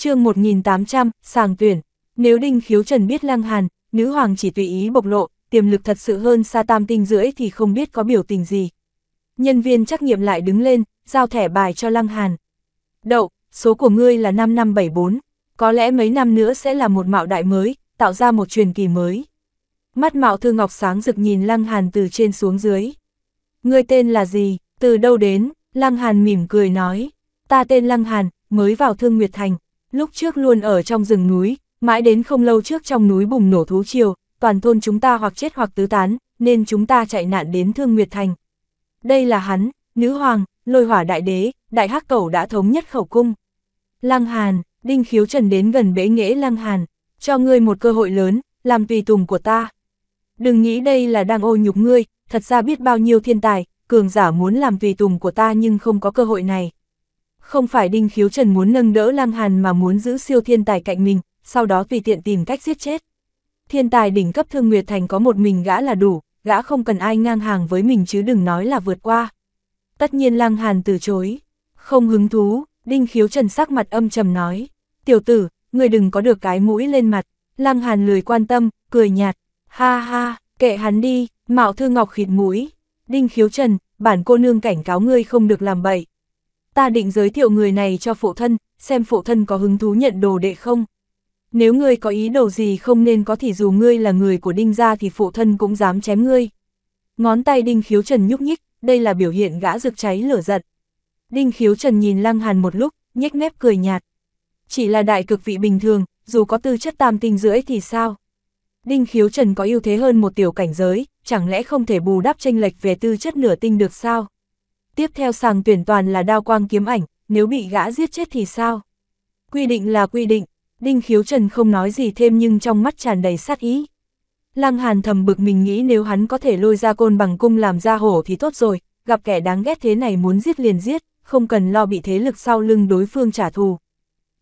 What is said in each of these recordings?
chương 1800, sàng tuyển. Nếu Đinh Khiếu Trần biết Lăng Hàn, nữ hoàng chỉ tùy ý bộc lộ, tiềm lực thật sự hơn xa tam tinh rưỡi thì không biết có biểu tình gì. Nhân viên trắc nghiệm lại đứng lên, giao thẻ bài cho Lăng Hàn. Đậu, số của ngươi là 5574, có lẽ mấy năm nữa sẽ là một mạo đại mới, tạo ra một truyền kỳ mới. Mắt mạo thư ngọc sáng rực nhìn Lăng Hàn từ trên xuống dưới. Ngươi tên là gì, từ đâu đến, Lăng Hàn mỉm cười nói. Ta tên Lăng Hàn, mới vào Thương Nguyệt Thành, Lúc trước luôn ở trong rừng núi, mãi đến không lâu trước trong núi bùng nổ thú triều, toàn thôn chúng ta hoặc chết hoặc tứ tán, nên chúng ta chạy nạn đến Thương Nguyệt Thành. Đây là hắn, nữ hoàng, lôi hỏa đại đế, đại hắc cầu đã thống nhất khẩu cung. Lăng Hàn, Đinh Khiếu Trần đến gần bế nghễ Lăng Hàn, cho ngươi một cơ hội lớn, làm tùy tùng của ta. Đừng nghĩ đây là đang ô nhục ngươi, thật ra biết bao nhiêu thiên tài, cường giả muốn làm tùy tùng của ta nhưng không có cơ hội này. Không phải Đinh Khiếu Trần muốn nâng đỡ Lăng Hàn mà muốn giữ siêu thiên tài cạnh mình, sau đó tùy tiện tìm cách giết chết. Thiên tài đỉnh cấp Thương Nguyệt Thành có một mình gã là đủ, gã không cần ai ngang hàng với mình chứ đừng nói là vượt qua. Tất nhiên Lăng Hàn từ chối, không hứng thú, Đinh Khiếu Trần sắc mặt âm trầm nói, tiểu tử, người đừng có được cái mũi lên mặt, Lăng Hàn lười quan tâm, cười nhạt, ha ha, kệ hắn đi, mạo thư ngọc khịt mũi, Đinh Khiếu Trần, bản cô nương cảnh cáo ngươi không được làm bậy ta định giới thiệu người này cho phụ thân, xem phụ thân có hứng thú nhận đồ đệ không. Nếu ngươi có ý đồ gì không nên có thì dù ngươi là người của đinh gia thì phụ thân cũng dám chém ngươi. Ngón tay đinh khiếu trần nhúc nhích, đây là biểu hiện gã rực cháy lửa giận. Đinh khiếu trần nhìn lăng hàn một lúc, nhếch mép cười nhạt. Chỉ là đại cực vị bình thường, dù có tư chất tam tinh rưỡi thì sao? Đinh khiếu trần có ưu thế hơn một tiểu cảnh giới, chẳng lẽ không thể bù đắp tranh lệch về tư chất nửa tinh được sao? Tiếp theo sàng tuyển toàn là đao quang kiếm ảnh, nếu bị gã giết chết thì sao? Quy định là quy định, Đinh Khiếu Trần không nói gì thêm nhưng trong mắt tràn đầy sát ý. Lăng Hàn thầm bực mình nghĩ nếu hắn có thể lôi ra côn bằng cung làm ra hổ thì tốt rồi, gặp kẻ đáng ghét thế này muốn giết liền giết, không cần lo bị thế lực sau lưng đối phương trả thù.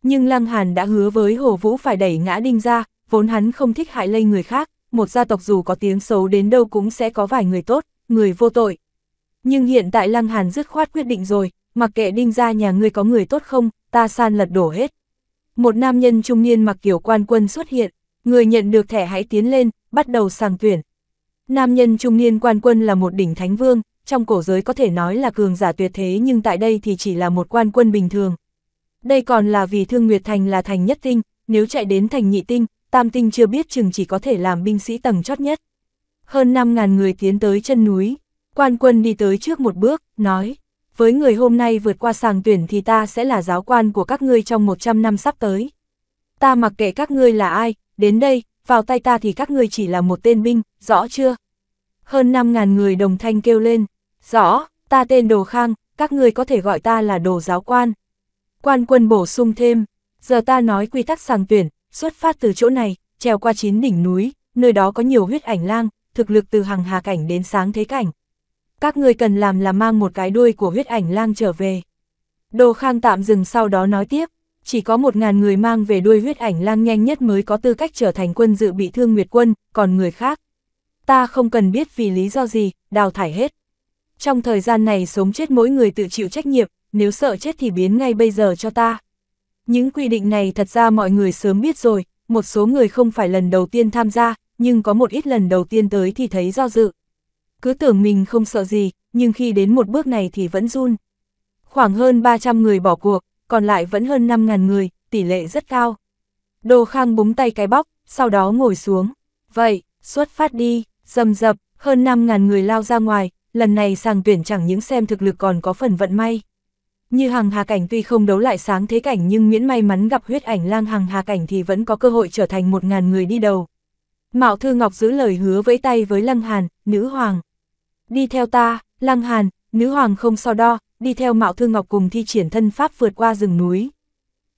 Nhưng Lăng Hàn đã hứa với Hồ Vũ phải đẩy ngã Đinh ra, vốn hắn không thích hại lây người khác, một gia tộc dù có tiếng xấu đến đâu cũng sẽ có vài người tốt, người vô tội, nhưng hiện tại Lăng Hàn dứt khoát quyết định rồi, mặc kệ đinh ra nhà ngươi có người tốt không, ta san lật đổ hết. Một nam nhân trung niên mặc kiểu quan quân xuất hiện, người nhận được thẻ hãy tiến lên, bắt đầu sàng tuyển. Nam nhân trung niên quan quân là một đỉnh thánh vương, trong cổ giới có thể nói là cường giả tuyệt thế nhưng tại đây thì chỉ là một quan quân bình thường. Đây còn là vì Thương Nguyệt Thành là thành nhất tinh, nếu chạy đến thành nhị tinh, tam tinh chưa biết chừng chỉ có thể làm binh sĩ tầng chót nhất. Hơn 5.000 người tiến tới chân núi, Quan quân đi tới trước một bước, nói, với người hôm nay vượt qua sàng tuyển thì ta sẽ là giáo quan của các ngươi trong 100 năm sắp tới. Ta mặc kệ các ngươi là ai, đến đây, vào tay ta thì các ngươi chỉ là một tên binh, rõ chưa? Hơn 5.000 người đồng thanh kêu lên, rõ, ta tên Đồ Khang, các ngươi có thể gọi ta là Đồ Giáo Quan. Quan quân bổ sung thêm, giờ ta nói quy tắc sàng tuyển, xuất phát từ chỗ này, trèo qua chín đỉnh núi, nơi đó có nhiều huyết ảnh lang, thực lực từ hàng hà cảnh đến sáng thế cảnh, các ngươi cần làm là mang một cái đuôi của huyết ảnh lang trở về. Đồ Khang tạm dừng sau đó nói tiếp, chỉ có một ngàn người mang về đuôi huyết ảnh lang nhanh nhất mới có tư cách trở thành quân dự bị thương nguyệt quân, còn người khác. Ta không cần biết vì lý do gì, đào thải hết. Trong thời gian này sống chết mỗi người tự chịu trách nhiệm, nếu sợ chết thì biến ngay bây giờ cho ta. Những quy định này thật ra mọi người sớm biết rồi, một số người không phải lần đầu tiên tham gia, nhưng có một ít lần đầu tiên tới thì thấy do dự cứ tưởng mình không sợ gì, nhưng khi đến một bước này thì vẫn run. Khoảng hơn 300 người bỏ cuộc, còn lại vẫn hơn 5.000 người, tỷ lệ rất cao. Đồ Khang búng tay cái bóc, sau đó ngồi xuống. Vậy, xuất phát đi, dầm dập, hơn 5.000 người lao ra ngoài, lần này sàng tuyển chẳng những xem thực lực còn có phần vận may. Như hàng hà cảnh tuy không đấu lại sáng thế cảnh nhưng miễn may mắn gặp huyết ảnh lang hàng hà cảnh thì vẫn có cơ hội trở thành một ngàn người đi đầu. Mạo Thư Ngọc giữ lời hứa với tay với Lăng Hàn, nữ hoàng đi theo ta, Lăng Hàn, nữ hoàng không so đo, đi theo Mạo Thương Ngọc cùng thi triển thân pháp vượt qua rừng núi.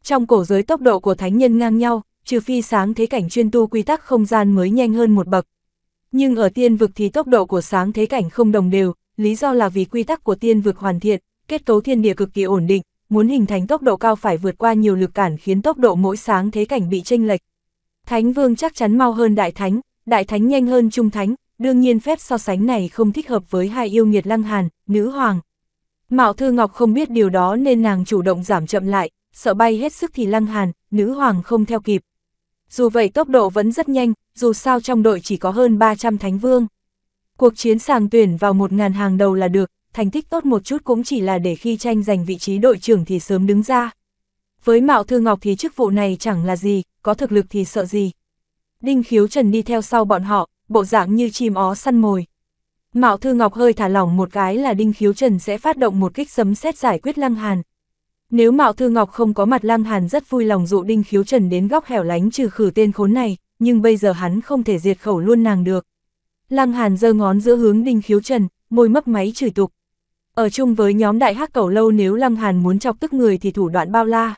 Trong cổ giới tốc độ của thánh nhân ngang nhau, trừ phi sáng thế cảnh chuyên tu quy tắc không gian mới nhanh hơn một bậc. Nhưng ở tiên vực thì tốc độ của sáng thế cảnh không đồng đều, lý do là vì quy tắc của tiên vực hoàn thiện, kết cấu thiên địa cực kỳ ổn định, muốn hình thành tốc độ cao phải vượt qua nhiều lực cản khiến tốc độ mỗi sáng thế cảnh bị chênh lệch. Thánh vương chắc chắn mau hơn đại thánh, đại thánh nhanh hơn trung thánh, đương nhiên phép so sánh này không thích hợp với hai yêu nghiệt lăng hàn, nữ hoàng. Mạo Thư Ngọc không biết điều đó nên nàng chủ động giảm chậm lại, sợ bay hết sức thì lăng hàn, nữ hoàng không theo kịp. Dù vậy tốc độ vẫn rất nhanh, dù sao trong đội chỉ có hơn 300 thánh vương. Cuộc chiến sàng tuyển vào 1.000 hàng đầu là được, thành tích tốt một chút cũng chỉ là để khi tranh giành vị trí đội trưởng thì sớm đứng ra. Với Mạo Thư Ngọc thì chức vụ này chẳng là gì, có thực lực thì sợ gì. Đinh Khiếu Trần đi theo sau bọn họ, bộ dạng như chim ó săn mồi. Mạo Thư Ngọc hơi thả lỏng một cái là Đinh Khiếu Trần sẽ phát động một kích sấm xét giải quyết Lăng Hàn. Nếu Mạo Thư Ngọc không có mặt Lăng Hàn rất vui lòng dụ Đinh Khiếu Trần đến góc hẻo lánh trừ khử tên khốn này, nhưng bây giờ hắn không thể diệt khẩu luôn nàng được. Lăng Hàn giơ ngón giữa hướng Đinh Khiếu Trần, môi mấp máy chửi tục. Ở chung với nhóm đại hắc cẩu lâu nếu Lăng Hàn muốn chọc tức người thì thủ đoạn bao la.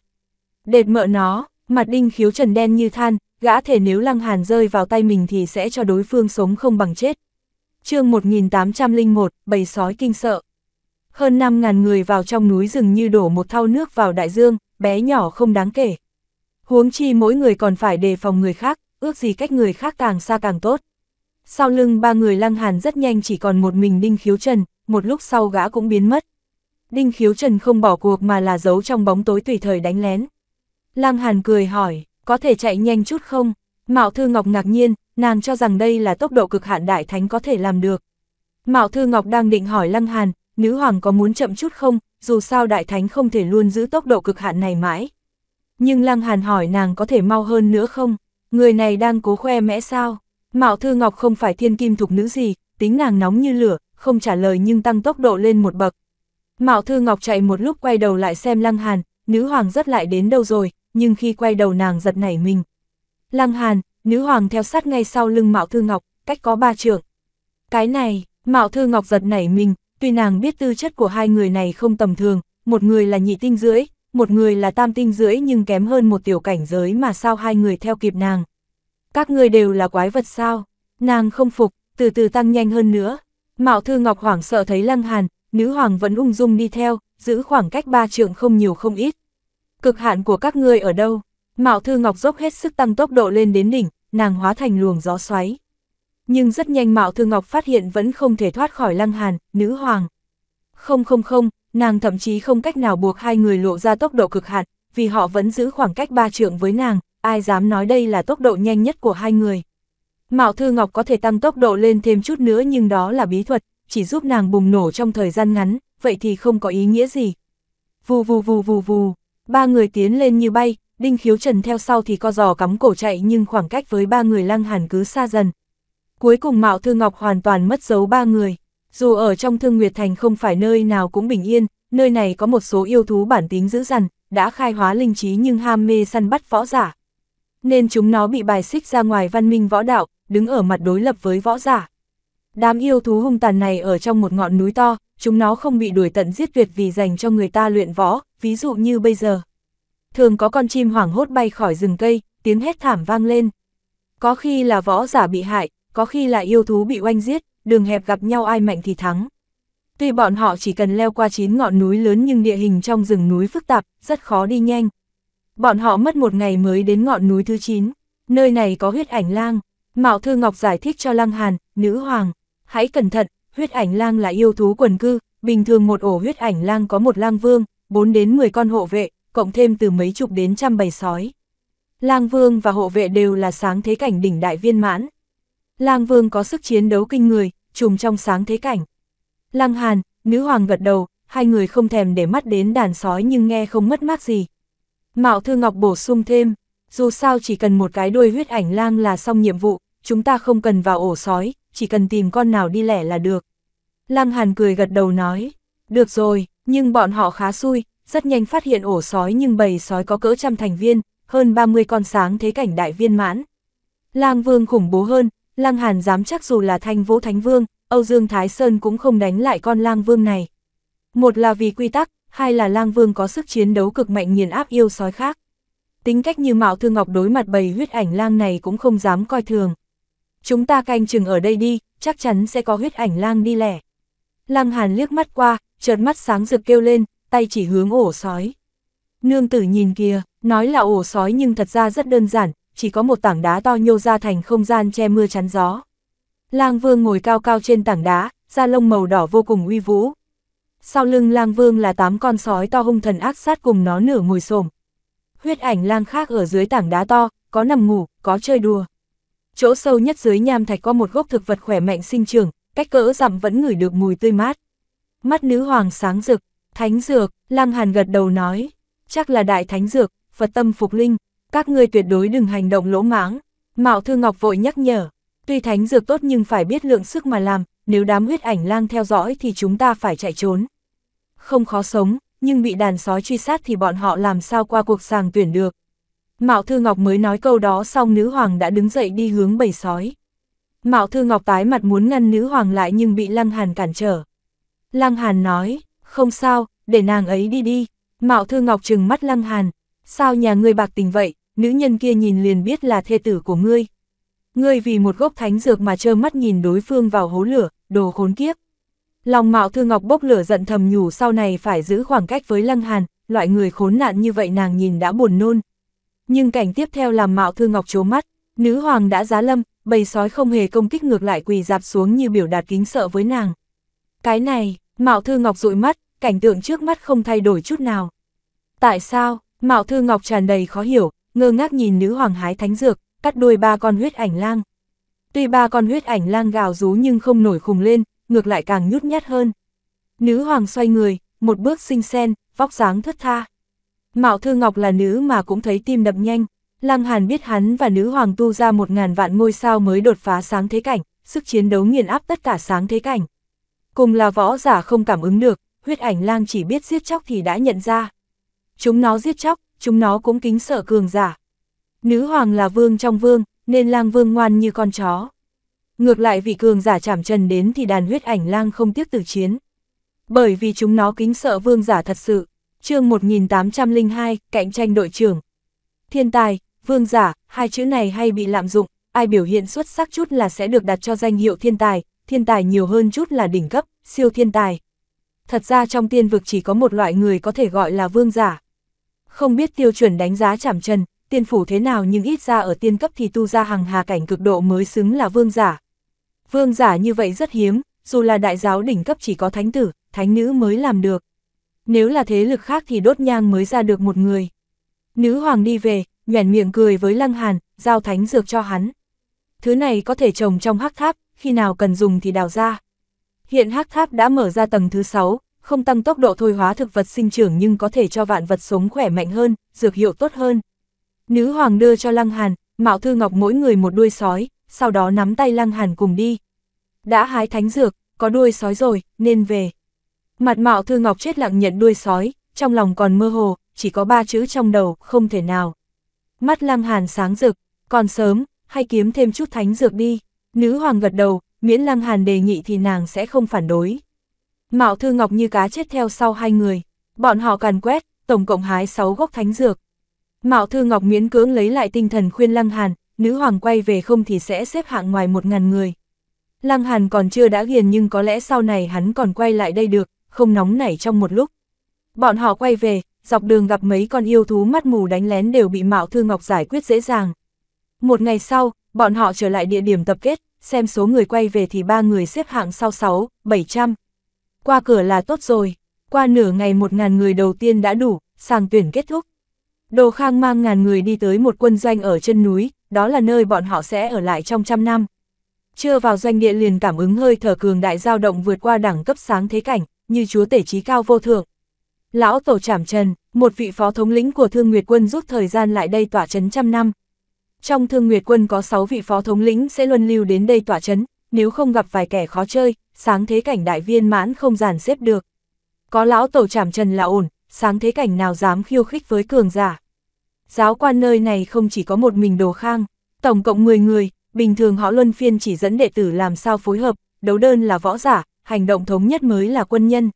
Đệt mợ nó, mặt Đinh Khiếu Trần đen như than, Gã thể nếu Lăng Hàn rơi vào tay mình thì sẽ cho đối phương sống không bằng chết. chương 1801, bầy sói kinh sợ. Hơn 5.000 người vào trong núi rừng như đổ một thau nước vào đại dương, bé nhỏ không đáng kể. Huống chi mỗi người còn phải đề phòng người khác, ước gì cách người khác càng xa càng tốt. Sau lưng ba người lăng hàn rất nhanh chỉ còn một mình Đinh Khiếu Trần, một lúc sau gã cũng biến mất. Đinh Khiếu Trần không bỏ cuộc mà là giấu trong bóng tối tùy thời đánh lén. Lăng hàn cười hỏi, có thể chạy nhanh chút không? Mạo Thư Ngọc ngạc nhiên, nàng cho rằng đây là tốc độ cực hạn đại thánh có thể làm được. Mạo Thư Ngọc đang định hỏi Lăng Hàn, nữ hoàng có muốn chậm chút không, dù sao đại thánh không thể luôn giữ tốc độ cực hạn này mãi. Nhưng Lăng Hàn hỏi nàng có thể mau hơn nữa không, người này đang cố khoe mẽ sao? Mạo Thư Ngọc không phải thiên kim thục nữ gì, tính nàng nóng như lửa, không trả lời nhưng tăng tốc độ lên một bậc. Mạo Thư Ngọc chạy một lúc quay đầu lại xem Lăng Hàn, nữ hoàng rất lại đến đâu rồi, nhưng khi quay đầu nàng giật nảy mình. Lăng Hàn, nữ hoàng theo sát ngay sau lưng Mạo Thư Ngọc, cách có ba trượng. Cái này, Mạo Thư Ngọc giật nảy mình, tuy nàng biết tư chất của hai người này không tầm thường, một người là nhị tinh rưỡi, một người là tam tinh rưỡi nhưng kém hơn một tiểu cảnh giới mà sao hai người theo kịp nàng. Các người đều là quái vật sao? Nàng không phục, từ từ tăng nhanh hơn nữa. Mạo Thư Ngọc hoảng sợ thấy Lăng Hàn, nữ hoàng vẫn ung dung đi theo, giữ khoảng cách ba trượng không nhiều không ít. Cực hạn của các ngươi ở đâu? Mạo Thư Ngọc dốc hết sức tăng tốc độ lên đến đỉnh, nàng hóa thành luồng gió xoáy. Nhưng rất nhanh Mạo Thư Ngọc phát hiện vẫn không thể thoát khỏi Lăng Hàn, nữ hoàng. Không không không, nàng thậm chí không cách nào buộc hai người lộ ra tốc độ cực hạn, vì họ vẫn giữ khoảng cách ba trượng với nàng, ai dám nói đây là tốc độ nhanh nhất của hai người. Mạo Thư Ngọc có thể tăng tốc độ lên thêm chút nữa nhưng đó là bí thuật, chỉ giúp nàng bùng nổ trong thời gian ngắn, vậy thì không có ý nghĩa gì. Vù vù vù vù vù. Ba người tiến lên như bay, Đinh Khiếu Trần theo sau thì co giò cắm cổ chạy nhưng khoảng cách với ba người Lăng Hàn cứ xa dần. Cuối cùng Mạo Thư Ngọc hoàn toàn mất dấu ba người. Dù ở trong Thương Nguyệt Thành không phải nơi nào cũng bình yên, nơi này có một số yêu thú bản tính dữ dằn, đã khai hóa linh trí nhưng ham mê săn bắt võ giả. Nên chúng nó bị bài xích ra ngoài văn minh võ đạo, đứng ở mặt đối lập với võ giả. Đám yêu thú hung tàn này ở trong một ngọn núi to, chúng nó không bị đuổi tận giết tuyệt vì dành cho người ta luyện võ, ví dụ như bây giờ. Thường có con chim hoảng hốt bay khỏi rừng cây, tiếng hét thảm vang lên. Có khi là võ giả bị hại, có khi là yêu thú bị oanh giết, đường hẹp gặp nhau ai mạnh thì thắng. Tuy bọn họ chỉ cần leo qua 9 ngọn núi lớn nhưng địa hình trong rừng núi phức tạp, rất khó đi nhanh. Bọn họ mất một ngày mới đến ngọn núi thứ 9, nơi này có huyết ảnh lang. Mạo Thư Ngọc giải thích cho Lăng Hàn, nữ hoàng, hãy cẩn thận, huyết ảnh lang là yêu thú quần cư, bình thường một ổ huyết ảnh lang có một lang vương, 4 đến 10 con hộ vệ, cộng thêm từ mấy chục đến trăm bầy sói. Lang vương và hộ vệ đều là sáng thế cảnh đỉnh đại viên mãn. Lang vương có sức chiến đấu kinh người, trùm trong sáng thế cảnh. Lang hàn, nữ hoàng gật đầu, hai người không thèm để mắt đến đàn sói nhưng nghe không mất mát gì. Mạo Thư Ngọc bổ sung thêm, dù sao chỉ cần một cái đuôi huyết ảnh lang là xong nhiệm vụ, chúng ta không cần vào ổ sói, chỉ cần tìm con nào đi lẻ là được. Lăng Hàn cười gật đầu nói, được rồi, nhưng bọn họ khá xui, rất nhanh phát hiện ổ sói nhưng bầy sói có cỡ trăm thành viên, hơn 30 con sáng thế cảnh đại viên mãn. Lang Vương khủng bố hơn, Lang Hàn dám chắc dù là Thanh Vũ Thánh Vương, Âu Dương Thái Sơn cũng không đánh lại con Lang Vương này. Một là vì quy tắc, hai là Lang Vương có sức chiến đấu cực mạnh nghiền áp yêu sói khác. Tính cách như Mạo Thương Ngọc đối mặt bầy huyết ảnh lang này cũng không dám coi thường chúng ta canh chừng ở đây đi, chắc chắn sẽ có huyết ảnh lang đi lẻ. Lăng Hàn liếc mắt qua, chợt mắt sáng rực kêu lên, tay chỉ hướng ổ sói. Nương tử nhìn kìa, nói là ổ sói nhưng thật ra rất đơn giản, chỉ có một tảng đá to nhô ra thành không gian che mưa chắn gió. Lang Vương ngồi cao cao trên tảng đá, da lông màu đỏ vô cùng uy vũ. Sau lưng Lang Vương là tám con sói to hung thần ác sát cùng nó nửa ngồi xổm. Huyết ảnh lang khác ở dưới tảng đá to, có nằm ngủ, có chơi đùa chỗ sâu nhất dưới nham thạch có một gốc thực vật khỏe mạnh sinh trưởng, cách cỡ dặm vẫn ngửi được mùi tươi mát. Mắt nữ hoàng sáng rực, thánh dược, lăng hàn gật đầu nói, chắc là đại thánh dược, Phật tâm phục linh, các ngươi tuyệt đối đừng hành động lỗ mãng. Mạo Thư Ngọc vội nhắc nhở, tuy thánh dược tốt nhưng phải biết lượng sức mà làm, nếu đám huyết ảnh lang theo dõi thì chúng ta phải chạy trốn. Không khó sống, nhưng bị đàn sói truy sát thì bọn họ làm sao qua cuộc sàng tuyển được. Mạo Thư Ngọc mới nói câu đó xong nữ hoàng đã đứng dậy đi hướng bầy sói. Mạo Thư Ngọc tái mặt muốn ngăn nữ hoàng lại nhưng bị Lăng Hàn cản trở. Lăng Hàn nói, không sao, để nàng ấy đi đi. Mạo Thư Ngọc trừng mắt Lăng Hàn, sao nhà ngươi bạc tình vậy, nữ nhân kia nhìn liền biết là thê tử của ngươi. Ngươi vì một gốc thánh dược mà trơ mắt nhìn đối phương vào hố lửa, đồ khốn kiếp. Lòng Mạo Thư Ngọc bốc lửa giận thầm nhủ sau này phải giữ khoảng cách với Lăng Hàn, loại người khốn nạn như vậy nàng nhìn đã buồn nôn, nhưng cảnh tiếp theo làm Mạo Thư Ngọc chố mắt, nữ hoàng đã giá lâm, bầy sói không hề công kích ngược lại quỳ dạp xuống như biểu đạt kính sợ với nàng. Cái này, Mạo Thư Ngọc rụi mắt, cảnh tượng trước mắt không thay đổi chút nào. Tại sao, Mạo Thư Ngọc tràn đầy khó hiểu, ngơ ngác nhìn nữ hoàng hái thánh dược, cắt đuôi ba con huyết ảnh lang. Tuy ba con huyết ảnh lang gào rú nhưng không nổi khùng lên, ngược lại càng nhút nhát hơn. Nữ hoàng xoay người, một bước xinh sen, vóc dáng thất tha. Mạo Thư Ngọc là nữ mà cũng thấy tim đập nhanh, Lăng Hàn biết hắn và nữ hoàng tu ra một ngàn vạn ngôi sao mới đột phá sáng thế cảnh, sức chiến đấu nghiền áp tất cả sáng thế cảnh. Cùng là võ giả không cảm ứng được, huyết ảnh lang chỉ biết giết chóc thì đã nhận ra. Chúng nó giết chóc, chúng nó cũng kính sợ cường giả. Nữ hoàng là vương trong vương, nên lang vương ngoan như con chó. Ngược lại vì cường giả chạm trần đến thì đàn huyết ảnh lang không tiếc tử chiến. Bởi vì chúng nó kính sợ vương giả thật sự chương 1802, cạnh tranh đội trưởng. Thiên tài, vương giả, hai chữ này hay bị lạm dụng, ai biểu hiện xuất sắc chút là sẽ được đặt cho danh hiệu thiên tài, thiên tài nhiều hơn chút là đỉnh cấp, siêu thiên tài. Thật ra trong tiên vực chỉ có một loại người có thể gọi là vương giả. Không biết tiêu chuẩn đánh giá chảm chân, tiên phủ thế nào nhưng ít ra ở tiên cấp thì tu ra hàng hà cảnh cực độ mới xứng là vương giả. Vương giả như vậy rất hiếm, dù là đại giáo đỉnh cấp chỉ có thánh tử, thánh nữ mới làm được nếu là thế lực khác thì đốt nhang mới ra được một người. Nữ hoàng đi về, nhoẻn miệng cười với Lăng Hàn, giao thánh dược cho hắn. Thứ này có thể trồng trong hắc tháp, khi nào cần dùng thì đào ra. Hiện hắc tháp đã mở ra tầng thứ 6, không tăng tốc độ thôi hóa thực vật sinh trưởng nhưng có thể cho vạn vật sống khỏe mạnh hơn, dược hiệu tốt hơn. Nữ hoàng đưa cho Lăng Hàn, Mạo Thư Ngọc mỗi người một đuôi sói, sau đó nắm tay Lăng Hàn cùng đi. Đã hái thánh dược, có đuôi sói rồi, nên về. Mặt mạo Thư Ngọc chết lặng nhận đuôi sói, trong lòng còn mơ hồ, chỉ có ba chữ trong đầu, không thể nào. Mắt Lăng Hàn sáng rực, còn sớm, hay kiếm thêm chút thánh dược đi. Nữ hoàng gật đầu, miễn Lăng Hàn đề nghị thì nàng sẽ không phản đối. Mạo Thư Ngọc như cá chết theo sau hai người, bọn họ càn quét, tổng cộng hái sáu gốc thánh dược. Mạo Thư Ngọc miễn cưỡng lấy lại tinh thần khuyên Lăng Hàn, nữ hoàng quay về không thì sẽ xếp hạng ngoài một ngàn người. Lăng Hàn còn chưa đã ghiền nhưng có lẽ sau này hắn còn quay lại đây được, không nóng nảy trong một lúc. Bọn họ quay về, dọc đường gặp mấy con yêu thú mắt mù đánh lén đều bị Mạo Thư Ngọc giải quyết dễ dàng. Một ngày sau, bọn họ trở lại địa điểm tập kết, xem số người quay về thì ba người xếp hạng sau 6, 700. Qua cửa là tốt rồi, qua nửa ngày một ngàn người đầu tiên đã đủ, sàng tuyển kết thúc. Đồ Khang mang ngàn người đi tới một quân doanh ở chân núi, đó là nơi bọn họ sẽ ở lại trong trăm năm. Chưa vào doanh địa liền cảm ứng hơi thở cường đại dao động vượt qua đẳng cấp sáng thế cảnh, như chúa tể trí cao vô thượng. Lão Tổ Trảm Trần, một vị phó thống lĩnh của Thương Nguyệt Quân rút thời gian lại đây tỏa chấn trăm năm. Trong Thương Nguyệt Quân có 6 vị phó thống lĩnh sẽ luân lưu đến đây tỏa chấn, nếu không gặp vài kẻ khó chơi, sáng thế cảnh đại viên mãn không giàn xếp được. Có lão Tổ Trảm Trần là ổn, sáng thế cảnh nào dám khiêu khích với cường giả. Giáo quan nơi này không chỉ có một mình đồ khang, tổng cộng 10 người, bình thường họ luân phiên chỉ dẫn đệ tử làm sao phối hợp, đấu đơn là võ giả, hành động thống nhất mới là quân nhân.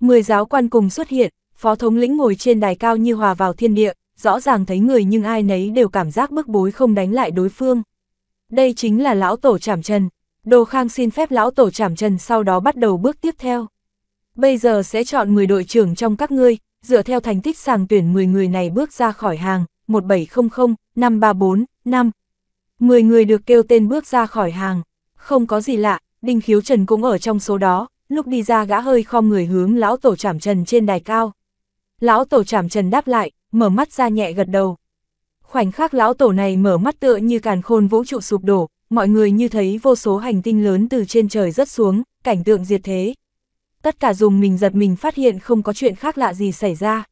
Mười giáo quan cùng xuất hiện, phó thống lĩnh ngồi trên đài cao như hòa vào thiên địa, rõ ràng thấy người nhưng ai nấy đều cảm giác bức bối không đánh lại đối phương. Đây chính là lão tổ trảm trần, Đồ Khang xin phép lão tổ trảm trần sau đó bắt đầu bước tiếp theo. Bây giờ sẽ chọn 10 đội trưởng trong các ngươi, dựa theo thành tích sàng tuyển 10 người này bước ra khỏi hàng, 1700, 534, 5. 10 người được kêu tên bước ra khỏi hàng, không có gì lạ, Đinh Khiếu Trần cũng ở trong số đó, lúc đi ra gã hơi khom người hướng lão tổ trảm trần trên đài cao. Lão tổ trảm trần đáp lại, mở mắt ra nhẹ gật đầu. Khoảnh khắc lão tổ này mở mắt tựa như càn khôn vũ trụ sụp đổ, mọi người như thấy vô số hành tinh lớn từ trên trời rớt xuống, cảnh tượng diệt thế. Tất cả dùng mình giật mình phát hiện không có chuyện khác lạ gì xảy ra.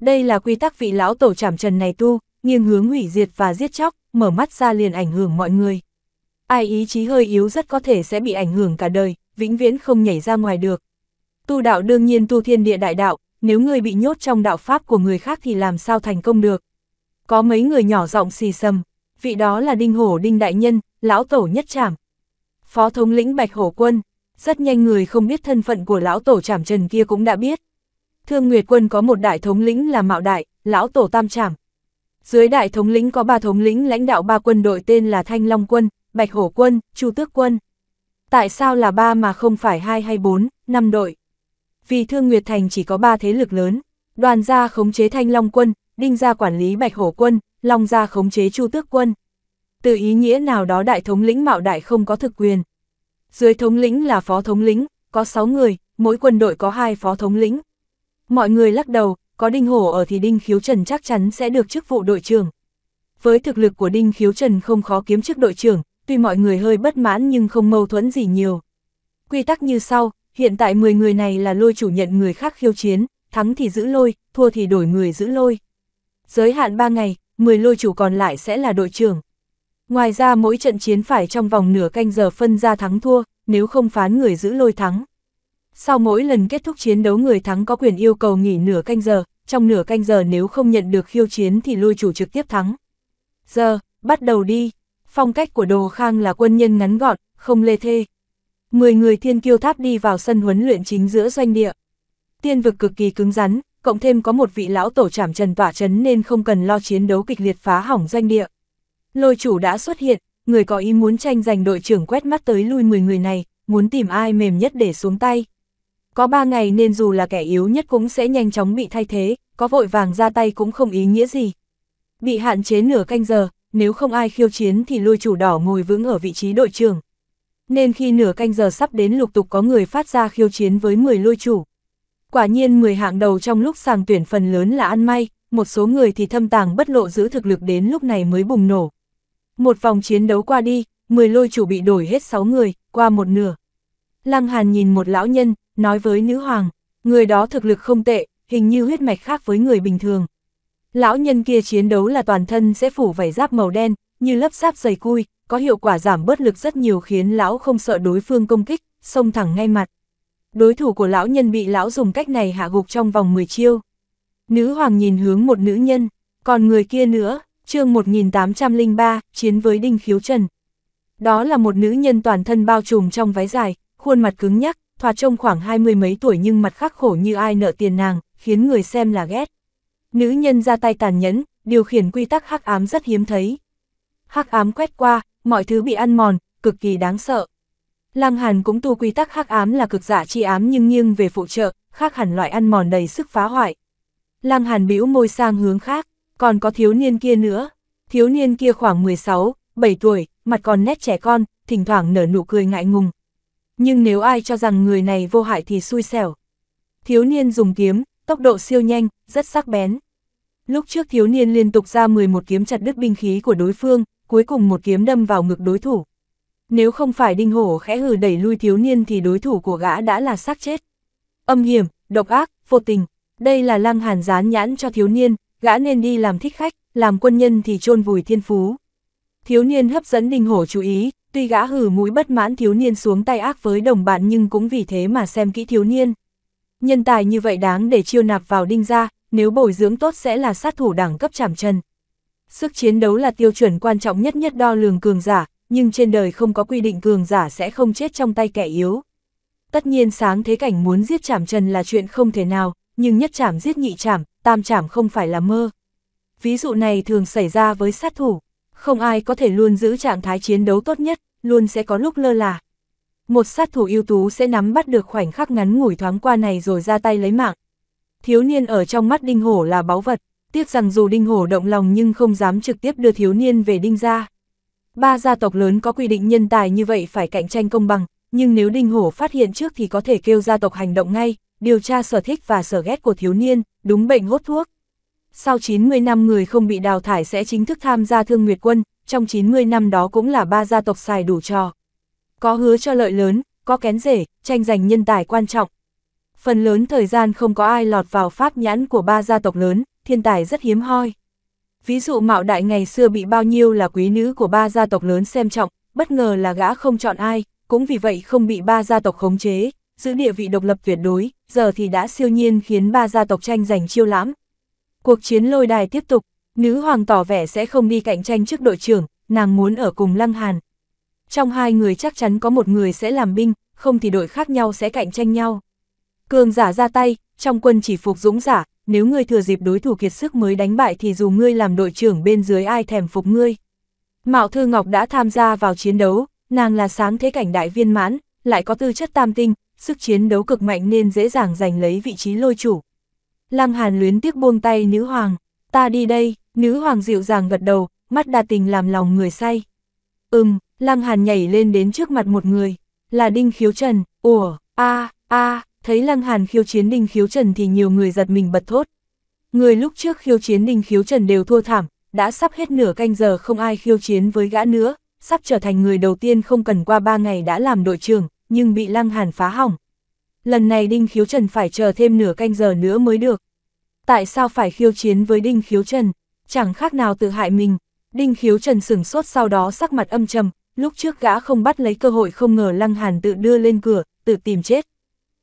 Đây là quy tắc vị lão tổ trảm trần này tu, nghiêng hướng hủy diệt và giết chóc, mở mắt ra liền ảnh hưởng mọi người ai ý chí hơi yếu rất có thể sẽ bị ảnh hưởng cả đời, vĩnh viễn không nhảy ra ngoài được. Tu đạo đương nhiên tu thiên địa đại đạo, nếu người bị nhốt trong đạo pháp của người khác thì làm sao thành công được. Có mấy người nhỏ giọng xì xầm, vị đó là Đinh Hổ Đinh Đại Nhân, Lão Tổ Nhất Trảm. Phó thống lĩnh Bạch Hổ Quân, rất nhanh người không biết thân phận của Lão Tổ Trảm Trần kia cũng đã biết. Thương Nguyệt Quân có một đại thống lĩnh là Mạo Đại, Lão Tổ Tam Trảm. Dưới đại thống lĩnh có ba thống lĩnh lãnh đạo ba quân đội tên là Thanh Long Quân, Bạch Hổ Quân, Chu Tước Quân. Tại sao là ba mà không phải hai hay bốn, năm đội? Vì Thương Nguyệt Thành chỉ có ba thế lực lớn, đoàn gia khống chế Thanh Long Quân, Đinh gia quản lý Bạch Hổ Quân, Long gia khống chế Chu Tước Quân. Từ ý nghĩa nào đó đại thống lĩnh Mạo Đại không có thực quyền. Dưới thống lĩnh là phó thống lĩnh, có 6 người, mỗi quân đội có hai phó thống lĩnh. Mọi người lắc đầu, có Đinh Hổ ở thì Đinh Khiếu Trần chắc chắn sẽ được chức vụ đội trưởng. Với thực lực của Đinh Khiếu Trần không khó kiếm chức đội trưởng, tuy mọi người hơi bất mãn nhưng không mâu thuẫn gì nhiều. Quy tắc như sau, hiện tại 10 người này là lôi chủ nhận người khác khiêu chiến, thắng thì giữ lôi, thua thì đổi người giữ lôi. Giới hạn 3 ngày, 10 lôi chủ còn lại sẽ là đội trưởng. Ngoài ra mỗi trận chiến phải trong vòng nửa canh giờ phân ra thắng thua, nếu không phán người giữ lôi thắng. Sau mỗi lần kết thúc chiến đấu người thắng có quyền yêu cầu nghỉ nửa canh giờ, trong nửa canh giờ nếu không nhận được khiêu chiến thì lôi chủ trực tiếp thắng. Giờ, bắt đầu đi phong cách của Đồ Khang là quân nhân ngắn gọn, không lê thê. Mười người thiên kiêu tháp đi vào sân huấn luyện chính giữa doanh địa. Tiên vực cực kỳ cứng rắn, cộng thêm có một vị lão tổ trảm trần tỏa chấn nên không cần lo chiến đấu kịch liệt phá hỏng doanh địa. Lôi chủ đã xuất hiện, người có ý muốn tranh giành đội trưởng quét mắt tới lui 10 người này, muốn tìm ai mềm nhất để xuống tay. Có 3 ngày nên dù là kẻ yếu nhất cũng sẽ nhanh chóng bị thay thế, có vội vàng ra tay cũng không ý nghĩa gì. Bị hạn chế nửa canh giờ, nếu không ai khiêu chiến thì lôi chủ đỏ ngồi vững ở vị trí đội trưởng. Nên khi nửa canh giờ sắp đến lục tục có người phát ra khiêu chiến với 10 lôi chủ. Quả nhiên 10 hạng đầu trong lúc sàng tuyển phần lớn là ăn may, một số người thì thâm tàng bất lộ giữ thực lực đến lúc này mới bùng nổ. Một vòng chiến đấu qua đi, 10 lôi chủ bị đổi hết 6 người, qua một nửa. Lăng Hàn nhìn một lão nhân, nói với nữ hoàng, người đó thực lực không tệ, hình như huyết mạch khác với người bình thường, Lão nhân kia chiến đấu là toàn thân sẽ phủ vảy giáp màu đen, như lớp giáp dày cui, có hiệu quả giảm bớt lực rất nhiều khiến lão không sợ đối phương công kích, xông thẳng ngay mặt. Đối thủ của lão nhân bị lão dùng cách này hạ gục trong vòng 10 chiêu. Nữ hoàng nhìn hướng một nữ nhân, còn người kia nữa, chương 1803, chiến với Đinh Khiếu Trần. Đó là một nữ nhân toàn thân bao trùm trong váy dài, khuôn mặt cứng nhắc, thoạt trông khoảng hai mươi mấy tuổi nhưng mặt khắc khổ như ai nợ tiền nàng, khiến người xem là ghét. Nữ nhân ra tay tàn nhẫn, điều khiển quy tắc hắc ám rất hiếm thấy. Hắc ám quét qua, mọi thứ bị ăn mòn, cực kỳ đáng sợ. Lăng Hàn cũng tu quy tắc hắc ám là cực giả chi ám nhưng nghiêng về phụ trợ, khác hẳn loại ăn mòn đầy sức phá hoại. Lăng Hàn bĩu môi sang hướng khác, còn có thiếu niên kia nữa. Thiếu niên kia khoảng 16, 7 tuổi, mặt còn nét trẻ con, thỉnh thoảng nở nụ cười ngại ngùng. Nhưng nếu ai cho rằng người này vô hại thì xui xẻo. Thiếu niên dùng kiếm, tốc độ siêu nhanh, rất sắc bén. Lúc trước thiếu niên liên tục ra 11 kiếm chặt đứt binh khí của đối phương, cuối cùng một kiếm đâm vào ngực đối thủ. Nếu không phải đinh hổ khẽ hử đẩy lui thiếu niên thì đối thủ của gã đã là xác chết. Âm hiểm, độc ác, vô tình, đây là lăng hàn dán nhãn cho thiếu niên, gã nên đi làm thích khách, làm quân nhân thì chôn vùi thiên phú. Thiếu niên hấp dẫn đinh hổ chú ý, tuy gã hử mũi bất mãn thiếu niên xuống tay ác với đồng bạn nhưng cũng vì thế mà xem kỹ thiếu niên. Nhân tài như vậy đáng để chiêu nạp vào đinh gia, nếu bồi dưỡng tốt sẽ là sát thủ đẳng cấp chảm chân. Sức chiến đấu là tiêu chuẩn quan trọng nhất nhất đo lường cường giả, nhưng trên đời không có quy định cường giả sẽ không chết trong tay kẻ yếu. Tất nhiên sáng thế cảnh muốn giết chảm trần là chuyện không thể nào, nhưng nhất chảm giết nhị chảm, tam chảm không phải là mơ. Ví dụ này thường xảy ra với sát thủ, không ai có thể luôn giữ trạng thái chiến đấu tốt nhất, luôn sẽ có lúc lơ là một sát thủ ưu tú sẽ nắm bắt được khoảnh khắc ngắn ngủi thoáng qua này rồi ra tay lấy mạng. Thiếu niên ở trong mắt đinh hổ là báu vật, tiếc rằng dù đinh hổ động lòng nhưng không dám trực tiếp đưa thiếu niên về đinh gia. Ba gia tộc lớn có quy định nhân tài như vậy phải cạnh tranh công bằng, nhưng nếu đinh hổ phát hiện trước thì có thể kêu gia tộc hành động ngay, điều tra sở thích và sở ghét của thiếu niên, đúng bệnh hốt thuốc. Sau 90 năm người không bị đào thải sẽ chính thức tham gia thương nguyệt quân, trong 90 năm đó cũng là ba gia tộc xài đủ trò có hứa cho lợi lớn, có kén rể, tranh giành nhân tài quan trọng. Phần lớn thời gian không có ai lọt vào pháp nhãn của ba gia tộc lớn, thiên tài rất hiếm hoi. Ví dụ Mạo Đại ngày xưa bị bao nhiêu là quý nữ của ba gia tộc lớn xem trọng, bất ngờ là gã không chọn ai, cũng vì vậy không bị ba gia tộc khống chế, giữ địa vị độc lập tuyệt đối, giờ thì đã siêu nhiên khiến ba gia tộc tranh giành chiêu lãm. Cuộc chiến lôi đài tiếp tục, nữ hoàng tỏ vẻ sẽ không đi cạnh tranh trước đội trưởng, nàng muốn ở cùng Lăng Hàn, trong hai người chắc chắn có một người sẽ làm binh, không thì đội khác nhau sẽ cạnh tranh nhau. Cường giả ra tay, trong quân chỉ phục dũng giả, nếu ngươi thừa dịp đối thủ kiệt sức mới đánh bại thì dù ngươi làm đội trưởng bên dưới ai thèm phục ngươi. Mạo Thư Ngọc đã tham gia vào chiến đấu, nàng là sáng thế cảnh đại viên mãn, lại có tư chất tam tinh, sức chiến đấu cực mạnh nên dễ dàng giành lấy vị trí lôi chủ. Lăng Hàn luyến tiếc buông tay nữ hoàng, ta đi đây, nữ hoàng dịu dàng gật đầu, mắt đa tình làm lòng người say. Ừm, Lăng Hàn nhảy lên đến trước mặt một người, là Đinh Khiếu Trần, ủa, a a thấy Lăng Hàn khiêu chiến Đinh Khiếu Trần thì nhiều người giật mình bật thốt. Người lúc trước khiêu chiến Đinh Khiếu Trần đều thua thảm, đã sắp hết nửa canh giờ không ai khiêu chiến với gã nữa, sắp trở thành người đầu tiên không cần qua ba ngày đã làm đội trưởng, nhưng bị Lăng Hàn phá hỏng. Lần này Đinh Khiếu Trần phải chờ thêm nửa canh giờ nữa mới được. Tại sao phải khiêu chiến với Đinh Khiếu Trần? Chẳng khác nào tự hại mình. Đinh Khiếu Trần sửng sốt sau đó sắc mặt âm trầm, lúc trước gã không bắt lấy cơ hội không ngờ Lăng Hàn tự đưa lên cửa, tự tìm chết.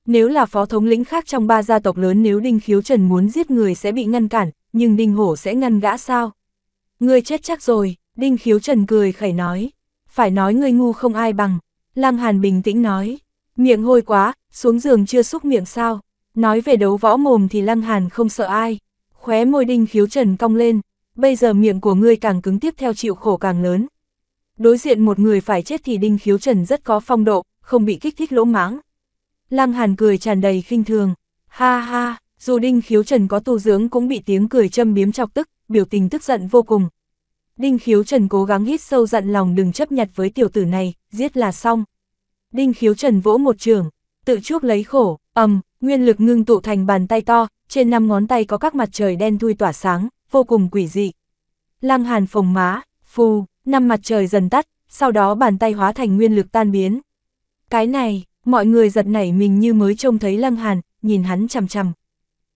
Nếu là phó thống lĩnh khác trong ba gia tộc lớn nếu Đinh Khiếu Trần muốn giết người sẽ bị ngăn cản, nhưng Đinh Hổ sẽ ngăn gã sao? Ngươi chết chắc rồi, Đinh Khiếu Trần cười khẩy nói. Phải nói ngươi ngu không ai bằng. Lăng Hàn bình tĩnh nói. Miệng hôi quá, xuống giường chưa xúc miệng sao. Nói về đấu võ mồm thì Lăng Hàn không sợ ai. Khóe môi Đinh Khiếu Trần cong lên. Bây giờ miệng của ngươi càng cứng tiếp theo chịu khổ càng lớn, đối diện một người phải chết thì Đinh Khiếu Trần rất có phong độ, không bị kích thích lỗ mãng. Lăng Hàn cười tràn đầy khinh thường, ha ha, dù Đinh Khiếu Trần có tu dưỡng cũng bị tiếng cười châm biếm chọc tức, biểu tình tức giận vô cùng. Đinh Khiếu Trần cố gắng hít sâu giận lòng đừng chấp nhặt với tiểu tử này, giết là xong. Đinh Khiếu Trần vỗ một trường, tự chuốc lấy khổ, ầm, nguyên lực ngưng tụ thành bàn tay to, trên năm ngón tay có các mặt trời đen thui tỏa sáng, vô cùng quỷ dị. Lăng Hàn phồng má, phù, năm mặt trời dần tắt, sau đó bàn tay hóa thành nguyên lực tan biến. Cái này, mọi người giật nảy mình như mới trông thấy Lăng Hàn, nhìn hắn chằm chằm.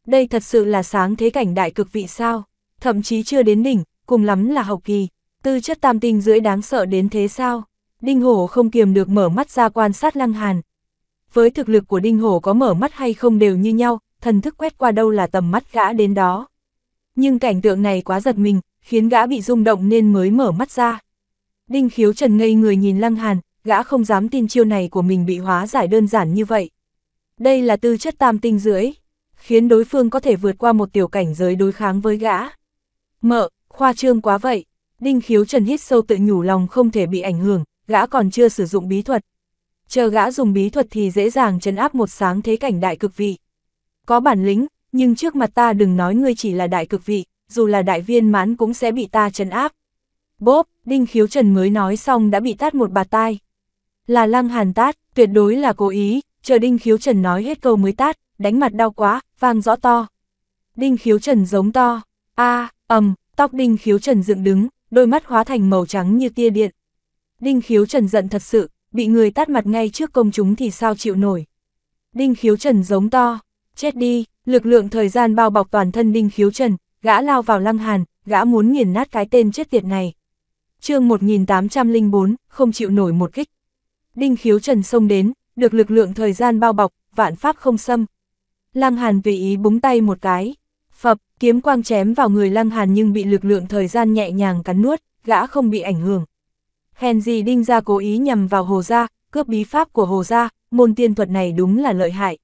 Đây thật sự là sáng thế cảnh đại cực vị sao, thậm chí chưa đến đỉnh, cùng lắm là hậu kỳ, tư chất tam tinh rưỡi đáng sợ đến thế sao. Đinh Hổ không kiềm được mở mắt ra quan sát Lăng Hàn. Với thực lực của Đinh Hổ có mở mắt hay không đều như nhau, thần thức quét qua đâu là tầm mắt gã đến đó. Nhưng cảnh tượng này quá giật mình, khiến gã bị rung động nên mới mở mắt ra. Đinh khiếu trần ngây người nhìn lăng hàn, gã không dám tin chiêu này của mình bị hóa giải đơn giản như vậy. Đây là tư chất tam tinh rưỡi, khiến đối phương có thể vượt qua một tiểu cảnh giới đối kháng với gã. Mợ, khoa trương quá vậy, đinh khiếu trần hít sâu tự nhủ lòng không thể bị ảnh hưởng, gã còn chưa sử dụng bí thuật. Chờ gã dùng bí thuật thì dễ dàng chấn áp một sáng thế cảnh đại cực vị. Có bản lĩnh, nhưng trước mặt ta đừng nói ngươi chỉ là đại cực vị dù là đại viên mãn cũng sẽ bị ta trấn áp. Bốp, Đinh Khiếu Trần mới nói xong đã bị tát một bà tai. Là lăng hàn tát, tuyệt đối là cố ý, chờ Đinh Khiếu Trần nói hết câu mới tát, đánh mặt đau quá, vang rõ to. Đinh Khiếu Trần giống to, a ầm, tóc Đinh Khiếu Trần dựng đứng, đôi mắt hóa thành màu trắng như tia điện. Đinh Khiếu Trần giận thật sự, bị người tát mặt ngay trước công chúng thì sao chịu nổi. Đinh Khiếu Trần giống to, chết đi, lực lượng thời gian bao bọc toàn thân Đinh Khiếu Trần, gã lao vào lăng hàn, gã muốn nghiền nát cái tên chết tiệt này. chương 1804, không chịu nổi một kích. Đinh khiếu trần sông đến, được lực lượng thời gian bao bọc, vạn pháp không xâm. Lăng hàn tùy ý búng tay một cái. Phập, kiếm quang chém vào người lăng hàn nhưng bị lực lượng thời gian nhẹ nhàng cắn nuốt, gã không bị ảnh hưởng. Hèn gì đinh ra cố ý nhằm vào hồ gia, cướp bí pháp của hồ gia, môn tiên thuật này đúng là lợi hại.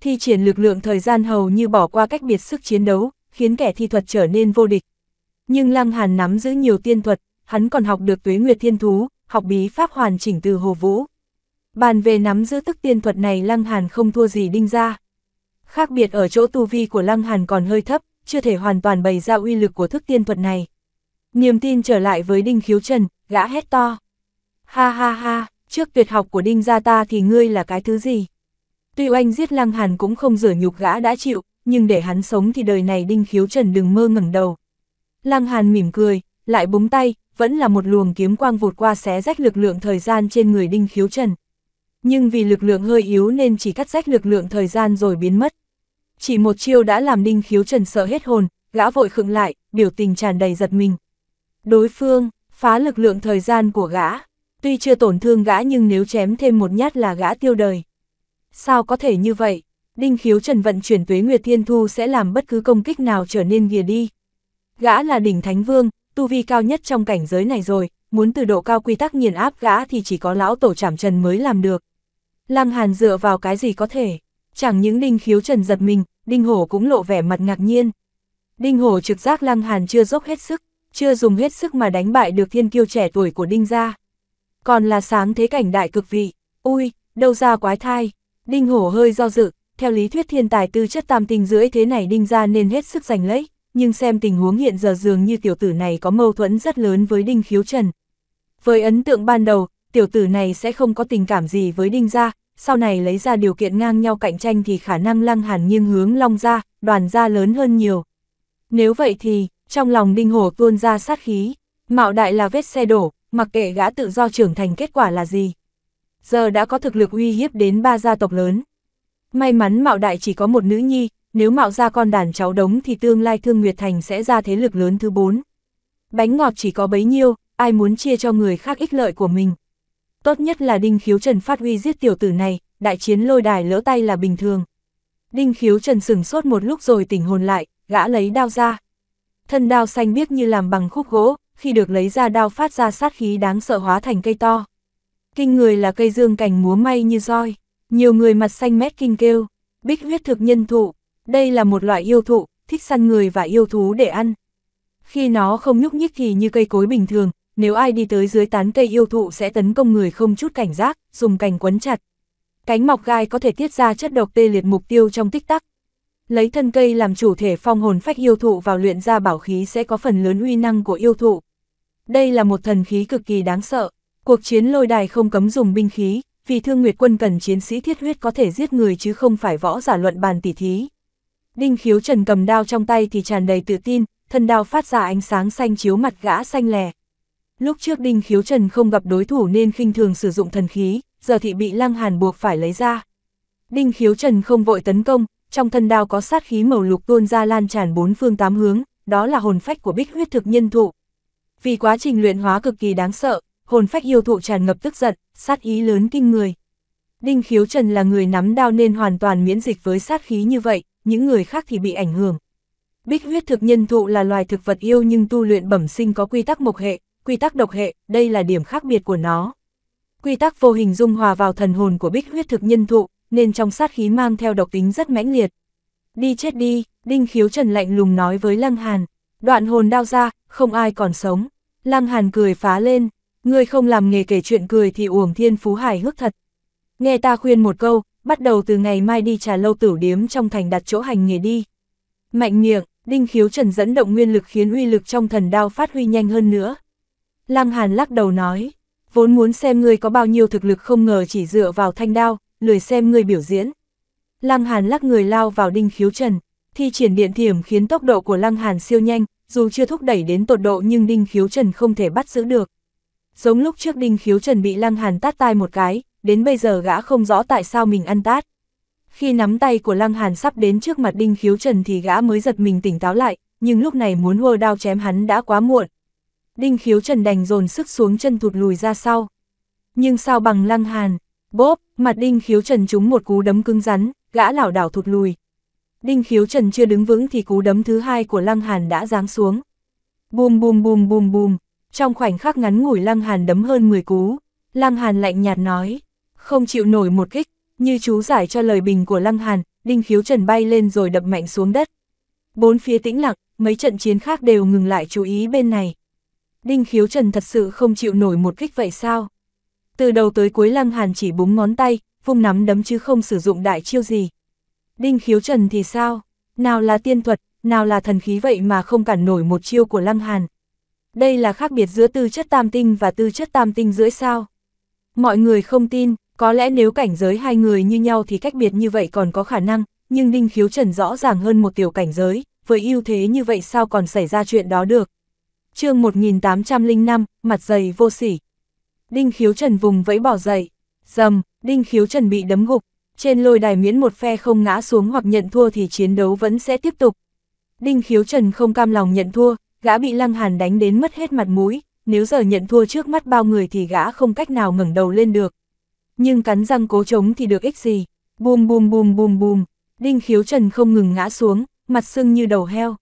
Thi triển lực lượng thời gian hầu như bỏ qua cách biệt sức chiến đấu, khiến kẻ thi thuật trở nên vô địch. Nhưng Lăng Hàn nắm giữ nhiều tiên thuật, hắn còn học được tuế nguyệt thiên thú, học bí pháp hoàn chỉnh từ Hồ Vũ. Bàn về nắm giữ tức tiên thuật này Lăng Hàn không thua gì đinh ra. Khác biệt ở chỗ tu vi của Lăng Hàn còn hơi thấp, chưa thể hoàn toàn bày ra uy lực của thức tiên thuật này. Niềm tin trở lại với Đinh Khiếu Trần, gã hét to. Ha ha ha, trước tuyệt học của Đinh gia ta thì ngươi là cái thứ gì? Tuy oanh giết Lăng Hàn cũng không rửa nhục gã đã chịu, nhưng để hắn sống thì đời này Đinh Khiếu Trần đừng mơ ngẩng đầu. Lăng Hàn mỉm cười, lại búng tay, vẫn là một luồng kiếm quang vụt qua xé rách lực lượng thời gian trên người Đinh Khiếu Trần. Nhưng vì lực lượng hơi yếu nên chỉ cắt rách lực lượng thời gian rồi biến mất. Chỉ một chiêu đã làm Đinh Khiếu Trần sợ hết hồn, gã vội khựng lại, biểu tình tràn đầy giật mình. Đối phương, phá lực lượng thời gian của gã, tuy chưa tổn thương gã nhưng nếu chém thêm một nhát là gã tiêu đời. Sao có thể như vậy? Đinh khiếu trần vận chuyển tuế Nguyệt Thiên Thu sẽ làm bất cứ công kích nào trở nên ghìa đi. Gã là đỉnh Thánh Vương, tu vi cao nhất trong cảnh giới này rồi, muốn từ độ cao quy tắc nghiền áp gã thì chỉ có lão tổ trảm trần mới làm được. Lăng Hàn dựa vào cái gì có thể, chẳng những đinh khiếu trần giật mình, đinh hổ cũng lộ vẻ mặt ngạc nhiên. Đinh hổ trực giác Lăng Hàn chưa dốc hết sức, chưa dùng hết sức mà đánh bại được thiên kiêu trẻ tuổi của đinh gia. Còn là sáng thế cảnh đại cực vị, ui, đâu ra quái thai, đinh hổ hơi do dự, theo lý thuyết thiên tài tư chất tam tinh rưỡi thế này đinh ra nên hết sức giành lấy, nhưng xem tình huống hiện giờ dường như tiểu tử này có mâu thuẫn rất lớn với đinh khiếu trần. Với ấn tượng ban đầu, tiểu tử này sẽ không có tình cảm gì với đinh gia, sau này lấy ra điều kiện ngang nhau cạnh tranh thì khả năng lăng hàn nghiêng hướng long gia, đoàn gia lớn hơn nhiều. Nếu vậy thì, trong lòng đinh hồ tuôn ra sát khí, mạo đại là vết xe đổ, mặc kệ gã tự do trưởng thành kết quả là gì. Giờ đã có thực lực uy hiếp đến ba gia tộc lớn, May mắn Mạo Đại chỉ có một nữ nhi, nếu Mạo ra con đàn cháu đống thì tương lai Thương Nguyệt Thành sẽ ra thế lực lớn thứ bốn. Bánh ngọt chỉ có bấy nhiêu, ai muốn chia cho người khác ích lợi của mình. Tốt nhất là Đinh Khiếu Trần phát huy giết tiểu tử này, đại chiến lôi đài lỡ tay là bình thường. Đinh Khiếu Trần sừng sốt một lúc rồi tỉnh hồn lại, gã lấy đao ra. Thân đao xanh biếc như làm bằng khúc gỗ, khi được lấy ra đao phát ra sát khí đáng sợ hóa thành cây to. Kinh người là cây dương cành múa may như roi. Nhiều người mặt xanh mét kinh kêu, bích huyết thực nhân thụ, đây là một loại yêu thụ, thích săn người và yêu thú để ăn. Khi nó không nhúc nhích thì như cây cối bình thường, nếu ai đi tới dưới tán cây yêu thụ sẽ tấn công người không chút cảnh giác, dùng cành quấn chặt. Cánh mọc gai có thể tiết ra chất độc tê liệt mục tiêu trong tích tắc. Lấy thân cây làm chủ thể phong hồn phách yêu thụ vào luyện ra bảo khí sẽ có phần lớn uy năng của yêu thụ. Đây là một thần khí cực kỳ đáng sợ. Cuộc chiến lôi đài không cấm dùng binh khí, vì thương nguyệt quân cần chiến sĩ thiết huyết có thể giết người chứ không phải võ giả luận bàn tỉ thí. Đinh khiếu trần cầm đao trong tay thì tràn đầy tự tin, thân đao phát ra ánh sáng xanh chiếu mặt gã xanh lè. Lúc trước Đinh khiếu trần không gặp đối thủ nên khinh thường sử dụng thần khí, giờ thì bị lăng hàn buộc phải lấy ra. Đinh khiếu trần không vội tấn công, trong thân đao có sát khí màu lục tuôn ra lan tràn bốn phương tám hướng, đó là hồn phách của bích huyết thực nhân thụ. Vì quá trình luyện hóa cực kỳ đáng sợ, hồn phách yêu thụ tràn ngập tức giận, sát ý lớn kinh người. Đinh Khiếu Trần là người nắm đao nên hoàn toàn miễn dịch với sát khí như vậy, những người khác thì bị ảnh hưởng. Bích huyết thực nhân thụ là loài thực vật yêu nhưng tu luyện bẩm sinh có quy tắc mộc hệ, quy tắc độc hệ, đây là điểm khác biệt của nó. Quy tắc vô hình dung hòa vào thần hồn của bích huyết thực nhân thụ, nên trong sát khí mang theo độc tính rất mãnh liệt. Đi chết đi, Đinh Khiếu Trần lạnh lùng nói với Lăng Hàn. Đoạn hồn đao ra, không ai còn sống. Lăng Hàn cười phá lên, ngươi không làm nghề kể chuyện cười thì uổng thiên phú hài hước thật. Nghe ta khuyên một câu, bắt đầu từ ngày mai đi trà lâu tử điếm trong thành đặt chỗ hành nghề đi. Mạnh miệng, đinh khiếu trần dẫn động nguyên lực khiến uy lực trong thần đao phát huy nhanh hơn nữa. Lăng Hàn lắc đầu nói, vốn muốn xem ngươi có bao nhiêu thực lực không ngờ chỉ dựa vào thanh đao, lười xem ngươi biểu diễn. Lăng Hàn lắc người lao vào đinh khiếu trần, thi triển điện thiểm khiến tốc độ của Lăng Hàn siêu nhanh, dù chưa thúc đẩy đến tột độ nhưng đinh khiếu trần không thể bắt giữ được. Giống lúc trước Đinh Khiếu Trần bị Lăng Hàn tát tai một cái, đến bây giờ gã không rõ tại sao mình ăn tát. Khi nắm tay của Lăng Hàn sắp đến trước mặt Đinh Khiếu Trần thì gã mới giật mình tỉnh táo lại, nhưng lúc này muốn hô đao chém hắn đã quá muộn. Đinh Khiếu Trần đành dồn sức xuống chân thụt lùi ra sau. Nhưng sao bằng Lăng Hàn, bóp, mặt Đinh Khiếu Trần trúng một cú đấm cứng rắn, gã lảo đảo thụt lùi. Đinh Khiếu Trần chưa đứng vững thì cú đấm thứ hai của Lăng Hàn đã giáng xuống. Bùm bùm bùm bùm bùm, trong khoảnh khắc ngắn ngủi Lăng Hàn đấm hơn 10 cú, Lăng Hàn lạnh nhạt nói, không chịu nổi một kích, như chú giải cho lời bình của Lăng Hàn, Đinh Khiếu Trần bay lên rồi đập mạnh xuống đất. Bốn phía tĩnh lặng, mấy trận chiến khác đều ngừng lại chú ý bên này. Đinh Khiếu Trần thật sự không chịu nổi một kích vậy sao? Từ đầu tới cuối Lăng Hàn chỉ búng ngón tay, vung nắm đấm chứ không sử dụng đại chiêu gì. Đinh Khiếu Trần thì sao? Nào là tiên thuật, nào là thần khí vậy mà không cản nổi một chiêu của Lăng Hàn đây là khác biệt giữa tư chất tam tinh và tư chất tam tinh rưỡi sao. Mọi người không tin, có lẽ nếu cảnh giới hai người như nhau thì cách biệt như vậy còn có khả năng, nhưng Đinh Khiếu Trần rõ ràng hơn một tiểu cảnh giới, với ưu thế như vậy sao còn xảy ra chuyện đó được. chương 1805, mặt dày vô sỉ. Đinh Khiếu Trần vùng vẫy bỏ dậy, dầm, Đinh Khiếu Trần bị đấm gục, trên lôi đài miễn một phe không ngã xuống hoặc nhận thua thì chiến đấu vẫn sẽ tiếp tục. Đinh Khiếu Trần không cam lòng nhận thua, gã bị Lăng Hàn đánh đến mất hết mặt mũi, nếu giờ nhận thua trước mắt bao người thì gã không cách nào ngẩng đầu lên được. Nhưng cắn răng cố chống thì được ích gì, bùm bùm bùm bùm bùm, Đinh Khiếu Trần không ngừng ngã xuống, mặt sưng như đầu heo.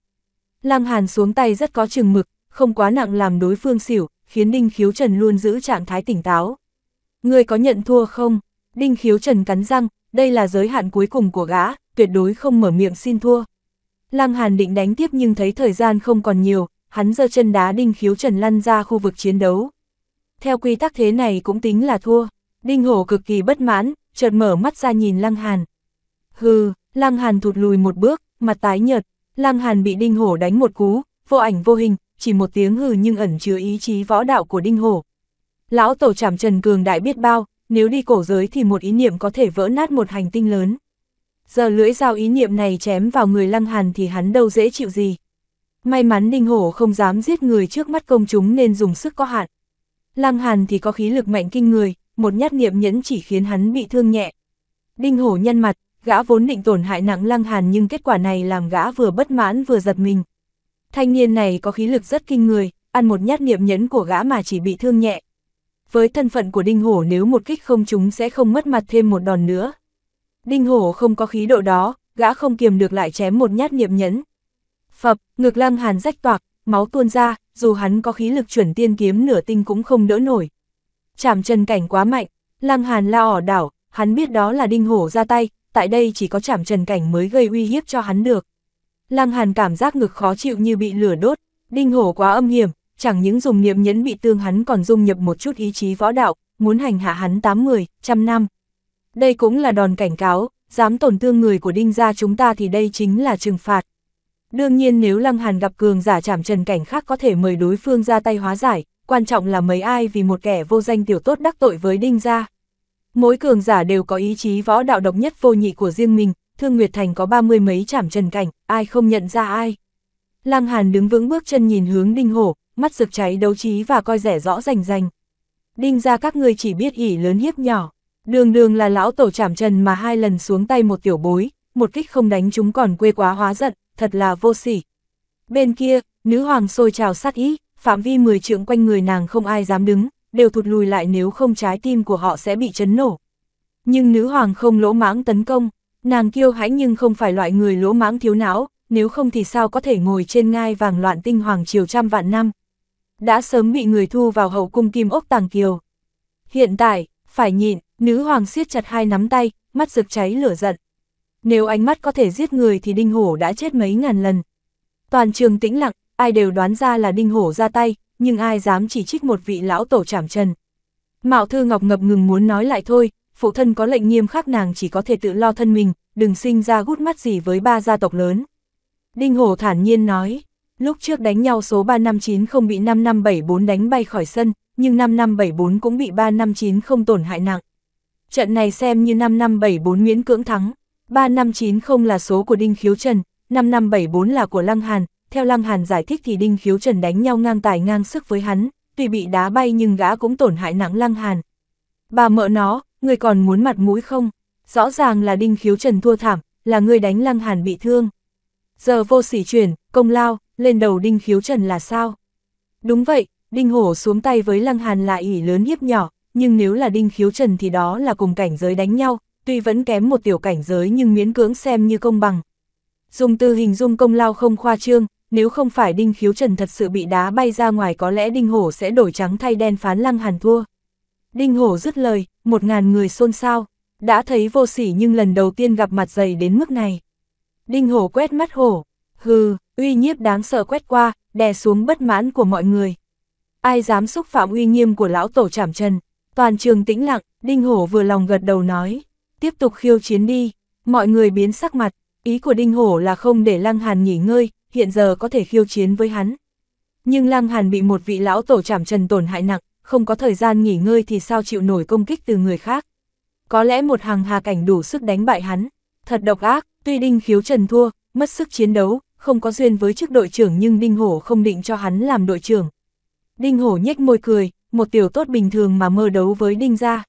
Lăng Hàn xuống tay rất có chừng mực, không quá nặng làm đối phương xỉu, khiến Đinh Khiếu Trần luôn giữ trạng thái tỉnh táo. Người có nhận thua không? Đinh Khiếu Trần cắn răng, đây là giới hạn cuối cùng của gã, tuyệt đối không mở miệng xin thua. Lăng Hàn định đánh tiếp nhưng thấy thời gian không còn nhiều, hắn giơ chân đá Đinh Khiếu Trần lăn ra khu vực chiến đấu. Theo quy tắc thế này cũng tính là thua, Đinh Hổ cực kỳ bất mãn, chợt mở mắt ra nhìn Lăng Hàn. Hừ, Lăng Hàn thụt lùi một bước, mặt tái nhợt, Lăng Hàn bị Đinh Hổ đánh một cú, vô ảnh vô hình, chỉ một tiếng hừ nhưng ẩn chứa ý chí võ đạo của Đinh Hổ. Lão tổ trảm Trần Cường đại biết bao, nếu đi cổ giới thì một ý niệm có thể vỡ nát một hành tinh lớn. Giờ lưỡi dao ý niệm này chém vào người Lăng Hàn thì hắn đâu dễ chịu gì. May mắn Đinh Hổ không dám giết người trước mắt công chúng nên dùng sức có hạn. Lăng Hàn thì có khí lực mạnh kinh người, một nhát niệm nhẫn chỉ khiến hắn bị thương nhẹ. Đinh Hổ nhăn mặt, gã vốn định tổn hại nặng Lăng Hàn nhưng kết quả này làm gã vừa bất mãn vừa giật mình. Thanh niên này có khí lực rất kinh người, ăn một nhát niệm nhẫn của gã mà chỉ bị thương nhẹ. Với thân phận của Đinh Hổ nếu một kích không chúng sẽ không mất mặt thêm một đòn nữa. Đinh Hổ không có khí độ đó, gã không kiềm được lại chém một nhát niệm nhẫn, Phập, ngực lăng hàn rách toạc, máu tuôn ra, dù hắn có khí lực chuẩn tiên kiếm nửa tinh cũng không đỡ nổi. chạm chân cảnh quá mạnh, lăng hàn la ỏ đảo, hắn biết đó là đinh hổ ra tay, tại đây chỉ có chạm trần cảnh mới gây uy hiếp cho hắn được. Lăng hàn cảm giác ngực khó chịu như bị lửa đốt, đinh hổ quá âm hiểm, chẳng những dùng niệm nhẫn bị tương hắn còn dung nhập một chút ý chí võ đạo, muốn hành hạ hắn tám mười, trăm năm. Đây cũng là đòn cảnh cáo, dám tổn thương người của đinh gia chúng ta thì đây chính là trừng phạt. Đương nhiên nếu Lăng Hàn gặp cường giả chảm trần cảnh khác có thể mời đối phương ra tay hóa giải, quan trọng là mấy ai vì một kẻ vô danh tiểu tốt đắc tội với Đinh gia. Mỗi cường giả đều có ý chí võ đạo độc nhất vô nhị của riêng mình, Thương Nguyệt Thành có ba mươi mấy chảm trần cảnh, ai không nhận ra ai. Lăng Hàn đứng vững bước chân nhìn hướng Đinh Hổ, mắt rực cháy đấu trí và coi rẻ rõ rành rành. Đinh gia các ngươi chỉ biết ỉ lớn hiếp nhỏ, đường đường là lão tổ chảm trần mà hai lần xuống tay một tiểu bối, một kích không đánh chúng còn quê quá hóa giận, thật là vô sỉ. Bên kia, nữ hoàng sôi trào sát ý, phạm vi 10 trượng quanh người nàng không ai dám đứng, đều thụt lùi lại nếu không trái tim của họ sẽ bị chấn nổ. Nhưng nữ hoàng không lỗ mãng tấn công, nàng kiêu hãnh nhưng không phải loại người lỗ mãng thiếu não, nếu không thì sao có thể ngồi trên ngai vàng loạn tinh hoàng triều trăm vạn năm. Đã sớm bị người thu vào hậu cung kim ốc tàng kiều. Hiện tại, phải nhịn, nữ hoàng siết chặt hai nắm tay, mắt rực cháy lửa giận nếu ánh mắt có thể giết người thì đinh hổ đã chết mấy ngàn lần. Toàn trường tĩnh lặng, ai đều đoán ra là đinh hổ ra tay, nhưng ai dám chỉ trích một vị lão tổ trảm trần. Mạo thư ngọc ngập ngừng muốn nói lại thôi, phụ thân có lệnh nghiêm khắc nàng chỉ có thể tự lo thân mình, đừng sinh ra gút mắt gì với ba gia tộc lớn. Đinh hổ thản nhiên nói, lúc trước đánh nhau số 359 không bị 5574 đánh bay khỏi sân, nhưng 5574 cũng bị 359 không tổn hại nặng. Trận này xem như 5574 miễn cưỡng thắng. 3590 là số của Đinh Khiếu Trần, 5574 là của Lăng Hàn, theo Lăng Hàn giải thích thì Đinh Khiếu Trần đánh nhau ngang tài ngang sức với hắn, tuy bị đá bay nhưng gã cũng tổn hại nặng Lăng Hàn. Bà mợ nó, người còn muốn mặt mũi không? Rõ ràng là Đinh Khiếu Trần thua thảm, là người đánh Lăng Hàn bị thương. Giờ vô sỉ chuyển, công lao, lên đầu Đinh Khiếu Trần là sao? Đúng vậy, Đinh Hổ xuống tay với Lăng Hàn là ỷ lớn hiếp nhỏ, nhưng nếu là Đinh Khiếu Trần thì đó là cùng cảnh giới đánh nhau, tuy vẫn kém một tiểu cảnh giới nhưng miễn cưỡng xem như công bằng. Dùng từ hình dung công lao không khoa trương, nếu không phải Đinh Khiếu Trần thật sự bị đá bay ra ngoài có lẽ Đinh Hổ sẽ đổi trắng thay đen phán Lăng Hàn thua. Đinh Hổ dứt lời, một ngàn người xôn xao, đã thấy vô sỉ nhưng lần đầu tiên gặp mặt dày đến mức này. Đinh Hổ quét mắt hổ, hừ, uy nhiếp đáng sợ quét qua, đè xuống bất mãn của mọi người. Ai dám xúc phạm uy nghiêm của lão tổ trảm trần, toàn trường tĩnh lặng, Đinh Hổ vừa lòng gật đầu nói, tiếp tục khiêu chiến đi, mọi người biến sắc mặt, ý của Đinh Hổ là không để Lăng Hàn nghỉ ngơi, hiện giờ có thể khiêu chiến với hắn. Nhưng Lăng Hàn bị một vị lão tổ chảm trần tổn hại nặng, không có thời gian nghỉ ngơi thì sao chịu nổi công kích từ người khác. Có lẽ một hàng hà cảnh đủ sức đánh bại hắn, thật độc ác, tuy Đinh Khiếu Trần thua, mất sức chiến đấu, không có duyên với chức đội trưởng nhưng Đinh Hổ không định cho hắn làm đội trưởng. Đinh Hổ nhếch môi cười, một tiểu tốt bình thường mà mơ đấu với Đinh gia.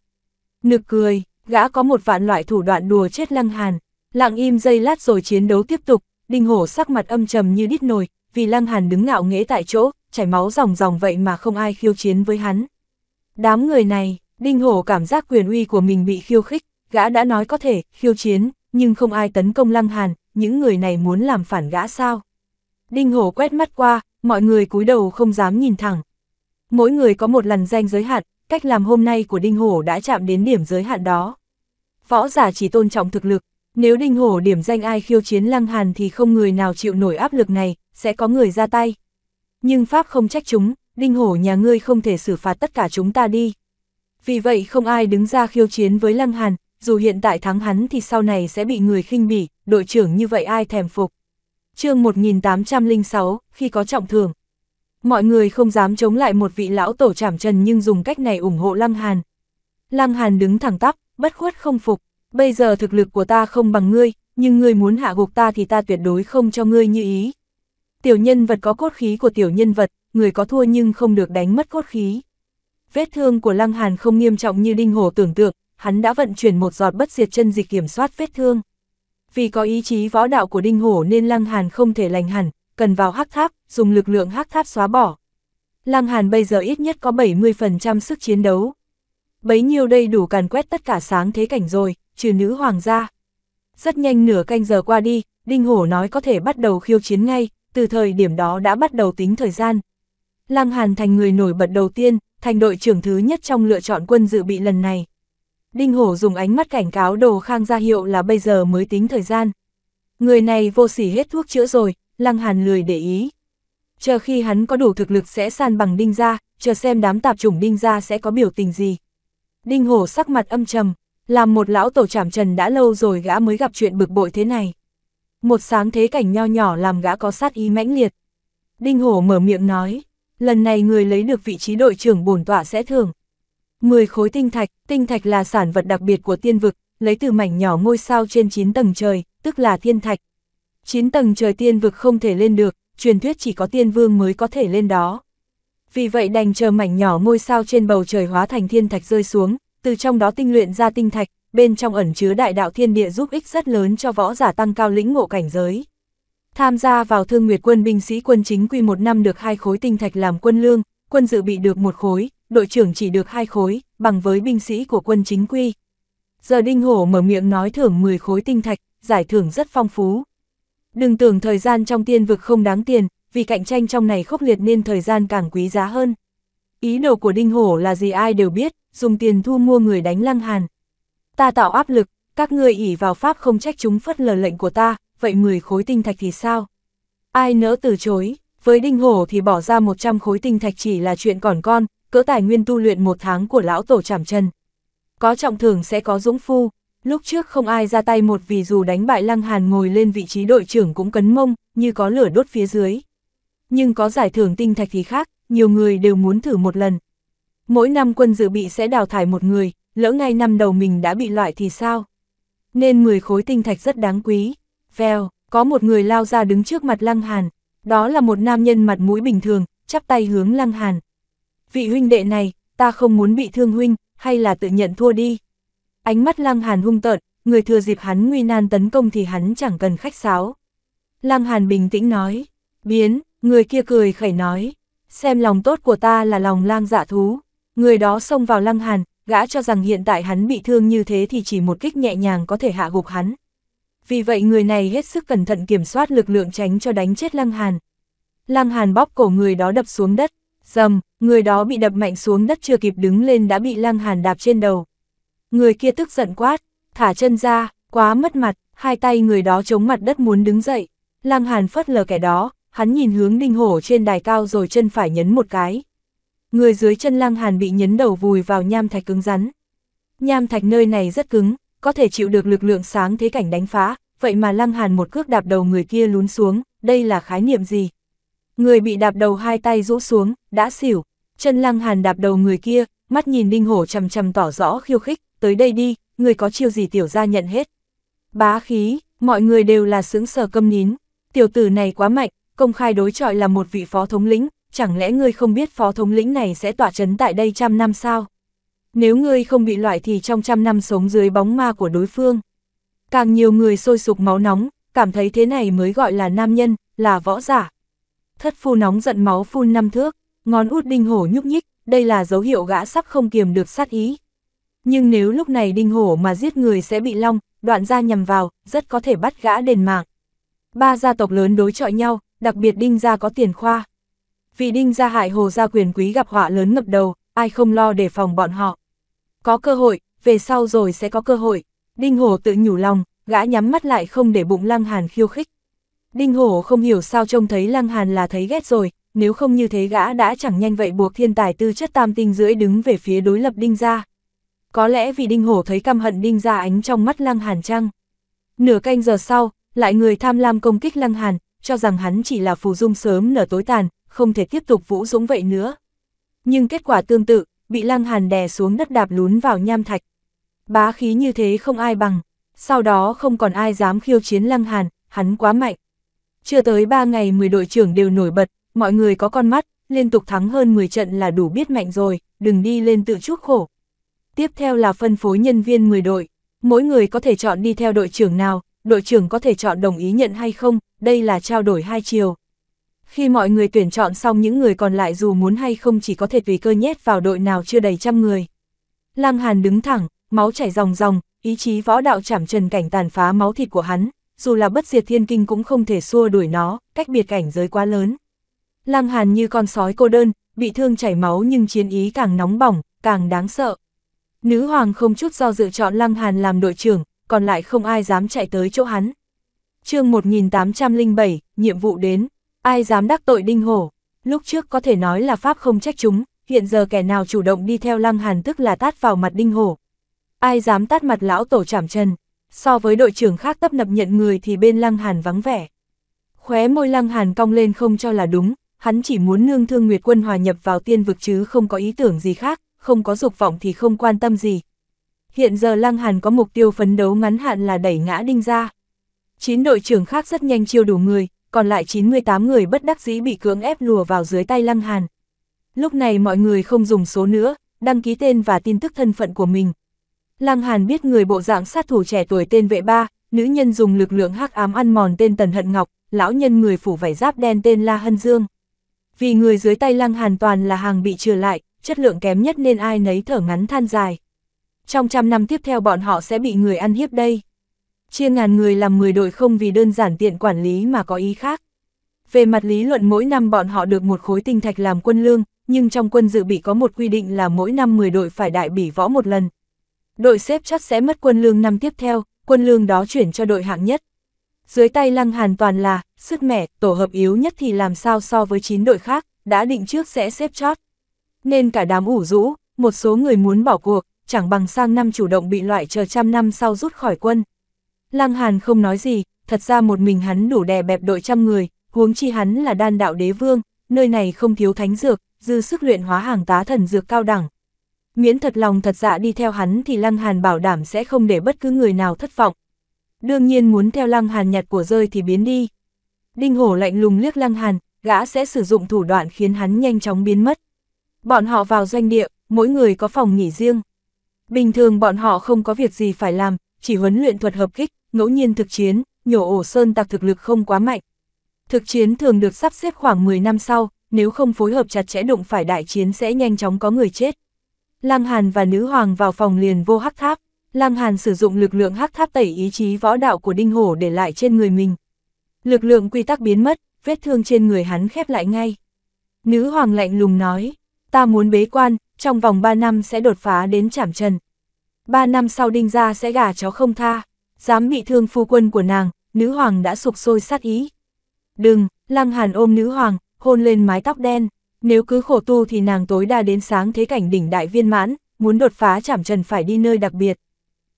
Nực cười, gã có một vạn loại thủ đoạn đùa chết lăng hàn, lặng im giây lát rồi chiến đấu tiếp tục, đinh hổ sắc mặt âm trầm như đít nồi, vì lăng hàn đứng ngạo nghễ tại chỗ, chảy máu ròng ròng vậy mà không ai khiêu chiến với hắn. Đám người này, đinh hổ cảm giác quyền uy của mình bị khiêu khích, gã đã nói có thể khiêu chiến, nhưng không ai tấn công lăng hàn, những người này muốn làm phản gã sao. Đinh hổ quét mắt qua, mọi người cúi đầu không dám nhìn thẳng. Mỗi người có một lần danh giới hạn, cách làm hôm nay của Đinh Hổ đã chạm đến điểm giới hạn đó. Võ giả chỉ tôn trọng thực lực, nếu Đinh Hổ điểm danh ai khiêu chiến Lăng Hàn thì không người nào chịu nổi áp lực này, sẽ có người ra tay. Nhưng Pháp không trách chúng, Đinh Hổ nhà ngươi không thể xử phạt tất cả chúng ta đi. Vì vậy không ai đứng ra khiêu chiến với Lăng Hàn, dù hiện tại thắng hắn thì sau này sẽ bị người khinh bỉ, đội trưởng như vậy ai thèm phục. chương 1806, khi có trọng thường, Mọi người không dám chống lại một vị lão tổ trảm trần nhưng dùng cách này ủng hộ Lăng Hàn. Lăng Hàn đứng thẳng tắp, bất khuất không phục. Bây giờ thực lực của ta không bằng ngươi, nhưng ngươi muốn hạ gục ta thì ta tuyệt đối không cho ngươi như ý. Tiểu nhân vật có cốt khí của tiểu nhân vật, người có thua nhưng không được đánh mất cốt khí. Vết thương của Lăng Hàn không nghiêm trọng như Đinh Hổ tưởng tượng, hắn đã vận chuyển một giọt bất diệt chân dịch kiểm soát vết thương. Vì có ý chí võ đạo của Đinh Hổ nên Lăng Hàn không thể lành hẳn, cần vào hắc tháp, dùng lực lượng hắc tháp xóa bỏ. Lăng Hàn bây giờ ít nhất có 70% sức chiến đấu. Bấy nhiêu đây đủ càn quét tất cả sáng thế cảnh rồi, trừ nữ hoàng gia. Rất nhanh nửa canh giờ qua đi, Đinh Hổ nói có thể bắt đầu khiêu chiến ngay, từ thời điểm đó đã bắt đầu tính thời gian. Lăng Hàn thành người nổi bật đầu tiên, thành đội trưởng thứ nhất trong lựa chọn quân dự bị lần này. Đinh Hổ dùng ánh mắt cảnh cáo đồ khang ra hiệu là bây giờ mới tính thời gian. Người này vô sỉ hết thuốc chữa rồi, Lăng Hàn lười để ý. Chờ khi hắn có đủ thực lực sẽ san bằng đinh gia, chờ xem đám tạp chủng đinh gia sẽ có biểu tình gì. Đinh hổ sắc mặt âm trầm, làm một lão tổ trảm trần đã lâu rồi gã mới gặp chuyện bực bội thế này. Một sáng thế cảnh nho nhỏ làm gã có sát ý mãnh liệt. Đinh hổ mở miệng nói, lần này người lấy được vị trí đội trưởng bổn tọa sẽ thưởng. mười khối tinh thạch, tinh thạch là sản vật đặc biệt của tiên vực, lấy từ mảnh nhỏ ngôi sao trên 9 tầng trời, tức là thiên thạch, 9 tầng trời tiên vực không thể lên được, truyền thuyết chỉ có tiên vương mới có thể lên đó. Vì vậy đành chờ mảnh nhỏ ngôi sao trên bầu trời hóa thành thiên thạch rơi xuống, từ trong đó tinh luyện ra tinh thạch, bên trong ẩn chứa đại đạo thiên địa giúp ích rất lớn cho võ giả tăng cao lĩnh ngộ cảnh giới. Tham gia vào thương nguyệt quân binh sĩ quân chính quy một năm được hai khối tinh thạch làm quân lương, quân dự bị được một khối, đội trưởng chỉ được hai khối, bằng với binh sĩ của quân chính quy. Giờ Đinh Hổ mở miệng nói thưởng 10 khối tinh thạch, giải thưởng rất phong phú, Đừng tưởng thời gian trong tiên vực không đáng tiền, vì cạnh tranh trong này khốc liệt nên thời gian càng quý giá hơn. Ý đồ của Đinh Hổ là gì ai đều biết, dùng tiền thu mua người đánh Lăng Hàn. Ta tạo áp lực, các ngươi ỉ vào Pháp không trách chúng phất lờ lệnh của ta, vậy 10 khối tinh thạch thì sao? Ai nỡ từ chối, với Đinh Hổ thì bỏ ra 100 khối tinh thạch chỉ là chuyện còn con, cỡ tài nguyên tu luyện một tháng của lão tổ trảm chân. Có trọng thưởng sẽ có dũng phu, Lúc trước không ai ra tay một vì dù đánh bại Lăng Hàn ngồi lên vị trí đội trưởng cũng cấn mông, như có lửa đốt phía dưới. Nhưng có giải thưởng tinh thạch thì khác, nhiều người đều muốn thử một lần. Mỗi năm quân dự bị sẽ đào thải một người, lỡ ngay năm đầu mình đã bị loại thì sao? Nên 10 khối tinh thạch rất đáng quý. Vèo, có một người lao ra đứng trước mặt Lăng Hàn, đó là một nam nhân mặt mũi bình thường, chắp tay hướng Lăng Hàn. Vị huynh đệ này, ta không muốn bị thương huynh, hay là tự nhận thua đi. Ánh mắt Lăng Hàn hung tợn, người thừa dịp hắn nguy nan tấn công thì hắn chẳng cần khách sáo. Lăng Hàn bình tĩnh nói, biến, người kia cười khẩy nói, xem lòng tốt của ta là lòng lang dạ thú. Người đó xông vào Lăng Hàn, gã cho rằng hiện tại hắn bị thương như thế thì chỉ một kích nhẹ nhàng có thể hạ gục hắn. Vì vậy người này hết sức cẩn thận kiểm soát lực lượng tránh cho đánh chết Lăng Hàn. Lăng Hàn bóp cổ người đó đập xuống đất, dầm, người đó bị đập mạnh xuống đất chưa kịp đứng lên đã bị Lăng Hàn đạp trên đầu, Người kia tức giận quát, thả chân ra, quá mất mặt, hai tay người đó chống mặt đất muốn đứng dậy. Lăng Hàn phất lờ kẻ đó, hắn nhìn hướng đinh hổ trên đài cao rồi chân phải nhấn một cái. Người dưới chân Lăng Hàn bị nhấn đầu vùi vào nham thạch cứng rắn. Nham thạch nơi này rất cứng, có thể chịu được lực lượng sáng thế cảnh đánh phá, vậy mà Lăng Hàn một cước đạp đầu người kia lún xuống, đây là khái niệm gì? Người bị đạp đầu hai tay rũ xuống, đã xỉu, chân Lăng Hàn đạp đầu người kia, mắt nhìn Đinh Hổ chầm chầm tỏ rõ khiêu khích, tới đây đi, người có chiêu gì tiểu ra nhận hết. Bá khí, mọi người đều là sướng sở câm nín, tiểu tử này quá mạnh, công khai đối chọi là một vị phó thống lĩnh, chẳng lẽ ngươi không biết phó thống lĩnh này sẽ tỏa chấn tại đây trăm năm sao? Nếu ngươi không bị loại thì trong trăm năm sống dưới bóng ma của đối phương. Càng nhiều người sôi sục máu nóng, cảm thấy thế này mới gọi là nam nhân, là võ giả. Thất phu nóng giận máu phun năm thước, ngón út đinh hổ nhúc nhích, đây là dấu hiệu gã sắp không kiềm được sát ý. Nhưng nếu lúc này đinh hổ mà giết người sẽ bị long, đoạn ra nhầm vào, rất có thể bắt gã đền mạng. Ba gia tộc lớn đối chọi nhau, đặc biệt đinh gia có tiền khoa. Vì đinh gia hại hồ gia quyền quý gặp họa lớn ngập đầu, ai không lo để phòng bọn họ. Có cơ hội, về sau rồi sẽ có cơ hội. Đinh hổ tự nhủ lòng, gã nhắm mắt lại không để bụng lăng hàn khiêu khích. Đinh hổ không hiểu sao trông thấy lăng hàn là thấy ghét rồi, nếu không như thế gã đã chẳng nhanh vậy buộc thiên tài tư chất tam tinh rưỡi đứng về phía đối lập đinh gia có lẽ vì đinh hổ thấy căm hận đinh gia ánh trong mắt lăng hàn chăng. Nửa canh giờ sau, lại người tham lam công kích lăng hàn, cho rằng hắn chỉ là phù dung sớm nở tối tàn, không thể tiếp tục vũ dũng vậy nữa. Nhưng kết quả tương tự, bị lăng hàn đè xuống đất đạp lún vào nham thạch. Bá khí như thế không ai bằng, sau đó không còn ai dám khiêu chiến lăng hàn, hắn quá mạnh. Chưa tới 3 ngày 10 đội trưởng đều nổi bật, mọi người có con mắt, liên tục thắng hơn 10 trận là đủ biết mạnh rồi, đừng đi lên tự chuốc khổ tiếp theo là phân phối nhân viên 10 đội, mỗi người có thể chọn đi theo đội trưởng nào, đội trưởng có thể chọn đồng ý nhận hay không, đây là trao đổi hai chiều. Khi mọi người tuyển chọn xong những người còn lại dù muốn hay không chỉ có thể tùy cơ nhét vào đội nào chưa đầy trăm người. Lăng Hàn đứng thẳng, máu chảy ròng ròng, ý chí võ đạo chảm trần cảnh tàn phá máu thịt của hắn, dù là bất diệt thiên kinh cũng không thể xua đuổi nó, cách biệt cảnh giới quá lớn. Lăng Hàn như con sói cô đơn, bị thương chảy máu nhưng chiến ý càng nóng bỏng, càng đáng sợ. Nữ hoàng không chút do dự chọn Lăng Hàn làm đội trưởng, còn lại không ai dám chạy tới chỗ hắn. chương 1807, nhiệm vụ đến, ai dám đắc tội đinh hổ, lúc trước có thể nói là Pháp không trách chúng, hiện giờ kẻ nào chủ động đi theo Lăng Hàn tức là tát vào mặt đinh hổ. Ai dám tát mặt lão tổ chảm chân, so với đội trưởng khác tấp nập nhận người thì bên Lăng Hàn vắng vẻ. Khóe môi Lăng Hàn cong lên không cho là đúng, hắn chỉ muốn nương thương Nguyệt Quân hòa nhập vào tiên vực chứ không có ý tưởng gì khác, không có dục vọng thì không quan tâm gì. Hiện giờ Lăng Hàn có mục tiêu phấn đấu ngắn hạn là đẩy ngã Đinh ra. 9 đội trưởng khác rất nhanh chiêu đủ người, còn lại 98 người bất đắc dĩ bị cưỡng ép lùa vào dưới tay Lăng Hàn. Lúc này mọi người không dùng số nữa, đăng ký tên và tin tức thân phận của mình. Lăng Hàn biết người bộ dạng sát thủ trẻ tuổi tên vệ ba, nữ nhân dùng lực lượng hắc ám ăn mòn tên Tần Hận Ngọc, lão nhân người phủ vải giáp đen tên La Hân Dương. Vì người dưới tay Lăng Hàn toàn là hàng bị trừ lại, chất lượng kém nhất nên ai nấy thở ngắn than dài. Trong trăm năm tiếp theo bọn họ sẽ bị người ăn hiếp đây. Chia ngàn người làm 10 đội không vì đơn giản tiện quản lý mà có ý khác. Về mặt lý luận mỗi năm bọn họ được một khối tinh thạch làm quân lương, nhưng trong quân dự bị có một quy định là mỗi năm 10 đội phải đại bỉ võ một lần. Đội xếp chắc sẽ mất quân lương năm tiếp theo, quân lương đó chuyển cho đội hạng nhất. Dưới tay Lăng Hàn toàn là, sức mẻ, tổ hợp yếu nhất thì làm sao so với 9 đội khác, đã định trước sẽ xếp chót nên cả đám ủ rũ, một số người muốn bỏ cuộc, chẳng bằng sang năm chủ động bị loại chờ trăm năm sau rút khỏi quân. Lăng Hàn không nói gì, thật ra một mình hắn đủ đè bẹp đội trăm người, huống chi hắn là đan đạo đế vương, nơi này không thiếu thánh dược, dư sức luyện hóa hàng tá thần dược cao đẳng. Miễn thật lòng thật dạ đi theo hắn thì Lăng Hàn bảo đảm sẽ không để bất cứ người nào thất vọng. Đương nhiên muốn theo Lăng Hàn nhặt của rơi thì biến đi. Đinh Hổ lạnh lùng liếc Lăng Hàn, gã sẽ sử dụng thủ đoạn khiến hắn nhanh chóng biến mất. Bọn họ vào doanh địa, mỗi người có phòng nghỉ riêng. Bình thường bọn họ không có việc gì phải làm, chỉ huấn luyện thuật hợp kích, ngẫu nhiên thực chiến, nhổ ổ sơn tạc thực lực không quá mạnh. Thực chiến thường được sắp xếp khoảng 10 năm sau, nếu không phối hợp chặt chẽ đụng phải đại chiến sẽ nhanh chóng có người chết. Lăng Hàn và nữ hoàng vào phòng liền vô hắc tháp, Lăng Hàn sử dụng lực lượng hắc tháp tẩy ý chí võ đạo của đinh hổ để lại trên người mình. Lực lượng quy tắc biến mất, vết thương trên người hắn khép lại ngay. Nữ hoàng lạnh lùng nói, ta muốn bế quan, trong vòng 3 năm sẽ đột phá đến chảm trần. 3 năm sau đinh ra sẽ gả cháu không tha, dám bị thương phu quân của nàng, nữ hoàng đã sụp sôi sát ý. Đừng, lăng hàn ôm nữ hoàng, hôn lên mái tóc đen, nếu cứ khổ tu thì nàng tối đa đến sáng thế cảnh đỉnh đại viên mãn, muốn đột phá chảm trần phải đi nơi đặc biệt.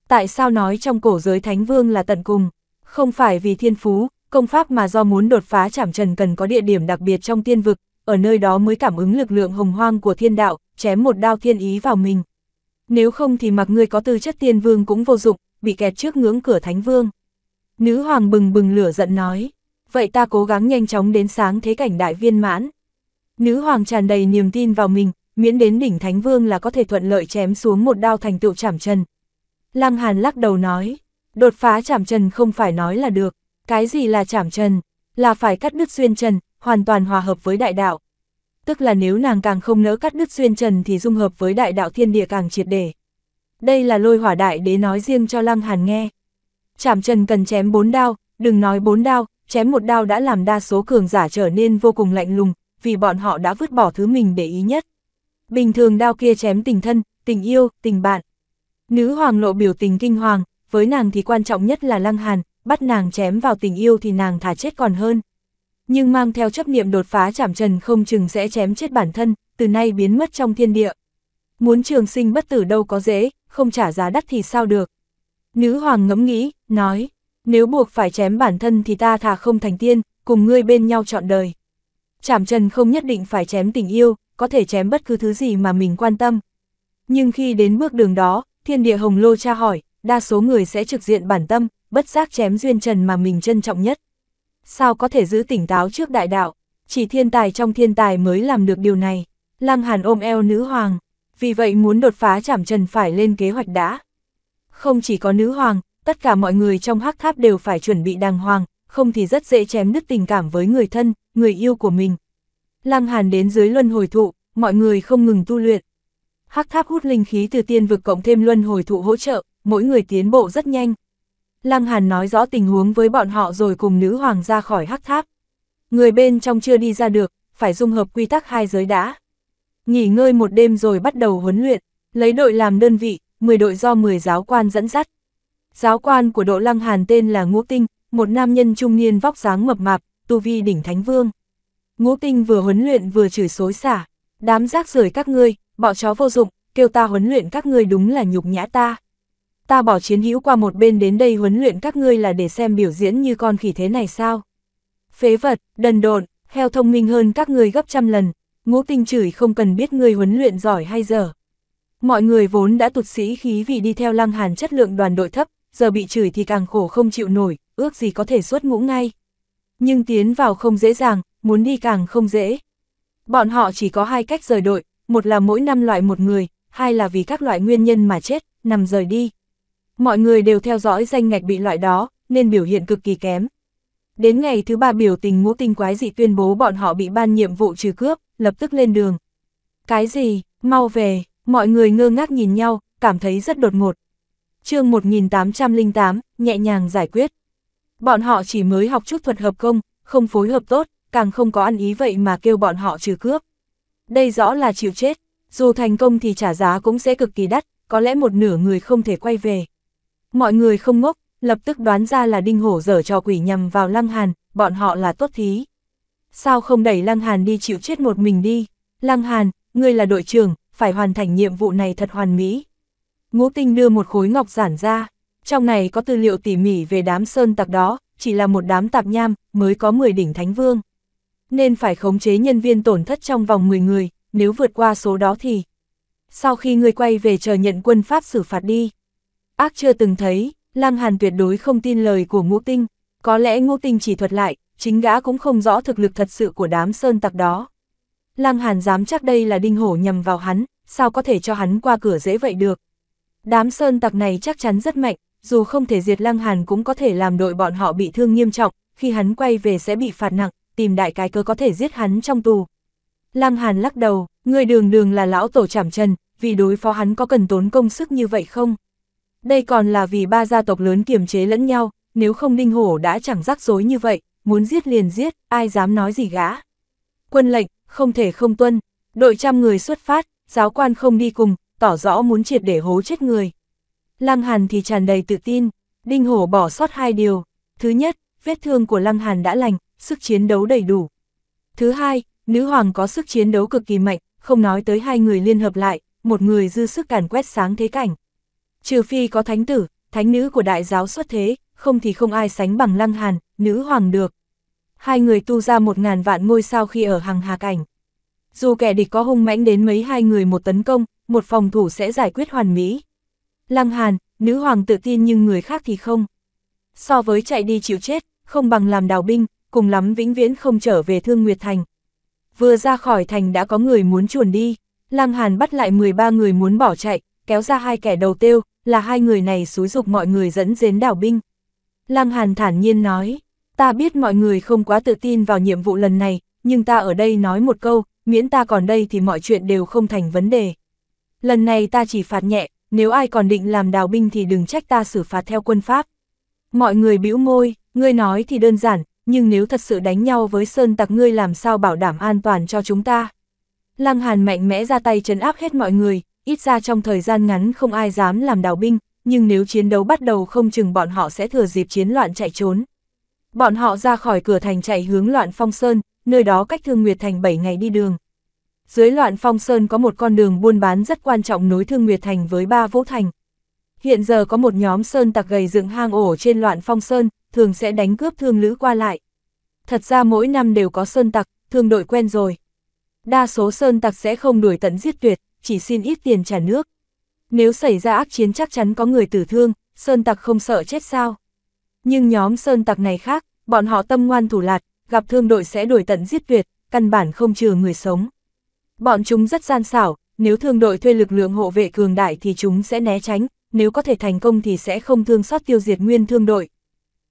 Tại sao nói trong cổ giới thánh vương là tận cùng? Không phải vì thiên phú, công pháp mà do muốn đột phá chảm trần cần có địa điểm đặc biệt trong tiên vực, ở nơi đó mới cảm ứng lực lượng hồng hoang của thiên đạo, chém một đao thiên ý vào mình. Nếu không thì mặc ngươi có tư chất tiên vương cũng vô dụng, bị kẹt trước ngưỡng cửa thánh vương. Nữ hoàng bừng bừng lửa giận nói, vậy ta cố gắng nhanh chóng đến sáng thế cảnh đại viên mãn. Nữ hoàng tràn đầy niềm tin vào mình, miễn đến đỉnh thánh vương là có thể thuận lợi chém xuống một đao thành tựu chảm trần. Lăng Hàn lắc đầu nói, đột phá chảm trần không phải nói là được, cái gì là chảm trần, là phải cắt đứt xuyên trần, hoàn toàn hòa hợp với đại đạo. Tức là nếu nàng càng không nỡ cắt đứt xuyên trần thì dung hợp với đại đạo thiên địa càng triệt để. Đây là lôi hỏa đại đế nói riêng cho Lăng Hàn nghe. Chạm trần cần chém bốn đao, đừng nói bốn đao, chém một đao đã làm đa số cường giả trở nên vô cùng lạnh lùng, vì bọn họ đã vứt bỏ thứ mình để ý nhất. Bình thường đao kia chém tình thân, tình yêu, tình bạn. Nữ hoàng lộ biểu tình kinh hoàng, với nàng thì quan trọng nhất là Lăng Hàn, bắt nàng chém vào tình yêu thì nàng thả chết còn hơn nhưng mang theo chấp niệm đột phá chảm trần không chừng sẽ chém chết bản thân, từ nay biến mất trong thiên địa. Muốn trường sinh bất tử đâu có dễ, không trả giá đắt thì sao được. Nữ hoàng ngẫm nghĩ, nói, nếu buộc phải chém bản thân thì ta thà không thành tiên, cùng ngươi bên nhau chọn đời. Chảm trần không nhất định phải chém tình yêu, có thể chém bất cứ thứ gì mà mình quan tâm. Nhưng khi đến bước đường đó, thiên địa hồng lô tra hỏi, đa số người sẽ trực diện bản tâm, bất giác chém duyên trần mà mình trân trọng nhất sao có thể giữ tỉnh táo trước đại đạo, chỉ thiên tài trong thiên tài mới làm được điều này. Lăng Hàn ôm eo nữ hoàng, vì vậy muốn đột phá chảm trần phải lên kế hoạch đã. Không chỉ có nữ hoàng, tất cả mọi người trong hắc tháp đều phải chuẩn bị đàng hoàng, không thì rất dễ chém đứt tình cảm với người thân, người yêu của mình. Lăng Hàn đến dưới luân hồi thụ, mọi người không ngừng tu luyện. Hắc tháp hút linh khí từ tiên vực cộng thêm luân hồi thụ hỗ trợ, mỗi người tiến bộ rất nhanh. Lăng Hàn nói rõ tình huống với bọn họ rồi cùng nữ hoàng ra khỏi hắc tháp. Người bên trong chưa đi ra được, phải dung hợp quy tắc hai giới đã. Nghỉ ngơi một đêm rồi bắt đầu huấn luyện, lấy đội làm đơn vị, 10 đội do 10 giáo quan dẫn dắt. Giáo quan của độ Lăng Hàn tên là Ngũ Tinh, một nam nhân trung niên vóc dáng mập mạp, tu vi đỉnh thánh vương. Ngũ Tinh vừa huấn luyện vừa chửi xối xả, đám rác rời các ngươi, bọ chó vô dụng, kêu ta huấn luyện các ngươi đúng là nhục nhã ta ta bỏ chiến hữu qua một bên đến đây huấn luyện các ngươi là để xem biểu diễn như con khỉ thế này sao? Phế vật, đần độn, heo thông minh hơn các ngươi gấp trăm lần, ngũ tinh chửi không cần biết ngươi huấn luyện giỏi hay dở. Mọi người vốn đã tụt sĩ khí vì đi theo lăng hàn chất lượng đoàn đội thấp, giờ bị chửi thì càng khổ không chịu nổi, ước gì có thể xuất ngũ ngay. Nhưng tiến vào không dễ dàng, muốn đi càng không dễ. Bọn họ chỉ có hai cách rời đội, một là mỗi năm loại một người, hai là vì các loại nguyên nhân mà chết, nằm rời đi mọi người đều theo dõi danh ngạch bị loại đó, nên biểu hiện cực kỳ kém. Đến ngày thứ ba biểu tình ngũ tinh quái dị tuyên bố bọn họ bị ban nhiệm vụ trừ cướp, lập tức lên đường. Cái gì, mau về, mọi người ngơ ngác nhìn nhau, cảm thấy rất đột ngột. chương 1808, nhẹ nhàng giải quyết. Bọn họ chỉ mới học chút thuật hợp công, không phối hợp tốt, càng không có ăn ý vậy mà kêu bọn họ trừ cướp. Đây rõ là chịu chết, dù thành công thì trả giá cũng sẽ cực kỳ đắt, có lẽ một nửa người không thể quay về. Mọi người không ngốc, lập tức đoán ra là đinh hổ dở trò quỷ nhầm vào Lăng Hàn, bọn họ là tốt thí. Sao không đẩy Lăng Hàn đi chịu chết một mình đi? Lăng Hàn, ngươi là đội trưởng, phải hoàn thành nhiệm vụ này thật hoàn mỹ. Ngũ tinh đưa một khối ngọc giản ra, trong này có tư liệu tỉ mỉ về đám sơn tặc đó, chỉ là một đám tạp nham, mới có 10 đỉnh thánh vương. Nên phải khống chế nhân viên tổn thất trong vòng 10 người, nếu vượt qua số đó thì... Sau khi ngươi quay về chờ nhận quân Pháp xử phạt đi, ác chưa từng thấy, Lăng Hàn tuyệt đối không tin lời của ngũ tinh, có lẽ ngũ tinh chỉ thuật lại, chính gã cũng không rõ thực lực thật sự của đám sơn tặc đó. Lăng Hàn dám chắc đây là đinh hổ nhầm vào hắn, sao có thể cho hắn qua cửa dễ vậy được. Đám sơn tặc này chắc chắn rất mạnh, dù không thể diệt Lăng Hàn cũng có thể làm đội bọn họ bị thương nghiêm trọng, khi hắn quay về sẽ bị phạt nặng, tìm đại cái cơ có thể giết hắn trong tù. Lăng Hàn lắc đầu, người đường đường là lão tổ chảm chân, vì đối phó hắn có cần tốn công sức như vậy không? Đây còn là vì ba gia tộc lớn kiềm chế lẫn nhau, nếu không Ninh Hổ đã chẳng rắc rối như vậy, muốn giết liền giết, ai dám nói gì gã. Quân lệnh, không thể không tuân, đội trăm người xuất phát, giáo quan không đi cùng, tỏ rõ muốn triệt để hố chết người. Lăng Hàn thì tràn đầy tự tin, Đinh Hổ bỏ sót hai điều. Thứ nhất, vết thương của Lăng Hàn đã lành, sức chiến đấu đầy đủ. Thứ hai, nữ hoàng có sức chiến đấu cực kỳ mạnh, không nói tới hai người liên hợp lại, một người dư sức càn quét sáng thế cảnh. Trừ phi có thánh tử, thánh nữ của đại giáo xuất thế, không thì không ai sánh bằng lăng hàn, nữ hoàng được. Hai người tu ra một ngàn vạn ngôi sao khi ở hàng hà cảnh. Dù kẻ địch có hung mãnh đến mấy hai người một tấn công, một phòng thủ sẽ giải quyết hoàn mỹ. Lăng hàn, nữ hoàng tự tin nhưng người khác thì không. So với chạy đi chịu chết, không bằng làm đào binh, cùng lắm vĩnh viễn không trở về Thương Nguyệt Thành. Vừa ra khỏi thành đã có người muốn chuồn đi, Lăng Hàn bắt lại 13 người muốn bỏ chạy, kéo ra hai kẻ đầu tiêu, là hai người này xúi dục mọi người dẫn dến đảo binh. Lăng Hàn thản nhiên nói, ta biết mọi người không quá tự tin vào nhiệm vụ lần này, nhưng ta ở đây nói một câu, miễn ta còn đây thì mọi chuyện đều không thành vấn đề. Lần này ta chỉ phạt nhẹ, nếu ai còn định làm đào binh thì đừng trách ta xử phạt theo quân pháp. Mọi người bĩu môi, ngươi nói thì đơn giản, nhưng nếu thật sự đánh nhau với Sơn Tặc ngươi làm sao bảo đảm an toàn cho chúng ta. Lăng Hàn mạnh mẽ ra tay trấn áp hết mọi người, ít ra trong thời gian ngắn không ai dám làm đào binh, nhưng nếu chiến đấu bắt đầu không chừng bọn họ sẽ thừa dịp chiến loạn chạy trốn. Bọn họ ra khỏi cửa thành chạy hướng loạn phong sơn, nơi đó cách thương nguyệt thành 7 ngày đi đường. Dưới loạn phong sơn có một con đường buôn bán rất quan trọng nối thương nguyệt thành với ba vũ thành. Hiện giờ có một nhóm sơn tặc gầy dựng hang ổ trên loạn phong sơn, thường sẽ đánh cướp thương lữ qua lại. Thật ra mỗi năm đều có sơn tặc, thương đội quen rồi. Đa số sơn tặc sẽ không đuổi tận giết tuyệt, chỉ xin ít tiền trả nước. Nếu xảy ra ác chiến chắc chắn có người tử thương, Sơn Tặc không sợ chết sao. Nhưng nhóm Sơn Tặc này khác, bọn họ tâm ngoan thủ lạt, gặp thương đội sẽ đuổi tận giết tuyệt, căn bản không trừ người sống. Bọn chúng rất gian xảo, nếu thương đội thuê lực lượng hộ vệ cường đại thì chúng sẽ né tránh, nếu có thể thành công thì sẽ không thương xót tiêu diệt nguyên thương đội.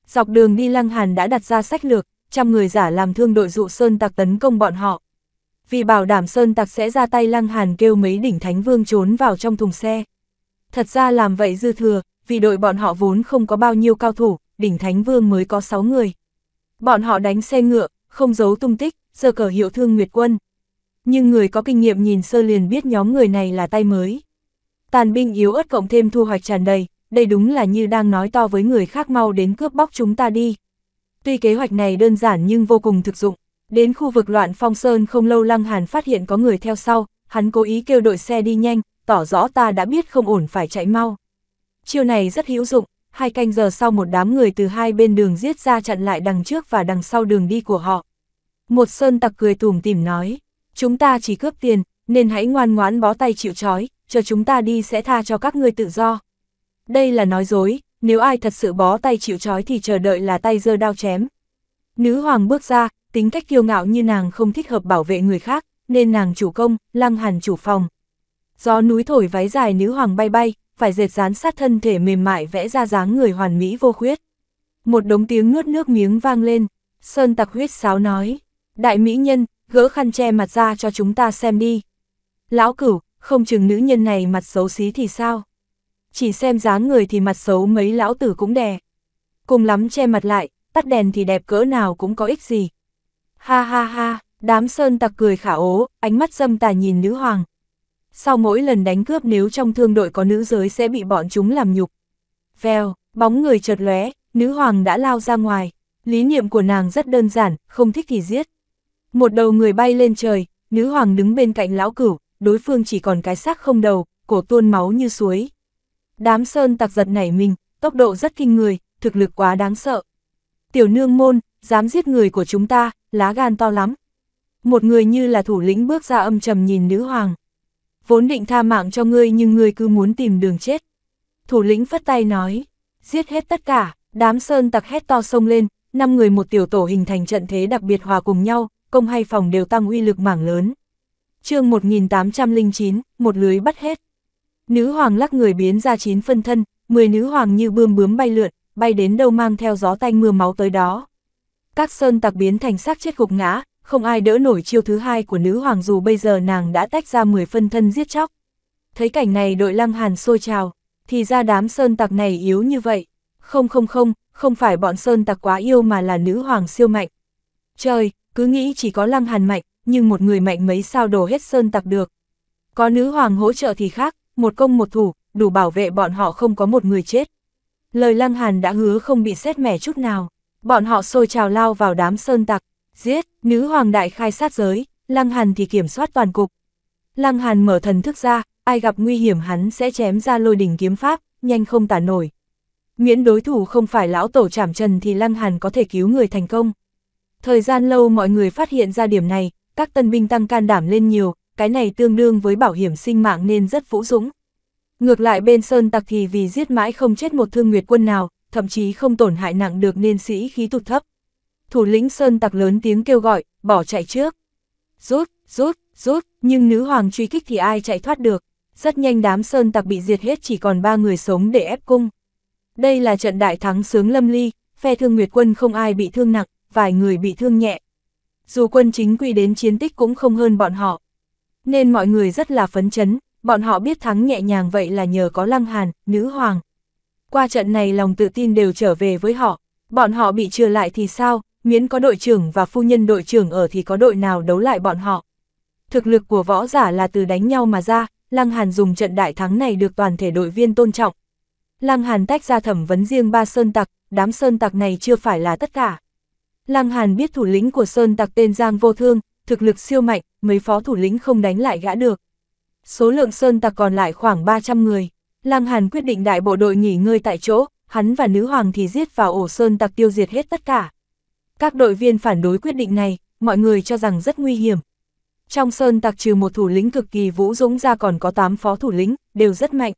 Dọc đường đi Lăng Hàn đã đặt ra sách lược, trăm người giả làm thương đội dụ Sơn Tặc tấn công bọn họ vì bảo đảm Sơn Tặc sẽ ra tay Lăng Hàn kêu mấy đỉnh Thánh Vương trốn vào trong thùng xe. Thật ra làm vậy dư thừa, vì đội bọn họ vốn không có bao nhiêu cao thủ, đỉnh Thánh Vương mới có 6 người. Bọn họ đánh xe ngựa, không giấu tung tích, giờ cờ hiệu thương Nguyệt Quân. Nhưng người có kinh nghiệm nhìn sơ liền biết nhóm người này là tay mới. Tàn binh yếu ớt cộng thêm thu hoạch tràn đầy, đây đúng là như đang nói to với người khác mau đến cướp bóc chúng ta đi. Tuy kế hoạch này đơn giản nhưng vô cùng thực dụng. Đến khu vực loạn phong sơn không lâu Lăng Hàn phát hiện có người theo sau, hắn cố ý kêu đội xe đi nhanh, tỏ rõ ta đã biết không ổn phải chạy mau. Chiêu này rất hữu dụng, hai canh giờ sau một đám người từ hai bên đường giết ra chặn lại đằng trước và đằng sau đường đi của họ. Một sơn tặc cười tủm tìm nói, chúng ta chỉ cướp tiền, nên hãy ngoan ngoãn bó tay chịu chói chờ chúng ta đi sẽ tha cho các ngươi tự do. Đây là nói dối, nếu ai thật sự bó tay chịu chói thì chờ đợi là tay dơ đao chém. Nữ hoàng bước ra, tính cách kiêu ngạo như nàng không thích hợp bảo vệ người khác, nên nàng chủ công, lăng hàn chủ phòng. Gió núi thổi váy dài nữ hoàng bay bay, phải dệt dán sát thân thể mềm mại vẽ ra dáng người hoàn mỹ vô khuyết. Một đống tiếng nuốt nước miếng vang lên, Sơn Tặc huyết sáo nói, đại mỹ nhân, gỡ khăn che mặt ra cho chúng ta xem đi. Lão cửu, không chừng nữ nhân này mặt xấu xí thì sao? Chỉ xem dáng người thì mặt xấu mấy lão tử cũng đè. Cùng lắm che mặt lại, tắt đèn thì đẹp cỡ nào cũng có ích gì, Ha ha ha, đám sơn tặc cười khả ố, ánh mắt dâm tà nhìn nữ hoàng. Sau mỗi lần đánh cướp nếu trong thương đội có nữ giới sẽ bị bọn chúng làm nhục. Vèo, bóng người chợt lóe, nữ hoàng đã lao ra ngoài. Lý niệm của nàng rất đơn giản, không thích thì giết. Một đầu người bay lên trời, nữ hoàng đứng bên cạnh lão cửu, đối phương chỉ còn cái xác không đầu, cổ tuôn máu như suối. Đám sơn tặc giật nảy mình, tốc độ rất kinh người, thực lực quá đáng sợ. Tiểu nương môn, dám giết người của chúng ta, lá gan to lắm. Một người như là thủ lĩnh bước ra âm trầm nhìn nữ hoàng. Vốn định tha mạng cho ngươi nhưng ngươi cứ muốn tìm đường chết. Thủ lĩnh phất tay nói, giết hết tất cả, đám sơn tặc hét to sông lên, năm người một tiểu tổ hình thành trận thế đặc biệt hòa cùng nhau, công hay phòng đều tăng uy lực mảng lớn. chương 1809, một lưới bắt hết. Nữ hoàng lắc người biến ra chín phân thân, 10 nữ hoàng như bươm bướm bay lượn, bay đến đâu mang theo gió tanh mưa máu tới đó các sơn tặc biến thành xác chết gục ngã, không ai đỡ nổi chiêu thứ hai của nữ hoàng dù bây giờ nàng đã tách ra 10 phân thân giết chóc. Thấy cảnh này đội lăng hàn sôi trào, thì ra đám sơn tặc này yếu như vậy. Không không không, không phải bọn sơn tặc quá yêu mà là nữ hoàng siêu mạnh. Trời, cứ nghĩ chỉ có lăng hàn mạnh, nhưng một người mạnh mấy sao đổ hết sơn tặc được. Có nữ hoàng hỗ trợ thì khác, một công một thủ, đủ bảo vệ bọn họ không có một người chết. Lời lăng hàn đã hứa không bị xét mẻ chút nào bọn họ sôi trào lao vào đám sơn tặc, giết, nữ hoàng đại khai sát giới, Lăng Hàn thì kiểm soát toàn cục. Lăng Hàn mở thần thức ra, ai gặp nguy hiểm hắn sẽ chém ra lôi đỉnh kiếm pháp, nhanh không tả nổi. Miễn đối thủ không phải lão tổ trảm trần thì Lăng Hàn có thể cứu người thành công. Thời gian lâu mọi người phát hiện ra điểm này, các tân binh tăng can đảm lên nhiều, cái này tương đương với bảo hiểm sinh mạng nên rất vũ dũng. Ngược lại bên Sơn Tặc thì vì giết mãi không chết một thương nguyệt quân nào, thậm chí không tổn hại nặng được nên sĩ khí tụt thấp. Thủ lĩnh Sơn Tặc lớn tiếng kêu gọi, bỏ chạy trước. Rút, rút, rút, nhưng nữ hoàng truy kích thì ai chạy thoát được. Rất nhanh đám Sơn Tặc bị diệt hết chỉ còn ba người sống để ép cung. Đây là trận đại thắng sướng lâm ly, phe thương Nguyệt quân không ai bị thương nặng, vài người bị thương nhẹ. Dù quân chính quy đến chiến tích cũng không hơn bọn họ. Nên mọi người rất là phấn chấn, bọn họ biết thắng nhẹ nhàng vậy là nhờ có Lăng Hàn, nữ hoàng qua trận này lòng tự tin đều trở về với họ, bọn họ bị trừ lại thì sao, miễn có đội trưởng và phu nhân đội trưởng ở thì có đội nào đấu lại bọn họ. Thực lực của võ giả là từ đánh nhau mà ra, Lăng Hàn dùng trận đại thắng này được toàn thể đội viên tôn trọng. Lăng Hàn tách ra thẩm vấn riêng ba sơn tặc, đám sơn tặc này chưa phải là tất cả. Lăng Hàn biết thủ lĩnh của sơn tặc tên Giang Vô Thương, thực lực siêu mạnh, mấy phó thủ lĩnh không đánh lại gã được. Số lượng sơn tặc còn lại khoảng 300 người. Lăng Hàn quyết định đại bộ đội nghỉ ngơi tại chỗ, hắn và nữ hoàng thì giết vào ổ sơn tặc tiêu diệt hết tất cả. Các đội viên phản đối quyết định này, mọi người cho rằng rất nguy hiểm. Trong sơn tặc trừ một thủ lĩnh cực kỳ vũ dũng ra còn có 8 phó thủ lĩnh, đều rất mạnh.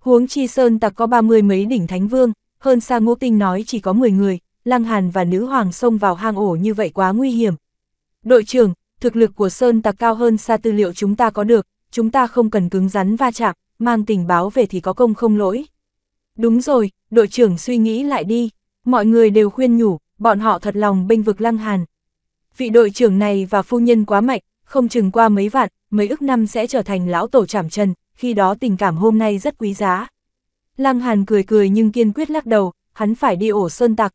Huống chi sơn tặc có 30 mấy đỉnh thánh vương, hơn xa ngũ tinh nói chỉ có 10 người, Lăng Hàn và nữ hoàng xông vào hang ổ như vậy quá nguy hiểm. Đội trưởng, thực lực của sơn tặc cao hơn xa tư liệu chúng ta có được, chúng ta không cần cứng rắn va chạm, mang tình báo về thì có công không lỗi. Đúng rồi, đội trưởng suy nghĩ lại đi, mọi người đều khuyên nhủ, bọn họ thật lòng bênh vực lăng hàn. Vị đội trưởng này và phu nhân quá mạnh, không chừng qua mấy vạn, mấy ức năm sẽ trở thành lão tổ trảm trần, khi đó tình cảm hôm nay rất quý giá. Lăng hàn cười cười nhưng kiên quyết lắc đầu, hắn phải đi ổ sơn tặc.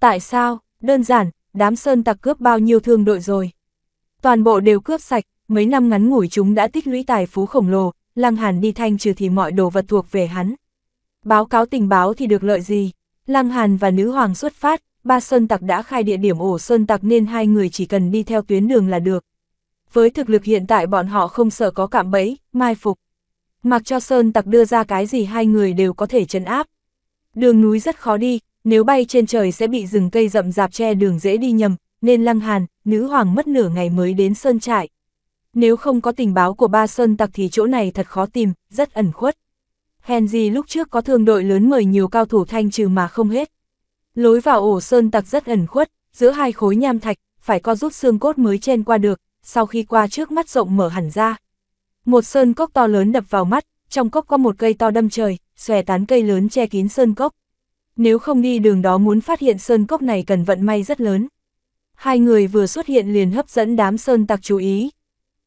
Tại sao? Đơn giản, đám sơn tặc cướp bao nhiêu thương đội rồi. Toàn bộ đều cướp sạch, mấy năm ngắn ngủi chúng đã tích lũy tài phú khổng lồ, Lăng Hàn đi thanh trừ thì mọi đồ vật thuộc về hắn. Báo cáo tình báo thì được lợi gì? Lăng Hàn và nữ hoàng xuất phát, ba sơn tặc đã khai địa điểm ổ sơn tặc nên hai người chỉ cần đi theo tuyến đường là được. Với thực lực hiện tại bọn họ không sợ có cạm bẫy, mai phục. Mặc cho sơn tặc đưa ra cái gì hai người đều có thể chấn áp. Đường núi rất khó đi, nếu bay trên trời sẽ bị rừng cây rậm rạp che đường dễ đi nhầm, nên Lăng Hàn, nữ hoàng mất nửa ngày mới đến sơn trại. Nếu không có tình báo của ba sơn tặc thì chỗ này thật khó tìm, rất ẩn khuất. Henry lúc trước có thương đội lớn mời nhiều cao thủ thanh trừ mà không hết. Lối vào ổ sơn tặc rất ẩn khuất, giữa hai khối nham thạch, phải co rút xương cốt mới chen qua được, sau khi qua trước mắt rộng mở hẳn ra. Một sơn cốc to lớn đập vào mắt, trong cốc có một cây to đâm trời, xòe tán cây lớn che kín sơn cốc. Nếu không đi đường đó muốn phát hiện sơn cốc này cần vận may rất lớn. Hai người vừa xuất hiện liền hấp dẫn đám sơn tặc chú ý,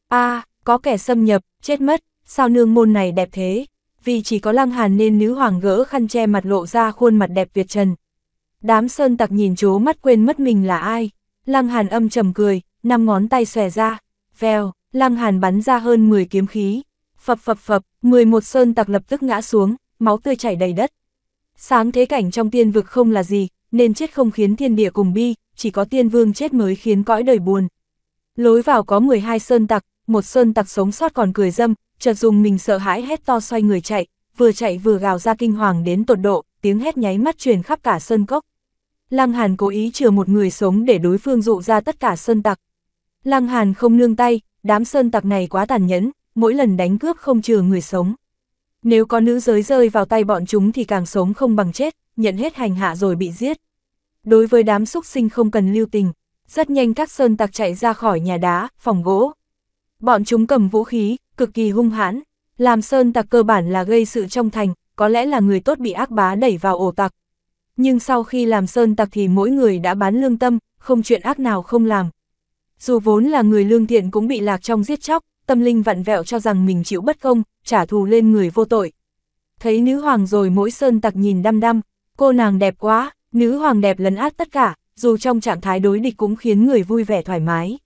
a à, có kẻ xâm nhập, chết mất, sao nương môn này đẹp thế, vì chỉ có lăng hàn nên nữ hoàng gỡ khăn che mặt lộ ra khuôn mặt đẹp Việt trần. Đám sơn tặc nhìn chố mắt quên mất mình là ai, lăng hàn âm trầm cười, năm ngón tay xòe ra, vèo, lăng hàn bắn ra hơn 10 kiếm khí, phập phập phập, 11 sơn tặc lập tức ngã xuống, máu tươi chảy đầy đất. Sáng thế cảnh trong tiên vực không là gì, nên chết không khiến thiên địa cùng bi, chỉ có tiên vương chết mới khiến cõi đời buồn. Lối vào có 12 sơn tặc, một sơn tặc sống sót còn cười dâm, chợt dùng mình sợ hãi hét to xoay người chạy, vừa chạy vừa gào ra kinh hoàng đến tột độ, tiếng hét nháy mắt truyền khắp cả sơn cốc. Lăng Hàn cố ý chừa một người sống để đối phương dụ ra tất cả sơn tặc. Lăng Hàn không nương tay, đám sơn tặc này quá tàn nhẫn, mỗi lần đánh cướp không chừa người sống. Nếu có nữ giới rơi vào tay bọn chúng thì càng sống không bằng chết, nhận hết hành hạ rồi bị giết. Đối với đám súc sinh không cần lưu tình, rất nhanh các sơn tặc chạy ra khỏi nhà đá, phòng gỗ, Bọn chúng cầm vũ khí, cực kỳ hung hãn, làm sơn tặc cơ bản là gây sự trong thành, có lẽ là người tốt bị ác bá đẩy vào ổ tặc. Nhưng sau khi làm sơn tặc thì mỗi người đã bán lương tâm, không chuyện ác nào không làm. Dù vốn là người lương thiện cũng bị lạc trong giết chóc, tâm linh vặn vẹo cho rằng mình chịu bất công, trả thù lên người vô tội. Thấy nữ hoàng rồi mỗi sơn tặc nhìn đăm đăm, cô nàng đẹp quá, nữ hoàng đẹp lấn át tất cả, dù trong trạng thái đối địch cũng khiến người vui vẻ thoải mái.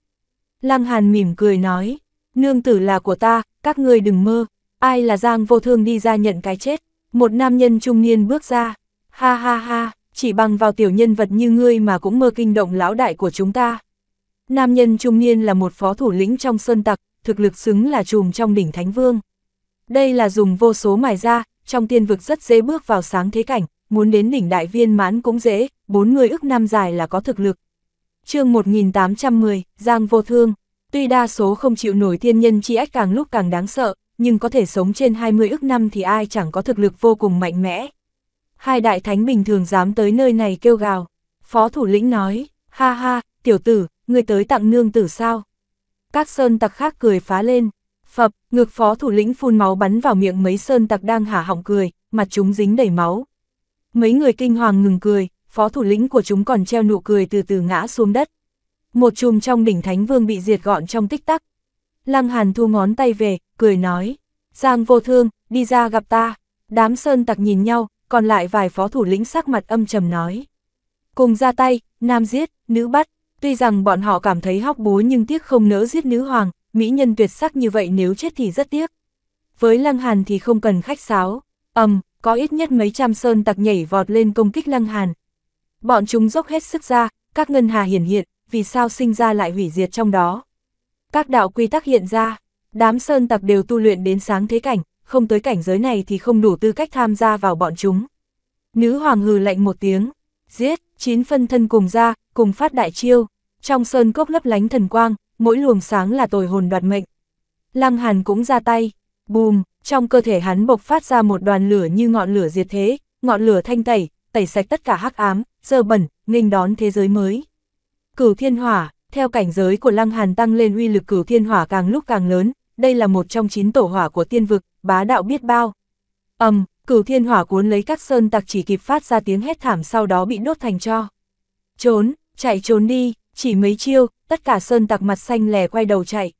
Lăng Hàn mỉm cười nói, Nương tử là của ta, các ngươi đừng mơ, ai là Giang vô thương đi ra nhận cái chết. Một nam nhân trung niên bước ra, ha ha ha, chỉ bằng vào tiểu nhân vật như ngươi mà cũng mơ kinh động lão đại của chúng ta. Nam nhân trung niên là một phó thủ lĩnh trong sơn tặc, thực lực xứng là trùm trong đỉnh Thánh Vương. Đây là dùng vô số mài ra, trong tiên vực rất dễ bước vào sáng thế cảnh, muốn đến đỉnh đại viên mãn cũng dễ, bốn người ức năm dài là có thực lực. chương 1810, Giang Vô Thương Tuy đa số không chịu nổi thiên nhân chi ách càng lúc càng đáng sợ, nhưng có thể sống trên 20 ức năm thì ai chẳng có thực lực vô cùng mạnh mẽ. Hai đại thánh bình thường dám tới nơi này kêu gào. Phó thủ lĩnh nói, ha ha, tiểu tử, người tới tặng nương tử sao? Các sơn tặc khác cười phá lên. Phập, ngược phó thủ lĩnh phun máu bắn vào miệng mấy sơn tặc đang hả hỏng cười, mặt chúng dính đầy máu. Mấy người kinh hoàng ngừng cười, phó thủ lĩnh của chúng còn treo nụ cười từ từ ngã xuống đất một chùm trong đỉnh Thánh Vương bị diệt gọn trong tích tắc. Lăng Hàn thu ngón tay về, cười nói, Giang vô thương, đi ra gặp ta. Đám sơn tặc nhìn nhau, còn lại vài phó thủ lĩnh sắc mặt âm trầm nói. Cùng ra tay, nam giết, nữ bắt, tuy rằng bọn họ cảm thấy hóc búa nhưng tiếc không nỡ giết nữ hoàng, mỹ nhân tuyệt sắc như vậy nếu chết thì rất tiếc. Với Lăng Hàn thì không cần khách sáo, ầm, có ít nhất mấy trăm sơn tặc nhảy vọt lên công kích Lăng Hàn. Bọn chúng dốc hết sức ra, các ngân hà hiển hiện, vì sao sinh ra lại hủy diệt trong đó. Các đạo quy tắc hiện ra, đám sơn tặc đều tu luyện đến sáng thế cảnh, không tới cảnh giới này thì không đủ tư cách tham gia vào bọn chúng. Nữ hoàng hừ lạnh một tiếng, giết, chín phân thân cùng ra, cùng phát đại chiêu, trong sơn cốc lấp lánh thần quang, mỗi luồng sáng là tồi hồn đoạt mệnh. Lăng Hàn cũng ra tay, bùm, trong cơ thể hắn bộc phát ra một đoàn lửa như ngọn lửa diệt thế, ngọn lửa thanh tẩy, tẩy sạch tất cả hắc ám, dơ bẩn, nghênh đón thế giới mới. Cửu thiên hỏa, theo cảnh giới của Lăng Hàn tăng lên uy lực cửu thiên hỏa càng lúc càng lớn, đây là một trong chín tổ hỏa của tiên vực, bá đạo biết bao. ầm, um, cửu thiên hỏa cuốn lấy các sơn tặc chỉ kịp phát ra tiếng hét thảm sau đó bị đốt thành cho. Trốn, chạy trốn đi, chỉ mấy chiêu, tất cả sơn tặc mặt xanh lè quay đầu chạy.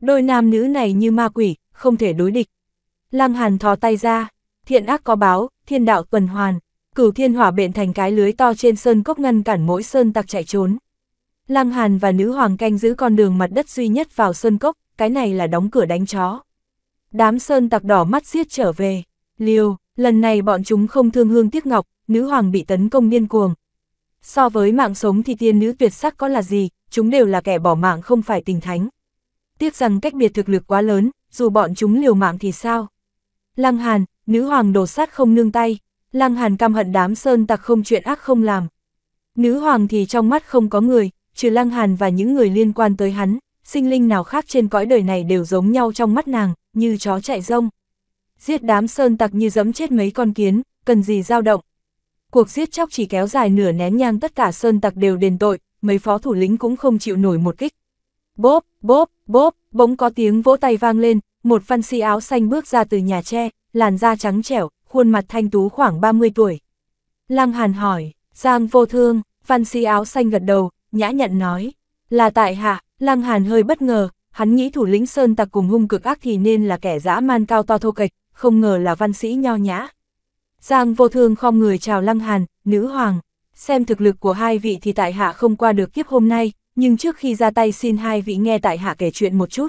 Đôi nam nữ này như ma quỷ, không thể đối địch. Lăng Hàn thò tay ra, thiện ác có báo, thiên đạo tuần hoàn, cửu thiên hỏa bện thành cái lưới to trên sơn cốc ngăn cản mỗi sơn tặc chạy trốn. Lăng Hàn và nữ hoàng canh giữ con đường mặt đất duy nhất vào sơn cốc, cái này là đóng cửa đánh chó. Đám sơn tặc đỏ mắt giết trở về. Liều, lần này bọn chúng không thương hương tiếc ngọc, nữ hoàng bị tấn công điên cuồng. So với mạng sống thì tiên nữ tuyệt sắc có là gì, chúng đều là kẻ bỏ mạng không phải tình thánh. Tiếc rằng cách biệt thực lực quá lớn, dù bọn chúng liều mạng thì sao? Lăng Hàn, nữ hoàng đổ sát không nương tay, Lăng Hàn căm hận đám sơn tặc không chuyện ác không làm. Nữ hoàng thì trong mắt không có người, trừ Lăng Hàn và những người liên quan tới hắn, sinh linh nào khác trên cõi đời này đều giống nhau trong mắt nàng, như chó chạy rông. Giết đám sơn tặc như dẫm chết mấy con kiến, cần gì dao động. Cuộc giết chóc chỉ kéo dài nửa nén nhang tất cả sơn tặc đều đền tội, mấy phó thủ lĩnh cũng không chịu nổi một kích. Bốp, bốp, bốp, bỗng có tiếng vỗ tay vang lên, một văn si áo xanh bước ra từ nhà tre, làn da trắng trẻo, khuôn mặt thanh tú khoảng 30 tuổi. Lăng Hàn hỏi, Giang vô thương, văn si áo xanh gật đầu, nhã nhận nói, là tại hạ, Lăng Hàn hơi bất ngờ, hắn nghĩ thủ lĩnh Sơn Tặc cùng hung cực ác thì nên là kẻ dã man cao to thô kệch, không ngờ là văn sĩ nho nhã. Giang vô thương khom người chào Lăng Hàn, nữ hoàng, xem thực lực của hai vị thì tại hạ không qua được kiếp hôm nay, nhưng trước khi ra tay xin hai vị nghe tại hạ kể chuyện một chút.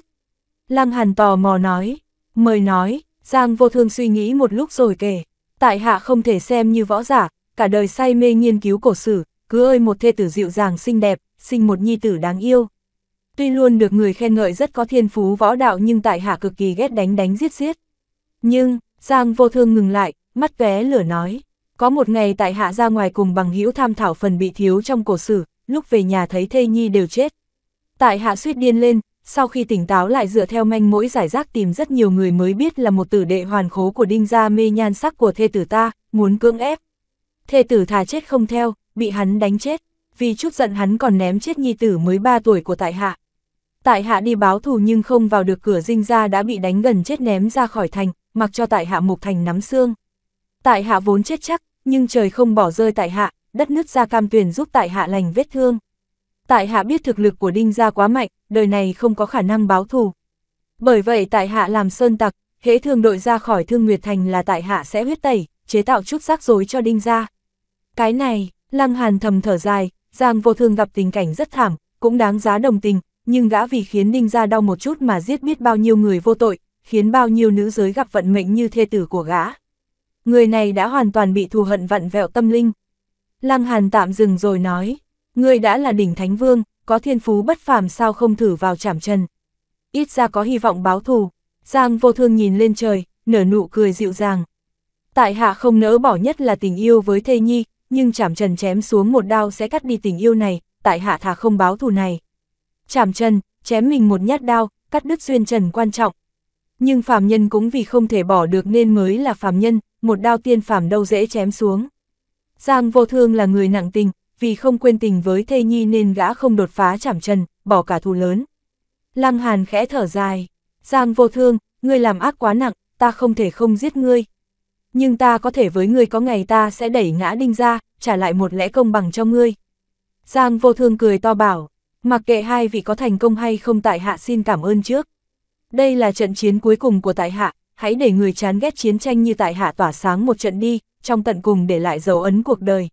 Lăng Hàn tò mò nói, mời nói, Giang vô thương suy nghĩ một lúc rồi kể, tại hạ không thể xem như võ giả, cả đời say mê nghiên cứu cổ sử, cứ ơi một thê tử dịu dàng xinh đẹp, sinh một nhi tử đáng yêu. Tuy luôn được người khen ngợi rất có thiên phú võ đạo nhưng tại hạ cực kỳ ghét đánh đánh giết giết. Nhưng, Giang vô thương ngừng lại, mắt vé lửa nói. Có một ngày tại hạ ra ngoài cùng bằng hữu tham thảo phần bị thiếu trong cổ sử, lúc về nhà thấy thê nhi đều chết. Tại hạ suýt điên lên, sau khi tỉnh táo lại dựa theo manh mỗi giải rác tìm rất nhiều người mới biết là một tử đệ hoàn khố của đinh gia mê nhan sắc của thê tử ta, muốn cưỡng ép. Thê tử thà chết không theo, bị hắn đánh chết, vì chút giận hắn còn ném chết nhi tử mới 3 tuổi của tại hạ. Tại hạ đi báo thù nhưng không vào được cửa dinh ra đã bị đánh gần chết ném ra khỏi thành, mặc cho tại hạ mục thành nắm xương. Tại hạ vốn chết chắc, nhưng trời không bỏ rơi tại hạ, đất nứt ra cam tuyền giúp tại hạ lành vết thương. Tại hạ biết thực lực của đinh gia quá mạnh, đời này không có khả năng báo thù. Bởi vậy tại hạ làm sơn tặc, hễ thường đội ra khỏi thương Nguyệt Thành là tại hạ sẽ huyết tẩy, chế tạo chút rắc rối cho đinh gia. Cái này, Lăng Hàn thầm thở dài, Giang vô thương gặp tình cảnh rất thảm, cũng đáng giá đồng tình, nhưng gã vì khiến Ninh gia đau một chút mà giết biết bao nhiêu người vô tội, khiến bao nhiêu nữ giới gặp vận mệnh như thê tử của gã. Người này đã hoàn toàn bị thù hận vặn vẹo tâm linh. Lăng Hàn tạm dừng rồi nói, người đã là đỉnh Thánh Vương, có thiên phú bất phàm sao không thử vào chảm chân. Ít ra có hy vọng báo thù, Giang vô thương nhìn lên trời, nở nụ cười dịu dàng. Tại hạ không nỡ bỏ nhất là tình yêu với thê nhi, nhưng chảm trần chém xuống một đao sẽ cắt đi tình yêu này, tại hạ thà không báo thù này. Chảm trần, chém mình một nhát đao, cắt đứt duyên trần quan trọng. Nhưng phàm nhân cũng vì không thể bỏ được nên mới là phàm nhân, một đao tiên phàm đâu dễ chém xuống. Giang vô thương là người nặng tình, vì không quên tình với thê nhi nên gã không đột phá chảm trần, bỏ cả thù lớn. Lăng Hàn khẽ thở dài, Giang vô thương, ngươi làm ác quá nặng, ta không thể không giết ngươi, nhưng ta có thể với ngươi có ngày ta sẽ đẩy ngã đinh ra, trả lại một lẽ công bằng cho ngươi. Giang vô thương cười to bảo, mặc kệ hai vị có thành công hay không tại hạ xin cảm ơn trước. Đây là trận chiến cuối cùng của tại hạ, hãy để người chán ghét chiến tranh như tại hạ tỏa sáng một trận đi, trong tận cùng để lại dấu ấn cuộc đời.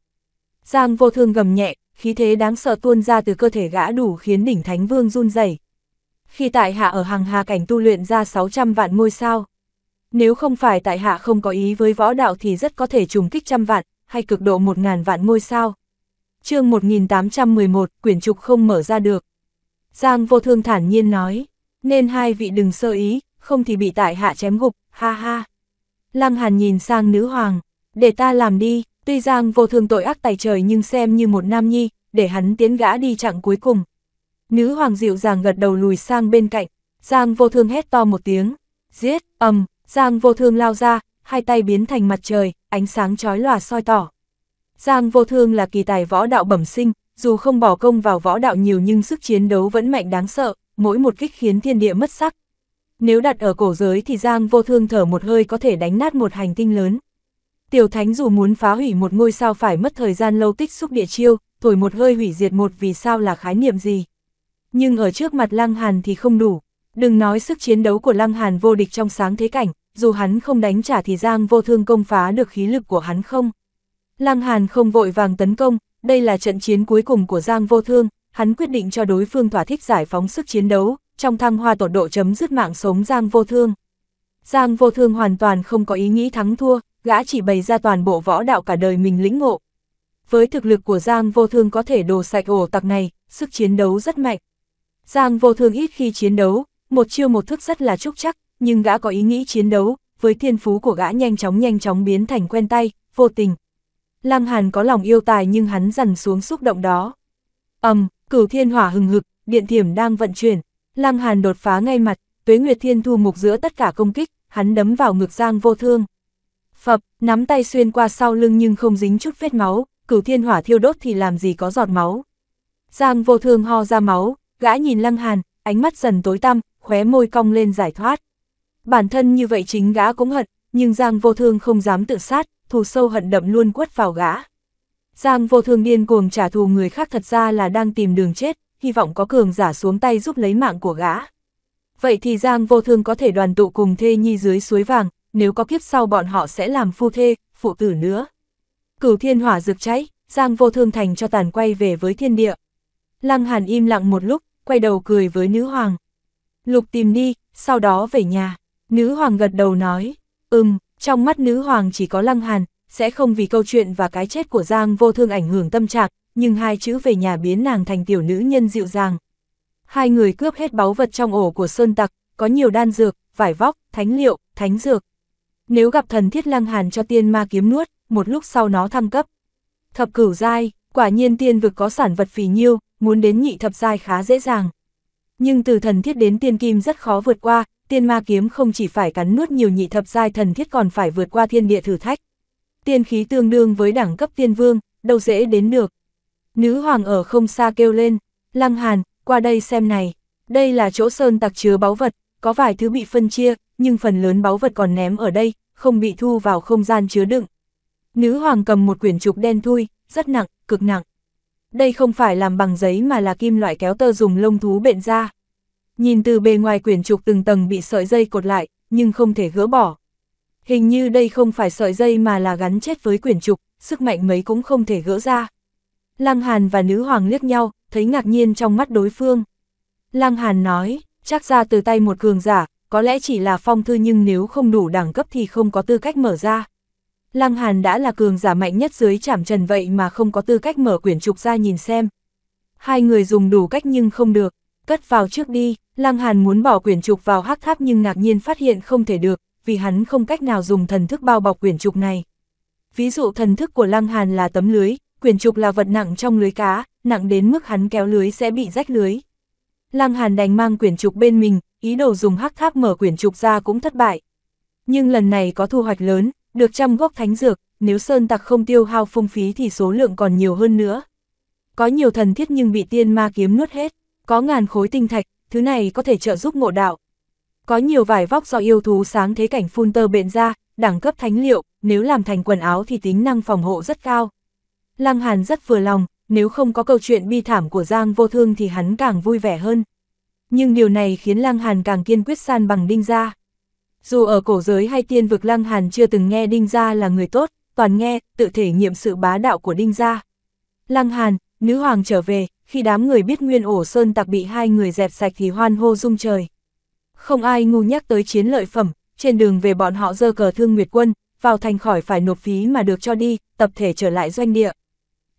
Giang vô thương gầm nhẹ, khí thế đáng sợ tuôn ra từ cơ thể gã đủ khiến đỉnh thánh vương run rẩy. Khi tại hạ ở hàng hà cảnh tu luyện ra 600 vạn ngôi sao, nếu không phải tại hạ không có ý với võ đạo thì rất có thể trùng kích trăm vạn, hay cực độ một ngàn vạn ngôi sao. chương 1811, quyển trục không mở ra được. Giang vô thương thản nhiên nói, nên hai vị đừng sơ ý, không thì bị tại hạ chém gục, ha ha. Lăng Hàn nhìn sang nữ hoàng, để ta làm đi, tuy Giang vô thương tội ác tài trời nhưng xem như một nam nhi, để hắn tiến gã đi chặng cuối cùng. Nữ hoàng dịu dàng gật đầu lùi sang bên cạnh, Giang vô thương hét to một tiếng, giết, ầm, Giang vô thương lao ra, hai tay biến thành mặt trời, ánh sáng chói lòa soi tỏ. Giang vô thương là kỳ tài võ đạo bẩm sinh, dù không bỏ công vào võ đạo nhiều nhưng sức chiến đấu vẫn mạnh đáng sợ, mỗi một kích khiến thiên địa mất sắc. Nếu đặt ở cổ giới thì Giang vô thương thở một hơi có thể đánh nát một hành tinh lớn. Tiểu thánh dù muốn phá hủy một ngôi sao phải mất thời gian lâu tích xúc địa chiêu, thổi một hơi hủy diệt một vì sao là khái niệm gì. Nhưng ở trước mặt Lăng Hàn thì không đủ. Đừng nói sức chiến đấu của Lăng Hàn vô địch trong sáng thế cảnh, dù hắn không đánh trả thì Giang vô thương công phá được khí lực của hắn không. Lăng Hàn không vội vàng tấn công, đây là trận chiến cuối cùng của Giang vô thương, hắn quyết định cho đối phương thỏa thích giải phóng sức chiến đấu, trong thăng hoa tổn độ chấm dứt mạng sống Giang vô thương. Giang vô thương hoàn toàn không có ý nghĩ thắng thua, gã chỉ bày ra toàn bộ võ đạo cả đời mình lĩnh ngộ. Với thực lực của Giang vô thương có thể đồ sạch ổ tặc này, sức chiến đấu rất mạnh. Giang vô thương ít khi chiến đấu, một chiêu một thức rất là trúc chắc, nhưng gã có ý nghĩ chiến đấu, với thiên phú của gã nhanh chóng nhanh chóng biến thành quen tay, vô tình. Lăng Hàn có lòng yêu tài nhưng hắn dần xuống xúc động đó. ầm, um, cửu thiên hỏa hừng hực, điện thiểm đang vận chuyển, Lăng Hàn đột phá ngay mặt, Tuế Nguyệt Thiên thu mục giữa tất cả công kích, hắn đấm vào ngực Giang Vô Thương. Phập, nắm tay xuyên qua sau lưng nhưng không dính chút vết máu, cửu thiên hỏa thiêu đốt thì làm gì có giọt máu. Giang Vô Thương ho ra máu, gã nhìn Lăng Hàn, ánh mắt dần tối tăm, khóe môi cong lên giải thoát. Bản thân như vậy chính gã cũng hận, nhưng Giang vô thương không dám tự sát, thù sâu hận đậm luôn quất vào gã. Giang vô thương điên cuồng trả thù người khác thật ra là đang tìm đường chết, hy vọng có cường giả xuống tay giúp lấy mạng của gã. Vậy thì Giang vô thương có thể đoàn tụ cùng thê nhi dưới suối vàng, nếu có kiếp sau bọn họ sẽ làm phu thê, phụ tử nữa. Cửu thiên hỏa rực cháy, Giang vô thương thành cho tàn quay về với thiên địa. Lăng hàn im lặng một lúc, quay đầu cười với nữ hoàng. Lục tìm đi, sau đó về nhà. Nữ hoàng gật đầu nói, ừm, trong mắt nữ hoàng chỉ có lăng hàn, sẽ không vì câu chuyện và cái chết của Giang vô thương ảnh hưởng tâm trạng, nhưng hai chữ về nhà biến nàng thành tiểu nữ nhân dịu dàng. Hai người cướp hết báu vật trong ổ của Sơn Tặc, có nhiều đan dược, vải vóc, thánh liệu, thánh dược. Nếu gặp thần thiết lăng hàn cho tiên ma kiếm nuốt, một lúc sau nó thăng cấp. Thập cửu dai, quả nhiên tiên vực có sản vật phì nhiêu, muốn đến nhị thập dai khá dễ dàng. Nhưng từ thần thiết đến tiên kim rất khó vượt qua, tiên ma kiếm không chỉ phải cắn nuốt nhiều nhị thập giai thần thiết còn phải vượt qua thiên địa thử thách. Tiên khí tương đương với đẳng cấp tiên vương, đâu dễ đến được. Nữ hoàng ở không xa kêu lên, Lăng Hàn, qua đây xem này. Đây là chỗ sơn tặc chứa báu vật, có vài thứ bị phân chia, nhưng phần lớn báu vật còn ném ở đây, không bị thu vào không gian chứa đựng. Nữ hoàng cầm một quyển trục đen thui, rất nặng, cực nặng. Đây không phải làm bằng giấy mà là kim loại kéo tơ dùng lông thú bện ra. Nhìn từ bề ngoài quyển trục từng tầng bị sợi dây cột lại, nhưng không thể gỡ bỏ. Hình như đây không phải sợi dây mà là gắn chết với quyển trục, sức mạnh mấy cũng không thể gỡ ra. Lăng Hàn và nữ hoàng liếc nhau, thấy ngạc nhiên trong mắt đối phương. Lăng Hàn nói, chắc ra từ tay một cường giả, có lẽ chỉ là phong thư nhưng nếu không đủ đẳng cấp thì không có tư cách mở ra. Lăng Hàn đã là cường giả mạnh nhất dưới chảm trần vậy mà không có tư cách mở quyển trục ra nhìn xem. Hai người dùng đủ cách nhưng không được, cất vào trước đi, Lăng Hàn muốn bỏ quyển trục vào hắc tháp nhưng ngạc nhiên phát hiện không thể được, vì hắn không cách nào dùng thần thức bao bọc quyển trục này. Ví dụ thần thức của Lăng Hàn là tấm lưới, quyển trục là vật nặng trong lưới cá, nặng đến mức hắn kéo lưới sẽ bị rách lưới. Lăng Hàn đành mang quyển trục bên mình, ý đồ dùng hắc tháp mở quyển trục ra cũng thất bại. Nhưng lần này có thu hoạch lớn, được trăm gốc thánh dược, nếu sơn tặc không tiêu hao phung phí thì số lượng còn nhiều hơn nữa. Có nhiều thần thiết nhưng bị tiên ma kiếm nuốt hết, có ngàn khối tinh thạch, thứ này có thể trợ giúp ngộ đạo. Có nhiều vải vóc do yêu thú sáng thế cảnh phun tơ bện ra, đẳng cấp thánh liệu, nếu làm thành quần áo thì tính năng phòng hộ rất cao. Lăng Hàn rất vừa lòng, nếu không có câu chuyện bi thảm của Giang vô thương thì hắn càng vui vẻ hơn. Nhưng điều này khiến Lăng Hàn càng kiên quyết san bằng đinh gia. Dù ở cổ giới hay tiên vực Lăng Hàn chưa từng nghe đinh gia là người tốt, toàn nghe, tự thể nghiệm sự bá đạo của đinh gia. Lăng Hàn, nữ hoàng trở về, khi đám người biết nguyên ổ sơn tặc bị hai người dẹp sạch thì hoan hô rung trời. Không ai ngu nhắc tới chiến lợi phẩm, trên đường về bọn họ dơ cờ thương Nguyệt Quân, vào thành khỏi phải nộp phí mà được cho đi, tập thể trở lại doanh địa.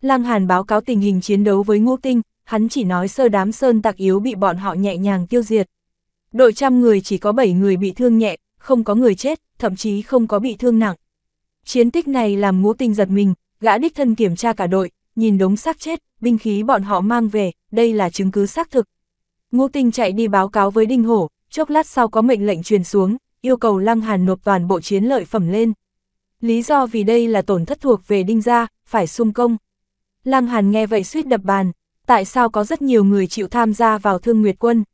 Lăng Hàn báo cáo tình hình chiến đấu với ngũ tinh, hắn chỉ nói sơ đám sơn tặc yếu bị bọn họ nhẹ nhàng tiêu diệt. Đội trăm người chỉ có bảy người bị thương nhẹ, không có người chết, thậm chí không có bị thương nặng. Chiến tích này làm ngũ tinh giật mình, gã đích thân kiểm tra cả đội, nhìn đống xác chết, binh khí bọn họ mang về, đây là chứng cứ xác thực. Ngô Tinh chạy đi báo cáo với Đinh Hổ, chốc lát sau có mệnh lệnh truyền xuống, yêu cầu Lăng Hàn nộp toàn bộ chiến lợi phẩm lên. Lý do vì đây là tổn thất thuộc về Đinh gia, phải sung công. Lăng Hàn nghe vậy suýt đập bàn, tại sao có rất nhiều người chịu tham gia vào Thương Nguyệt quân?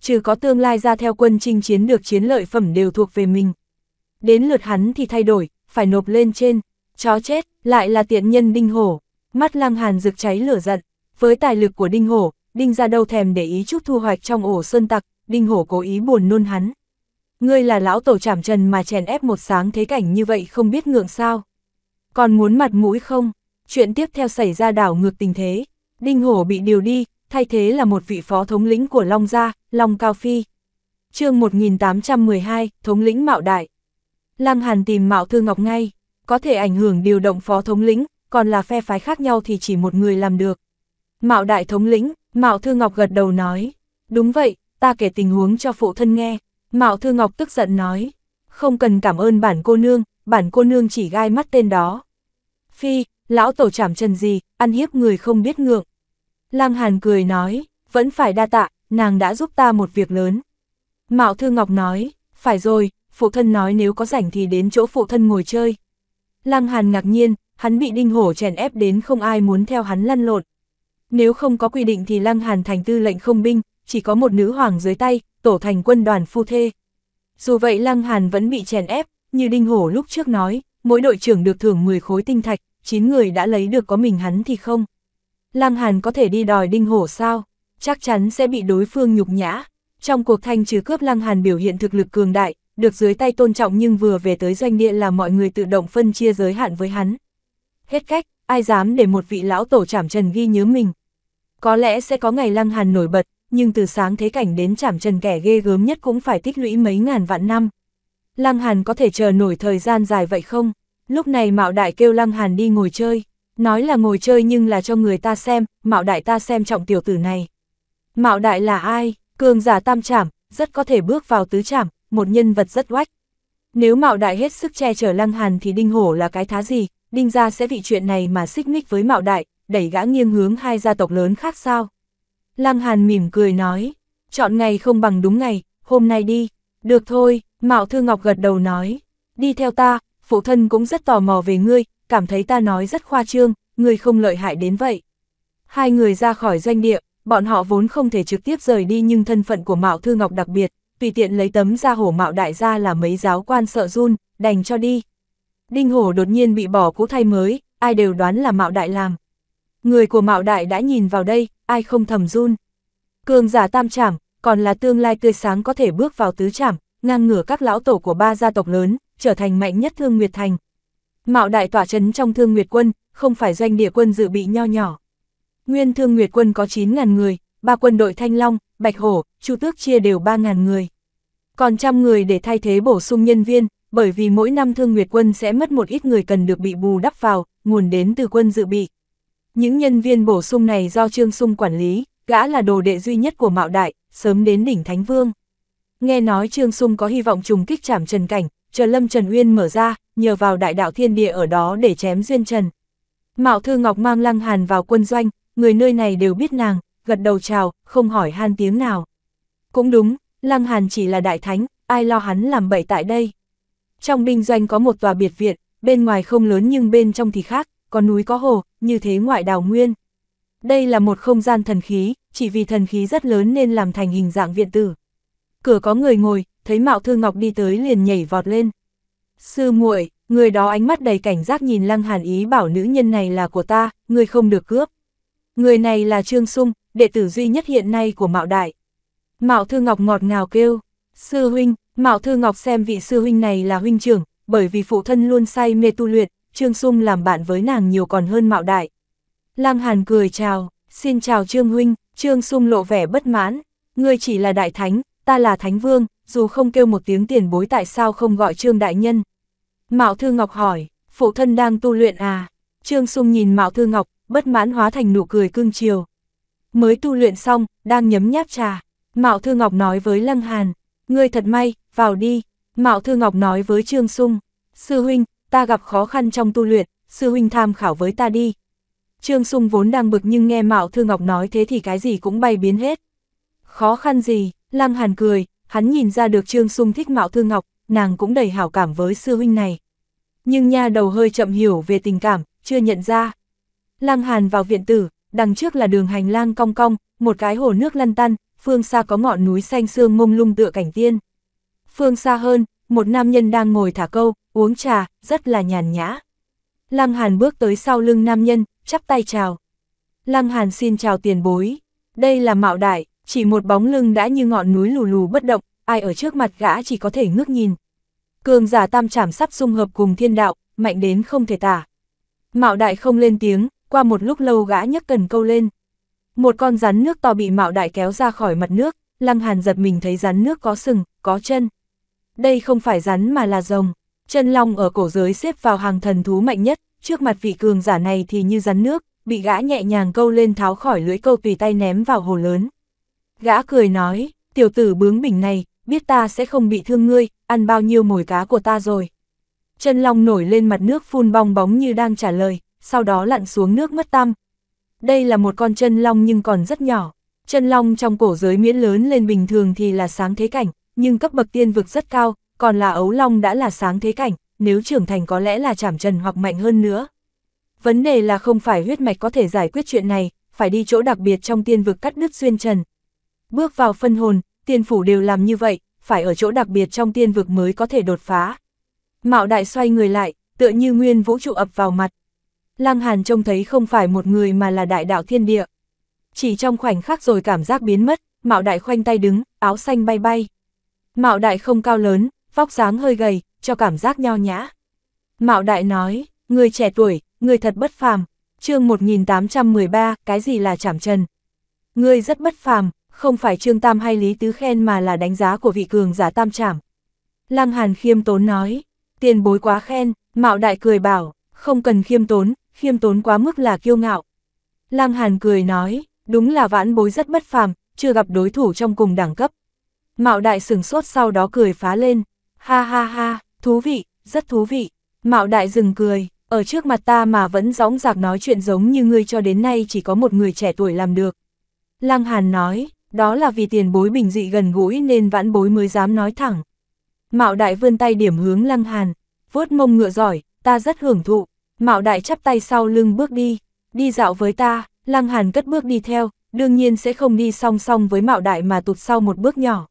Trừ có tương lai ra theo quân chinh chiến được chiến lợi phẩm đều thuộc về mình. Đến lượt hắn thì thay đổi, phải nộp lên trên. Chó chết, lại là tiện nhân Đinh Hổ. Mắt Lăng Hàn rực cháy lửa giận, với tài lực của Đinh Hổ, Đinh ra đâu thèm để ý chút thu hoạch trong ổ sơn tặc, Đinh Hổ cố ý buồn nôn hắn. Ngươi là lão tổ trảm trần mà chèn ép một sáng thế cảnh như vậy không biết ngượng sao. Còn muốn mặt mũi không? Chuyện tiếp theo xảy ra đảo ngược tình thế. Đinh Hổ bị điều đi, thay thế là một vị phó thống lĩnh của Long Gia, Long Cao Phi. chương 1812, thống lĩnh Mạo Đại. Lăng Hàn tìm Mạo Thư Ngọc ngay, có thể ảnh hưởng điều động phó thống lĩnh, còn là phe phái khác nhau thì chỉ một người làm được. Mạo đại thống lĩnh, Mạo Thư Ngọc gật đầu nói, đúng vậy, ta kể tình huống cho phụ thân nghe. Mạo Thư Ngọc tức giận nói, không cần cảm ơn bản cô nương, bản cô nương chỉ gai mắt tên đó. Phi, lão tổ chảm trần gì, ăn hiếp người không biết ngượng. Lang Hàn cười nói, vẫn phải đa tạ, nàng đã giúp ta một việc lớn. Mạo Thư Ngọc nói, phải rồi, phụ thân nói nếu có rảnh thì đến chỗ phụ thân ngồi chơi. Lăng Hàn ngạc nhiên, hắn bị đinh hổ chèn ép đến không ai muốn theo hắn lăn lộn. Nếu không có quy định thì Lăng Hàn thành tư lệnh không binh, chỉ có một nữ hoàng dưới tay, tổ thành quân đoàn phu thê. Dù vậy Lăng Hàn vẫn bị chèn ép, như Đinh Hổ lúc trước nói, mỗi đội trưởng được thưởng 10 khối tinh thạch, 9 người đã lấy được có mình hắn thì không. Lăng Hàn có thể đi đòi Đinh Hổ sao? Chắc chắn sẽ bị đối phương nhục nhã. Trong cuộc thanh trừ cướp Lăng Hàn biểu hiện thực lực cường đại, được dưới tay tôn trọng nhưng vừa về tới doanh địa là mọi người tự động phân chia giới hạn với hắn, Hết cách, ai dám để một vị lão tổ chảm trần ghi nhớ mình. Có lẽ sẽ có ngày lăng hàn nổi bật, nhưng từ sáng thế cảnh đến chảm trần kẻ ghê gớm nhất cũng phải tích lũy mấy ngàn vạn năm. Lăng hàn có thể chờ nổi thời gian dài vậy không? Lúc này Mạo Đại kêu Lăng Hàn đi ngồi chơi. Nói là ngồi chơi nhưng là cho người ta xem, Mạo Đại ta xem trọng tiểu tử này. Mạo Đại là ai? Cường giả tam trảm, rất có thể bước vào tứ trảm, một nhân vật rất oách. Nếu Mạo Đại hết sức che chở Lăng Hàn thì Đinh Hổ là cái thá gì, Đinh gia sẽ vì chuyện này mà xích mích với Mạo Đại, đẩy gã nghiêng hướng hai gia tộc lớn khác sao? Lăng Hàn mỉm cười nói, chọn ngày không bằng đúng ngày, hôm nay đi. Được thôi, Mạo Thư Ngọc gật đầu nói, đi theo ta, phụ thân cũng rất tò mò về ngươi, cảm thấy ta nói rất khoa trương, ngươi không lợi hại đến vậy. Hai người ra khỏi doanh địa, bọn họ vốn không thể trực tiếp rời đi nhưng thân phận của Mạo Thư Ngọc đặc biệt, tùy tiện lấy tấm ra hổ Mạo Đại gia là mấy giáo quan sợ run, đành cho đi. Đinh Hổ đột nhiên bị bỏ cũ thay mới, ai đều đoán là Mạo Đại làm. Người của Mạo Đại đã nhìn vào đây, ai không thầm run. Cường giả tam trảm, còn là tương lai tươi sáng có thể bước vào tứ trảm, ngang ngửa các lão tổ của ba gia tộc lớn, trở thành mạnh nhất Thương Nguyệt Thành. Mạo Đại tỏa chấn trong Thương Nguyệt Quân, không phải doanh địa quân dự bị nho nhỏ. Nguyên Thương Nguyệt Quân có 9.000 người, ba quân đội Thanh Long, Bạch Hổ, Chu Tước chia đều 3.000 người. Còn trăm người để thay thế bổ sung nhân viên, bởi vì mỗi năm Thương Nguyệt quân sẽ mất một ít người cần được bị bù đắp vào, nguồn đến từ quân dự bị. Những nhân viên bổ sung này do Trương Sung quản lý, gã là đồ đệ duy nhất của Mạo Đại, sớm đến đỉnh Thánh Vương. Nghe nói Trương Sung có hy vọng trùng kích trảm Trần Cảnh, chờ Lâm Trần Uyên mở ra, nhờ vào đại đạo thiên địa ở đó để chém duyên trần. Mạo Thư Ngọc mang Lăng Hàn vào quân doanh, người nơi này đều biết nàng, gật đầu chào, không hỏi han tiếng nào. Cũng đúng, Lăng Hàn chỉ là đại thánh, ai lo hắn làm bậy tại đây. Trong binh doanh có một tòa biệt viện, bên ngoài không lớn nhưng bên trong thì khác, có núi có hồ, như thế ngoại đào nguyên. Đây là một không gian thần khí, chỉ vì thần khí rất lớn nên làm thành hình dạng viện tử. Cửa có người ngồi, thấy Mạo Thư Ngọc đi tới liền nhảy vọt lên. Sư muội, người đó ánh mắt đầy cảnh giác nhìn Lăng Hàn Ý bảo nữ nhân này là của ta, người không được cướp. Người này là Trương Sung, đệ tử duy nhất hiện nay của Mạo Đại. Mạo Thư Ngọc ngọt ngào kêu, sư huynh, Mạo Thư Ngọc xem vị sư huynh này là huynh trưởng, bởi vì phụ thân luôn say mê tu luyện, Trương Sung làm bạn với nàng nhiều còn hơn Mạo Đại. Lăng Hàn cười chào, xin chào Trương huynh, Trương Sung lộ vẻ bất mãn, người chỉ là đại thánh, ta là thánh vương, dù không kêu một tiếng tiền bối tại sao không gọi Trương đại nhân. Mạo Thư Ngọc hỏi, phụ thân đang tu luyện à? Trương Sung nhìn Mạo Thư Ngọc, bất mãn hóa thành nụ cười cưng chiều. Mới tu luyện xong, đang nhấm nháp trà. Mạo Thư Ngọc nói với Lăng Hàn, ngươi thật may, vào đi, Mạo Thư Ngọc nói với Trương Sung, sư huynh, ta gặp khó khăn trong tu luyện, sư huynh tham khảo với ta đi. Trương Sung vốn đang bực nhưng nghe Mạo Thư Ngọc nói thế thì cái gì cũng bay biến hết. Khó khăn gì, Lăng Hàn cười, hắn nhìn ra được Trương Sung thích Mạo Thư Ngọc, nàng cũng đầy hảo cảm với sư huynh này. Nhưng nha đầu hơi chậm hiểu về tình cảm, chưa nhận ra. Lăng Hàn vào viện tử, đằng trước là đường hành lang cong cong, một cái hồ nước lăn tăn, phương xa có ngọn núi xanh sương mông lung tựa cảnh tiên. Phương xa hơn, một nam nhân đang ngồi thả câu, uống trà, rất là nhàn nhã. Lăng Hàn bước tới sau lưng nam nhân, chắp tay chào. Lăng Hàn xin chào tiền bối. Đây là mạo đại, chỉ một bóng lưng đã như ngọn núi lù lù bất động, ai ở trước mặt gã chỉ có thể ngước nhìn. Cường giả tam trảm sắp dung hợp cùng thiên đạo, mạnh đến không thể tả. Mạo đại không lên tiếng, qua một lúc lâu gã nhấc cần câu lên. Một con rắn nước to bị mạo đại kéo ra khỏi mặt nước, lăng hàn giật mình thấy rắn nước có sừng, có chân đây không phải rắn mà là rồng. Chân long ở cổ giới xếp vào hàng thần thú mạnh nhất, trước mặt vị cường giả này thì như rắn nước, bị gã nhẹ nhàng câu lên tháo khỏi lưỡi câu tùy tay ném vào hồ lớn. Gã cười nói, tiểu tử bướng bỉnh này, biết ta sẽ không bị thương ngươi, ăn bao nhiêu mồi cá của ta rồi. Chân long nổi lên mặt nước phun bong bóng như đang trả lời, sau đó lặn xuống nước mất tăm. Đây là một con chân long nhưng còn rất nhỏ. Chân long trong cổ giới miễn lớn lên bình thường thì là sáng thế cảnh, nhưng cấp bậc tiên vực rất cao, còn là ấu long đã là sáng thế cảnh, nếu trưởng thành có lẽ là chảm trần hoặc mạnh hơn nữa. Vấn đề là không phải huyết mạch có thể giải quyết chuyện này, phải đi chỗ đặc biệt trong tiên vực cắt đứt xuyên trần. Bước vào phân hồn, tiên phủ đều làm như vậy, phải ở chỗ đặc biệt trong tiên vực mới có thể đột phá. Mạo đại xoay người lại, tựa như nguyên vũ trụ ập vào mặt. Lăng Hàn trông thấy không phải một người mà là đại đạo thiên địa. Chỉ trong khoảnh khắc rồi cảm giác biến mất, Mạo đại khoanh tay đứng, áo xanh bay bay. Mạo đại không cao lớn, vóc dáng hơi gầy, cho cảm giác nho nhã. Mạo đại nói, người trẻ tuổi, người thật bất phàm, chương 1813, cái gì là chảm chân? Người rất bất phàm, không phải trương tam hay lý tứ khen mà là đánh giá của vị cường giả tam chảm. Lăng hàn khiêm tốn nói, tiền bối quá khen, mạo đại cười bảo, không cần khiêm tốn, khiêm tốn quá mức là kiêu ngạo. Lăng hàn cười nói, đúng là vãn bối rất bất phàm, chưa gặp đối thủ trong cùng đẳng cấp. Mạo đại sửng sốt sau đó cười phá lên. Ha ha ha, thú vị, rất thú vị. Mạo đại dừng cười, ở trước mặt ta mà vẫn gióng giạc nói chuyện giống như ngươi cho đến nay chỉ có một người trẻ tuổi làm được. Lăng Hàn nói, đó là vì tiền bối bình dị gần gũi nên vãn bối mới dám nói thẳng. Mạo đại vươn tay điểm hướng Lăng Hàn, vuốt mông ngựa giỏi, ta rất hưởng thụ. Mạo đại chắp tay sau lưng bước đi, đi dạo với ta, Lăng Hàn cất bước đi theo, đương nhiên sẽ không đi song song với Mạo đại mà tụt sau một bước nhỏ.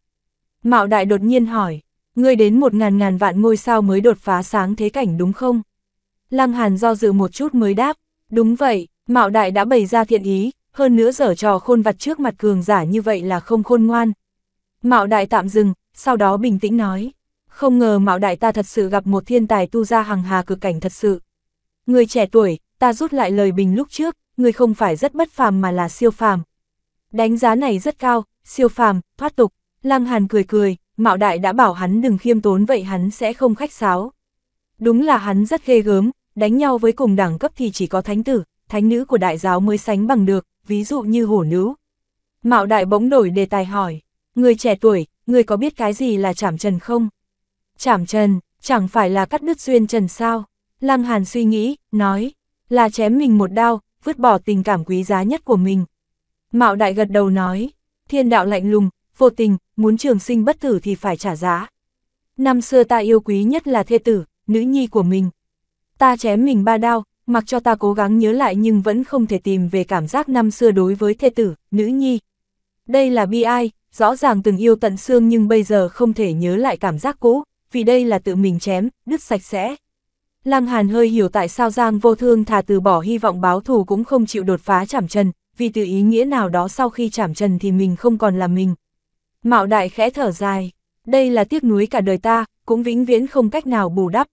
Mạo Đại đột nhiên hỏi, ngươi đến một ngàn ngàn vạn ngôi sao mới đột phá sáng thế cảnh đúng không? Lăng Hàn do dự một chút mới đáp, đúng vậy, Mạo Đại đã bày ra thiện ý, hơn nữa dở trò khôn vặt trước mặt cường giả như vậy là không khôn ngoan. Mạo Đại tạm dừng, sau đó bình tĩnh nói, không ngờ Mạo Đại ta thật sự gặp một thiên tài tu ra hàng hà cực cảnh thật sự. Người trẻ tuổi, ta rút lại lời bình lúc trước, người không phải rất bất phàm mà là siêu phàm. Đánh giá này rất cao, siêu phàm, thoát tục. Lăng Hàn cười cười, Mạo Đại đã bảo hắn đừng khiêm tốn vậy hắn sẽ không khách sáo. Đúng là hắn rất ghê gớm, đánh nhau với cùng đẳng cấp thì chỉ có thánh tử, thánh nữ của đại giáo mới sánh bằng được, ví dụ như hổ nữ. Mạo Đại bỗng đổi đề tài hỏi, người trẻ tuổi, người có biết cái gì là chảm trần không? Chảm trần, chẳng phải là cắt đứt duyên trần sao? Lăng Hàn suy nghĩ, nói, là chém mình một đao, vứt bỏ tình cảm quý giá nhất của mình. Mạo Đại gật đầu nói, thiên đạo lạnh lùng, vô tình, muốn trường sinh bất tử thì phải trả giá. Năm xưa ta yêu quý nhất là thê tử, nữ nhi của mình. Ta chém mình ba đao, mặc cho ta cố gắng nhớ lại nhưng vẫn không thể tìm về cảm giác năm xưa đối với thê tử, nữ nhi. Đây là bi ai, rõ ràng từng yêu tận xương nhưng bây giờ không thể nhớ lại cảm giác cũ, vì đây là tự mình chém, đứt sạch sẽ. Lăng Hàn hơi hiểu tại sao Giang vô thương thà từ bỏ hy vọng báo thù cũng không chịu đột phá chảm trần, vì từ ý nghĩa nào đó sau khi chảm trần thì mình không còn là mình. Mạo đại khẽ thở dài, đây là tiếc nuối cả đời ta, cũng vĩnh viễn không cách nào bù đắp.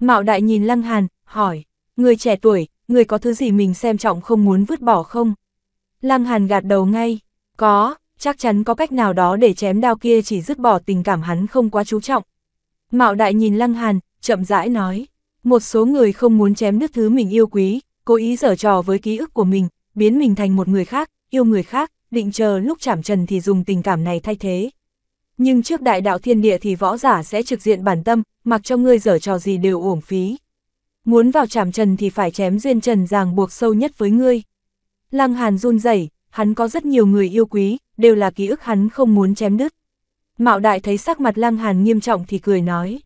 Mạo đại nhìn Lăng Hàn, hỏi, người trẻ tuổi, người có thứ gì mình xem trọng không muốn vứt bỏ không? Lăng Hàn gạt đầu ngay, có, chắc chắn có cách nào đó để chém đao kia chỉ dứt bỏ tình cảm hắn không quá chú trọng. Mạo đại nhìn Lăng Hàn, chậm rãi nói, một số người không muốn chém đứt thứ mình yêu quý, cố ý dở trò với ký ức của mình, biến mình thành một người khác, yêu người khác định chờ lúc chạm trần thì dùng tình cảm này thay thế. Nhưng trước đại đạo thiên địa thì võ giả sẽ trực diện bản tâm, mặc cho ngươi dở trò gì đều uổng phí. Muốn vào chạm trần thì phải chém duyên trần ràng buộc sâu nhất với ngươi. Lăng Hàn run rẩy, hắn có rất nhiều người yêu quý, đều là ký ức hắn không muốn chém đứt. Mạo đại thấy sắc mặt Lăng Hàn nghiêm trọng thì cười nói.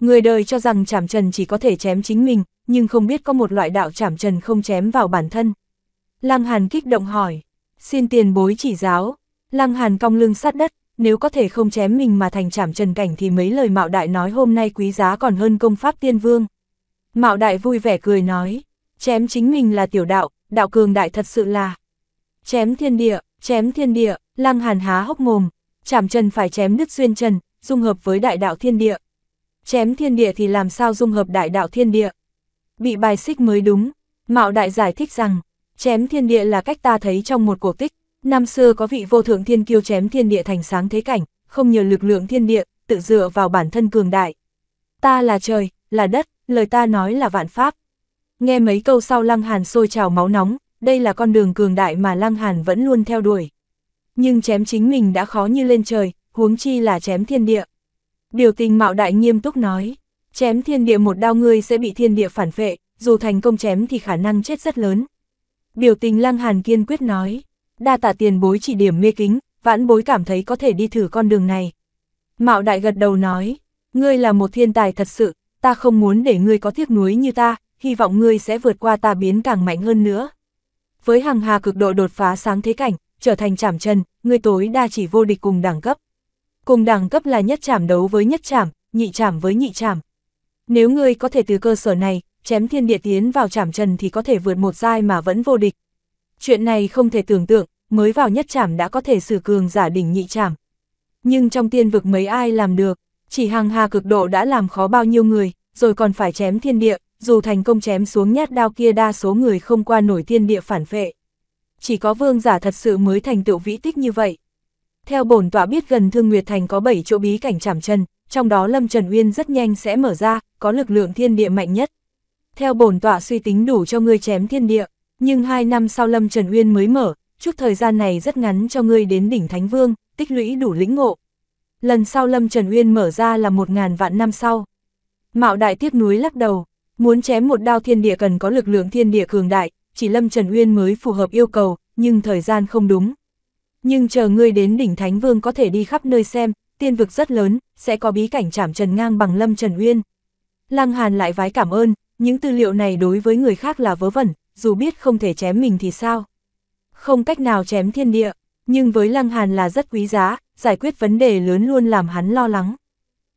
Người đời cho rằng chạm trần chỉ có thể chém chính mình, nhưng không biết có một loại đạo chạm trần không chém vào bản thân. Lăng Hàn kích động hỏi, xin tiền bối chỉ giáo. Lăng Hàn cong lưng sát đất, nếu có thể không chém mình mà thành trảm trần cảnh thì mấy lời Mạo Đại nói hôm nay quý giá còn hơn công pháp tiên vương. Mạo Đại vui vẻ cười nói, chém chính mình là tiểu đạo, đạo cường đại thật sự là. Chém thiên địa, chém thiên địa, Lăng Hàn há hốc mồm, chảm trần phải chém đứt xuyên trần, dung hợp với đại đạo thiên địa. Chém thiên địa thì làm sao dung hợp đại đạo thiên địa? Bị bài xích mới đúng, Mạo Đại giải thích rằng, chém thiên địa là cách ta thấy trong một cuộc tích, năm xưa có vị vô thượng thiên kiêu chém thiên địa thành sáng thế cảnh, không nhờ lực lượng thiên địa, tự dựa vào bản thân cường đại. Ta là trời, là đất, lời ta nói là vạn pháp. Nghe mấy câu sau Lăng Hàn sôi trào máu nóng, đây là con đường cường đại mà Lăng Hàn vẫn luôn theo đuổi. Nhưng chém chính mình đã khó như lên trời, huống chi là chém thiên địa. Điều tình mạo đại nghiêm túc nói, chém thiên địa một đao ngươi sẽ bị thiên địa phản phệ, dù thành công chém thì khả năng chết rất lớn. Biểu tình Lăng Hàn kiên quyết nói, đa tạ tiền bối chỉ điểm mê kính, vãn bối cảm thấy có thể đi thử con đường này. Mạo Đại gật đầu nói, ngươi là một thiên tài thật sự, ta không muốn để ngươi có tiếc nuối như ta, hy vọng ngươi sẽ vượt qua ta biến càng mạnh hơn nữa. Với hàng hà cực độ đột phá sáng thế cảnh, trở thành chảm chân, ngươi tối đa chỉ vô địch cùng đẳng cấp. Cùng đẳng cấp là nhất chảm đấu với nhất chảm, nhị chảm với nhị chảm. Nếu ngươi có thể từ cơ sở này, chém thiên địa tiến vào chảm trần thì có thể vượt một giai mà vẫn vô địch. Chuyện này không thể tưởng tượng, mới vào nhất chảm đã có thể xử cường giả đỉnh nhị chảm. Nhưng trong tiên vực mấy ai làm được, chỉ hàng hà cực độ đã làm khó bao nhiêu người, rồi còn phải chém thiên địa, dù thành công chém xuống nhát đao kia đa số người không qua nổi thiên địa phản phệ. Chỉ có vương giả thật sự mới thành tựu vĩ tích như vậy. Theo bổn tọa biết gần Thương Nguyệt Thành có 7 chỗ bí cảnh chảm chân, trong đó Lâm Trần Uyên rất nhanh sẽ mở ra, có lực lượng thiên địa mạnh nhất theo bổn tọa suy tính đủ cho ngươi chém thiên địa, nhưng hai năm sau Lâm Trần Uyên mới mở, chút thời gian này rất ngắn cho ngươi đến đỉnh Thánh Vương, tích lũy đủ lĩnh ngộ. Lần sau Lâm Trần Uyên mở ra là một ngàn vạn năm sau. Mạo Đại tiếc núi lắc đầu, muốn chém một đao thiên địa cần có lực lượng thiên địa cường đại, chỉ Lâm Trần Uyên mới phù hợp yêu cầu, nhưng thời gian không đúng. Nhưng chờ ngươi đến đỉnh Thánh Vương có thể đi khắp nơi xem, tiên vực rất lớn, sẽ có bí cảnh chảm trần ngang bằng Lâm Trần Uyên. Lăng Hàn lại vái cảm ơn, những tư liệu này đối với người khác là vớ vẩn, dù biết không thể chém mình thì sao. Không cách nào chém thiên địa, nhưng với Lăng Hàn là rất quý giá, giải quyết vấn đề lớn luôn làm hắn lo lắng.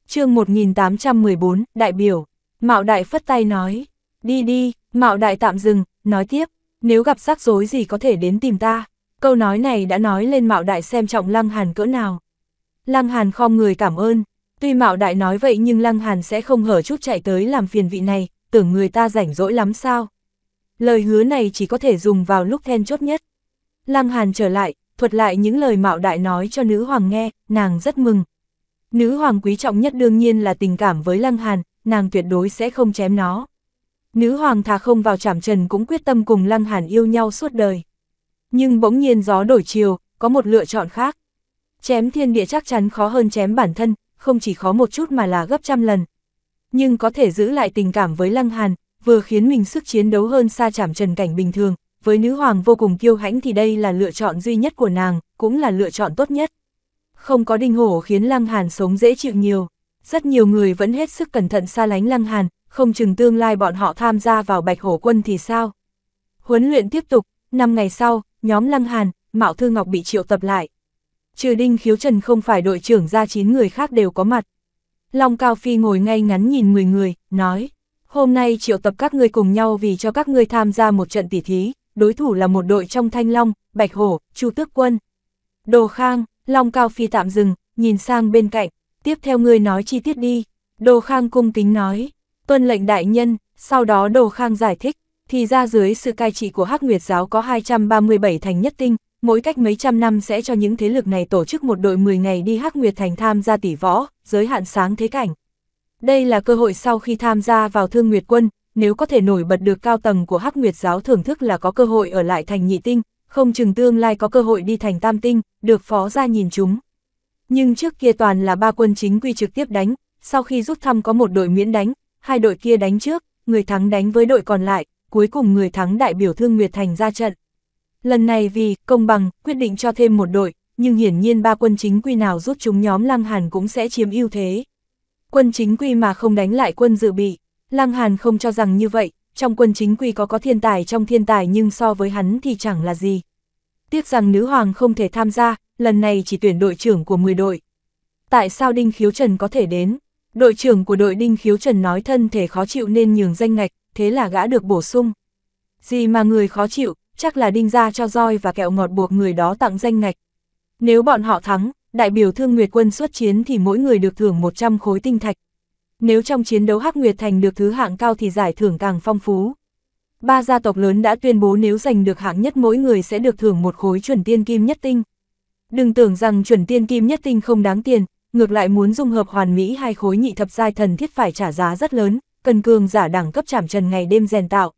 chương 1814, đại biểu, Mạo Đại phất tay nói, đi đi, Mạo Đại tạm dừng, nói tiếp, nếu gặp rắc rối gì có thể đến tìm ta. Câu nói này đã nói lên Mạo Đại xem trọng Lăng Hàn cỡ nào. Lăng Hàn khom người cảm ơn, tuy Mạo Đại nói vậy nhưng Lăng Hàn sẽ không hở chút chạy tới làm phiền vị này, tưởng người ta rảnh rỗi lắm sao. Lời hứa này chỉ có thể dùng vào lúc then chốt nhất. Lăng Hàn trở lại, thuật lại những lời mạo đại nói cho nữ hoàng nghe, nàng rất mừng. Nữ hoàng quý trọng nhất đương nhiên là tình cảm với Lăng Hàn, nàng tuyệt đối sẽ không chém nó. Nữ hoàng thà không vào chạm trần cũng quyết tâm cùng Lăng Hàn yêu nhau suốt đời. Nhưng bỗng nhiên gió đổi chiều, có một lựa chọn khác. Chém thiên địa chắc chắn khó hơn chém bản thân, không chỉ khó một chút mà là gấp trăm lần, nhưng có thể giữ lại tình cảm với Lăng Hàn, vừa khiến mình sức chiến đấu hơn xa chạm trần cảnh bình thường, với nữ hoàng vô cùng kiêu hãnh thì đây là lựa chọn duy nhất của nàng, cũng là lựa chọn tốt nhất. Không có đinh hổ khiến Lăng Hàn sống dễ chịu nhiều, rất nhiều người vẫn hết sức cẩn thận xa lánh Lăng Hàn, không chừng tương lai bọn họ tham gia vào bạch hổ quân thì sao. Huấn luyện tiếp tục, 5 ngày sau, nhóm Lăng Hàn, Mạo Thư Ngọc bị triệu tập lại. Trừ Đinh Khiếu Trần không phải đội trưởng ra 9 người khác đều có mặt, Long Cao Phi ngồi ngay ngắn nhìn 10 người, nói, hôm nay triệu tập các ngươi cùng nhau vì cho các ngươi tham gia một trận tỉ thí, đối thủ là một đội trong Thanh Long, Bạch Hổ, Chu Tước Quân. Đồ Khang, Long Cao Phi tạm dừng, nhìn sang bên cạnh, tiếp theo ngươi nói chi tiết đi. Đồ Khang cung kính nói, tuân lệnh đại nhân, sau đó Đồ Khang giải thích, thì ra dưới sự cai trị của Hắc Nguyệt Giáo có 237 thành nhất tinh, mỗi cách mấy trăm năm sẽ cho những thế lực này tổ chức một đội 10 ngày đi Hắc Nguyệt Thành tham gia tỷ võ, giới hạn sáng thế cảnh. Đây là cơ hội sau khi tham gia vào Thương Nguyệt Quân, nếu có thể nổi bật được cao tầng của Hắc Nguyệt giáo thưởng thức là có cơ hội ở lại thành nhị tinh, không chừng tương lai có cơ hội đi thành tam tinh, được phó ra nhìn chúng. Nhưng trước kia toàn là ba quân chính quy trực tiếp đánh, sau khi rút thăm có một đội miễn đánh, hai đội kia đánh trước, người thắng đánh với đội còn lại, cuối cùng người thắng đại biểu Thương Nguyệt Thành ra trận. Lần này vì công bằng, quyết định cho thêm một đội, nhưng hiển nhiên ba quân chính quy nào rút chúng nhóm Lăng Hàn cũng sẽ chiếm ưu thế. Quân chính quy mà không đánh lại quân dự bị, Lăng Hàn không cho rằng như vậy, trong quân chính quy có có thiên tài trong thiên tài nhưng so với hắn thì chẳng là gì. Tiếc rằng nữ hoàng không thể tham gia, lần này chỉ tuyển đội trưởng của 10 đội. Tại sao Đinh Khiếu Trần có thể đến? Đội trưởng của đội Đinh Khiếu Trần nói thân thể khó chịu nên nhường danh ngạch, thế là gã được bổ sung. Gì mà người khó chịu, chắc là đinh ra cho roi và kẹo ngọt buộc người đó tặng danh ngạch. Nếu bọn họ thắng, đại biểu Thương Nguyệt quân xuất chiến thì mỗi người được thưởng 100 khối tinh thạch. Nếu trong chiến đấu Hắc Nguyệt Thành được thứ hạng cao thì giải thưởng càng phong phú. Ba gia tộc lớn đã tuyên bố nếu giành được hạng nhất mỗi người sẽ được thưởng một khối chuẩn tiên kim nhất tinh. Đừng tưởng rằng chuẩn tiên kim nhất tinh không đáng tiền, ngược lại muốn dung hợp hoàn mỹ hai khối nhị thập giai thần thiết phải trả giá rất lớn, cần cường giả đẳng cấp chạm trần ngày đêm rèn tạo.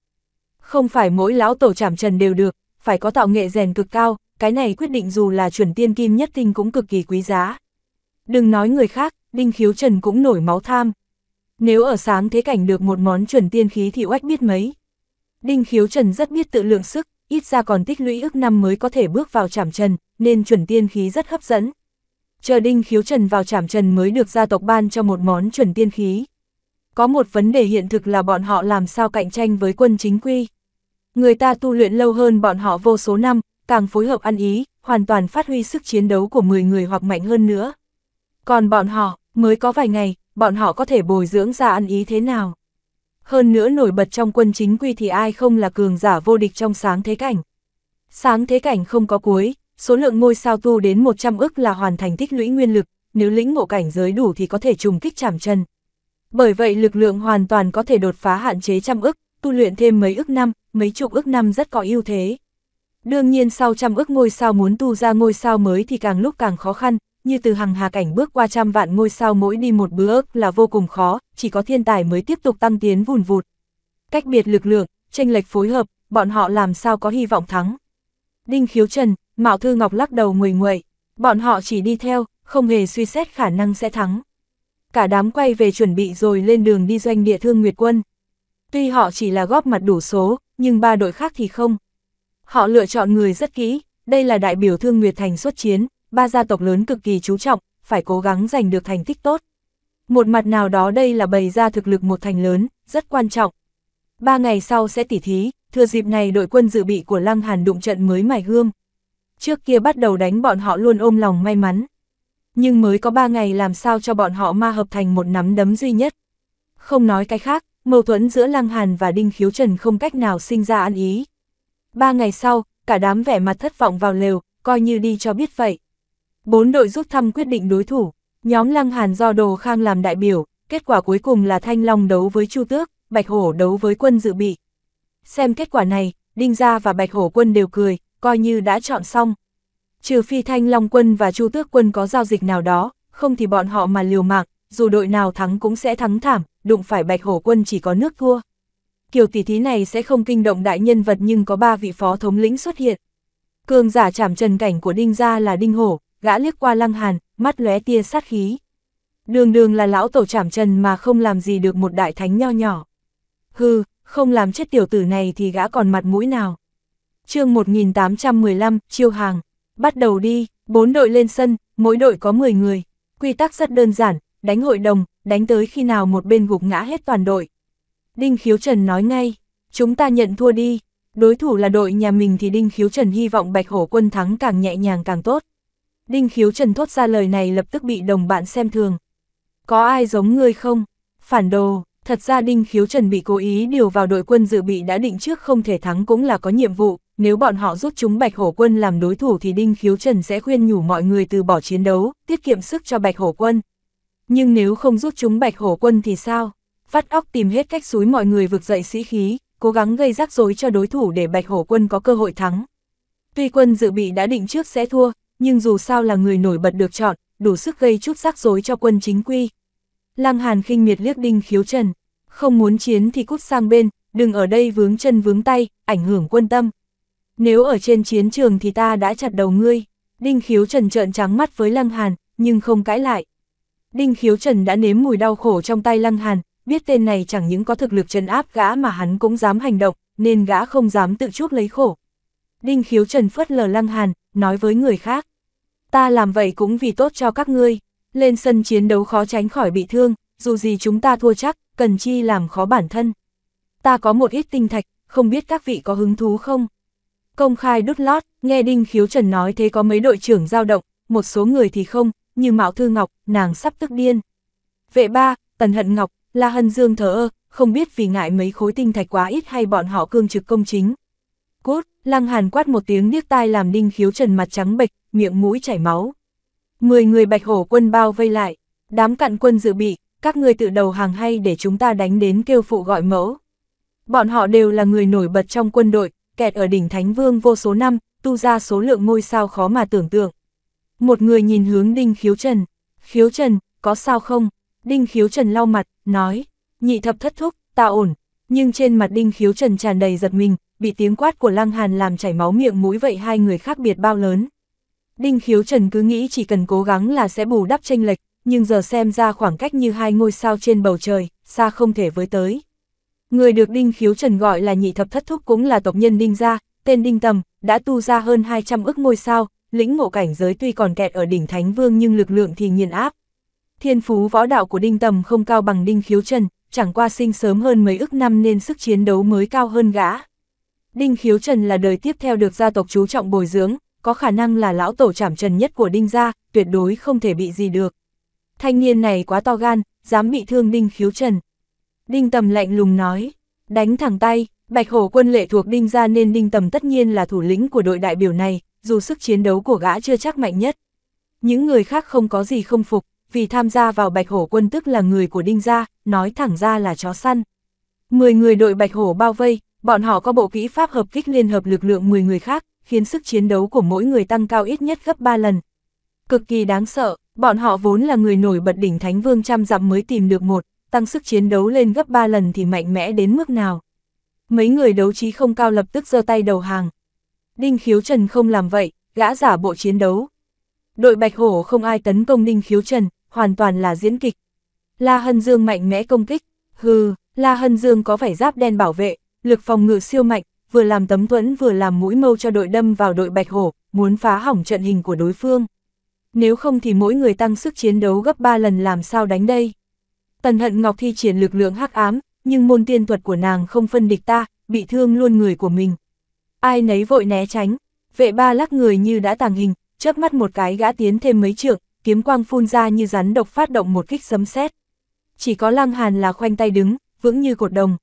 Không phải mỗi lão tổ chảm trần đều được, phải có tạo nghệ rèn cực cao, cái này quyết định dù là chuẩn tiên kim nhất tinh cũng cực kỳ quý giá. Đừng nói người khác, Đinh Khiếu Trần cũng nổi máu tham. Nếu ở sáng thế cảnh được một món chuẩn tiên khí thì oách biết mấy. Đinh Khiếu Trần rất biết tự lượng sức, ít ra còn tích lũy ước năm mới có thể bước vào trảm trần, nên chuẩn tiên khí rất hấp dẫn. Chờ Đinh Khiếu Trần vào trảm trần mới được gia tộc ban cho một món chuẩn tiên khí. Có một vấn đề hiện thực là bọn họ làm sao cạnh tranh với quân chính quy. Người ta tu luyện lâu hơn bọn họ vô số năm, càng phối hợp ăn ý, hoàn toàn phát huy sức chiến đấu của 10 người hoặc mạnh hơn nữa. Còn bọn họ, mới có vài ngày, bọn họ có thể bồi dưỡng ra ăn ý thế nào. Hơn nữa nổi bật trong quân chính quy thì ai không là cường giả vô địch trong sáng thế cảnh. Sáng thế cảnh không có cuối, số lượng ngôi sao tu đến 100 ức là hoàn thành tích lũy nguyên lực, nếu lĩnh ngộ cảnh giới đủ thì có thể trùng kích chạm chân. Bởi vậy lực lượng hoàn toàn có thể đột phá hạn chế trăm ức, tu luyện thêm mấy ức năm, mấy chục ước năm rất có ưu thế. Đương nhiên sau trăm ước ngôi sao muốn tu ra ngôi sao mới thì càng lúc càng khó khăn, như từ hàng hà cảnh bước qua trăm vạn ngôi sao mỗi đi một bước là vô cùng khó, chỉ có thiên tài mới tiếp tục tăng tiến vùn vụt. Cách biệt lực lượng, tranh lệch phối hợp, bọn họ làm sao có hy vọng thắng. Đinh Khiếu Trần, Mạo Thư Ngọc lắc đầu nguội nguội. bọn họ chỉ đi theo, không hề suy xét khả năng sẽ thắng. Cả đám quay về chuẩn bị rồi lên đường đi doanh địa thương Nguyệt Quân. Tuy họ chỉ là góp mặt đủ số, nhưng ba đội khác thì không. Họ lựa chọn người rất kỹ, đây là đại biểu Thương Nguyệt Thành xuất chiến, ba gia tộc lớn cực kỳ chú trọng, phải cố gắng giành được thành tích tốt. Một mặt nào đó đây là bày ra thực lực một thành lớn, rất quan trọng. Ba ngày sau sẽ tỉ thí, thừa dịp này đội quân dự bị của Lăng Hàn đụng trận mới mài gương. Trước kia bắt đầu đánh bọn họ luôn ôm lòng may mắn. Nhưng mới có ba ngày làm sao cho bọn họ ma hợp thành một nắm đấm duy nhất. Không nói cái khác, mâu thuẫn giữa Lăng Hàn và Đinh Khiếu Trần không cách nào sinh ra ăn ý. Ba ngày sau, cả đám vẻ mặt thất vọng vào lều, coi như đi cho biết vậy. Bốn đội rút thăm quyết định đối thủ, nhóm Lăng Hàn do Đồ Khang làm đại biểu, kết quả cuối cùng là Thanh Long đấu với Chu Tước, Bạch Hổ đấu với quân dự bị. Xem kết quả này, Đinh Gia và Bạch Hổ quân đều cười, coi như đã chọn xong. Trừ phi Thanh Long quân và Chu Tước quân có giao dịch nào đó, không thì bọn họ mà liều mạng, dù đội nào thắng cũng sẽ thắng thảm, đụng phải bạch hổ quân chỉ có nước thua. kiều tỷ thí này sẽ không kinh động đại nhân vật nhưng có ba vị phó thống lĩnh xuất hiện. Cường giả chảm trần cảnh của đinh gia là đinh hổ, gã liếc qua lăng hàn, mắt lóe tia sát khí. Đường đường là lão tổ chảm trần mà không làm gì được một đại thánh nho nhỏ. Hừ, không làm chết tiểu tử này thì gã còn mặt mũi nào. chương 1815, chiêu hàng, bắt đầu đi, bốn đội lên sân, mỗi đội có 10 người. Quy tắc rất đơn giản, đánh hội đồng, đánh tới khi nào một bên gục ngã hết toàn đội. Đinh Khiếu Trần nói ngay, chúng ta nhận thua đi, đối thủ là đội nhà mình thì Đinh Khiếu Trần hy vọng Bạch Hổ quân thắng càng nhẹ nhàng càng tốt. Đinh Khiếu Trần thốt ra lời này lập tức bị đồng bạn xem thường. Có ai giống ngươi không? Phản đồ, thật ra Đinh Khiếu Trần bị cố ý điều vào đội quân dự bị đã định trước không thể thắng cũng là có nhiệm vụ, nếu bọn họ rút chúng Bạch Hổ quân làm đối thủ thì Đinh Khiếu Trần sẽ khuyên nhủ mọi người từ bỏ chiến đấu, tiết kiệm sức cho Bạch Hổ quân. Nhưng nếu không rút chúng bạch hổ quân thì sao? phát óc tìm hết cách xúi mọi người vực dậy sĩ khí, cố gắng gây rắc rối cho đối thủ để bạch hổ quân có cơ hội thắng. Tuy quân dự bị đã định trước sẽ thua, nhưng dù sao là người nổi bật được chọn, đủ sức gây chút rắc rối cho quân chính quy. Lăng Hàn khinh miệt liếc đinh khiếu trần, không muốn chiến thì cút sang bên, đừng ở đây vướng chân vướng tay, ảnh hưởng quân tâm. Nếu ở trên chiến trường thì ta đã chặt đầu ngươi. Đinh khiếu trần trợn trắng mắt với Lăng Hàn, nhưng không cãi lại. Đinh Khiếu Trần đã nếm mùi đau khổ trong tay Lăng Hàn, biết tên này chẳng những có thực lực trấn áp gã mà hắn cũng dám hành động, nên gã không dám tự chuốc lấy khổ. Đinh Khiếu Trần phớt lờ Lăng Hàn, nói với người khác. Ta làm vậy cũng vì tốt cho các ngươi, lên sân chiến đấu khó tránh khỏi bị thương, dù gì chúng ta thua chắc, cần chi làm khó bản thân. Ta có một ít tinh thạch, không biết các vị có hứng thú không? Công khai đút lót, nghe Đinh Khiếu Trần nói thế có mấy đội trưởng dao động, một số người thì không, như Mạo Thư Ngọc, nàng sắp tức điên. Vệ ba, Tần Hận Ngọc, La Hân Dương thờ ơ, không biết vì ngại mấy khối tinh thạch quá ít hay bọn họ cương trực công chính. Cốt, Lăng Hàn quát một tiếng điếc tai làm Đinh Khiếu Trần mặt trắng bệch, miệng mũi chảy máu. Mười người bạch hổ quân bao vây lại, đám cạn quân dự bị, các người tự đầu hàng hay để chúng ta đánh đến kêu phụ gọi mẫu. Bọn họ đều là người nổi bật trong quân đội, kẹt ở đỉnh Thánh Vương vô số năm, tu ra số lượng ngôi sao khó mà tưởng tượng. Một người nhìn hướng Đinh Khiếu Trần. Khiếu Trần, có sao không? Đinh Khiếu Trần lau mặt, nói. Nhị thập thất thúc, ta ổn. Nhưng trên mặt Đinh Khiếu Trần tràn đầy giật mình, bị tiếng quát của Lăng Hàn làm chảy máu miệng mũi vậy hai người khác biệt bao lớn. Đinh Khiếu Trần cứ nghĩ chỉ cần cố gắng là sẽ bù đắp tranh lệch, nhưng giờ xem ra khoảng cách như hai ngôi sao trên bầu trời, xa không thể với tới. Người được Đinh Khiếu Trần gọi là nhị thập thất thúc cũng là tộc nhân Đinh gia, tên Đinh Tầm, đã tu ra hơn 200 ức ngôi sao, lĩnh ngộ cảnh giới tuy còn kẹt ở đỉnh Thánh Vương nhưng lực lượng thì nghiền áp. Thiên phú võ đạo của Đinh Tầm không cao bằng Đinh Khiếu Trần, chẳng qua sinh sớm hơn mấy ức năm nên sức chiến đấu mới cao hơn gã. Đinh Khiếu Trần là đời tiếp theo được gia tộc chú trọng bồi dưỡng, có khả năng là lão tổ trảm trần nhất của Đinh gia, tuyệt đối không thể bị gì được. Thanh niên này quá to gan, dám bị thương Đinh Khiếu Trần. Đinh Tầm lạnh lùng nói, đánh thẳng tay, Bạch Hổ quân lệ thuộc Đinh gia nên Đinh Tầm tất nhiên là thủ lĩnh của đội đại biểu này, dù sức chiến đấu của gã chưa chắc mạnh nhất. Những người khác không có gì không phục, vì tham gia vào Bạch Hổ quân tức là người của Đinh gia, nói thẳng ra là chó săn. 10 người đội Bạch Hổ bao vây, bọn họ có bộ kỹ pháp hợp kích liên hợp lực lượng 10 người khác, khiến sức chiến đấu của mỗi người tăng cao ít nhất gấp 3 lần. Cực kỳ đáng sợ, bọn họ vốn là người nổi bật đỉnh Thánh Vương trăm dặm mới tìm được một, tăng sức chiến đấu lên gấp 3 lần thì mạnh mẽ đến mức nào mấy người đấu trí không cao lập tức giơ tay đầu hàng. Đinh Khiếu Trần không làm vậy, gã giả bộ chiến đấu. Đội Bạch Hổ không ai tấn công Đinh Khiếu Trần, hoàn toàn là diễn kịch. La Hân Dương mạnh mẽ công kích, hừ, La Hân Dương có vẻ giáp đen bảo vệ, lực phòng ngự siêu mạnh, vừa làm tấm tuẫn vừa làm mũi mâu cho đội đâm vào đội Bạch Hổ, muốn phá hỏng trận hình của đối phương. Nếu không thì mỗi người tăng sức chiến đấu gấp 3 lần làm sao đánh đây. Tần Hận Ngọc thi triển lực lượng hắc ám, nhưng môn tiên thuật của nàng không phân địch ta, bị thương luôn người của mình. Ai nấy vội né tránh, vệ ba lắc người như đã tàng hình, chớp mắt một cái gã tiến thêm mấy trượng, kiếm quang phun ra như rắn độc phát động một kích sấm sét. Chỉ có Lăng Hàn là khoanh tay đứng, vững như cột đồng.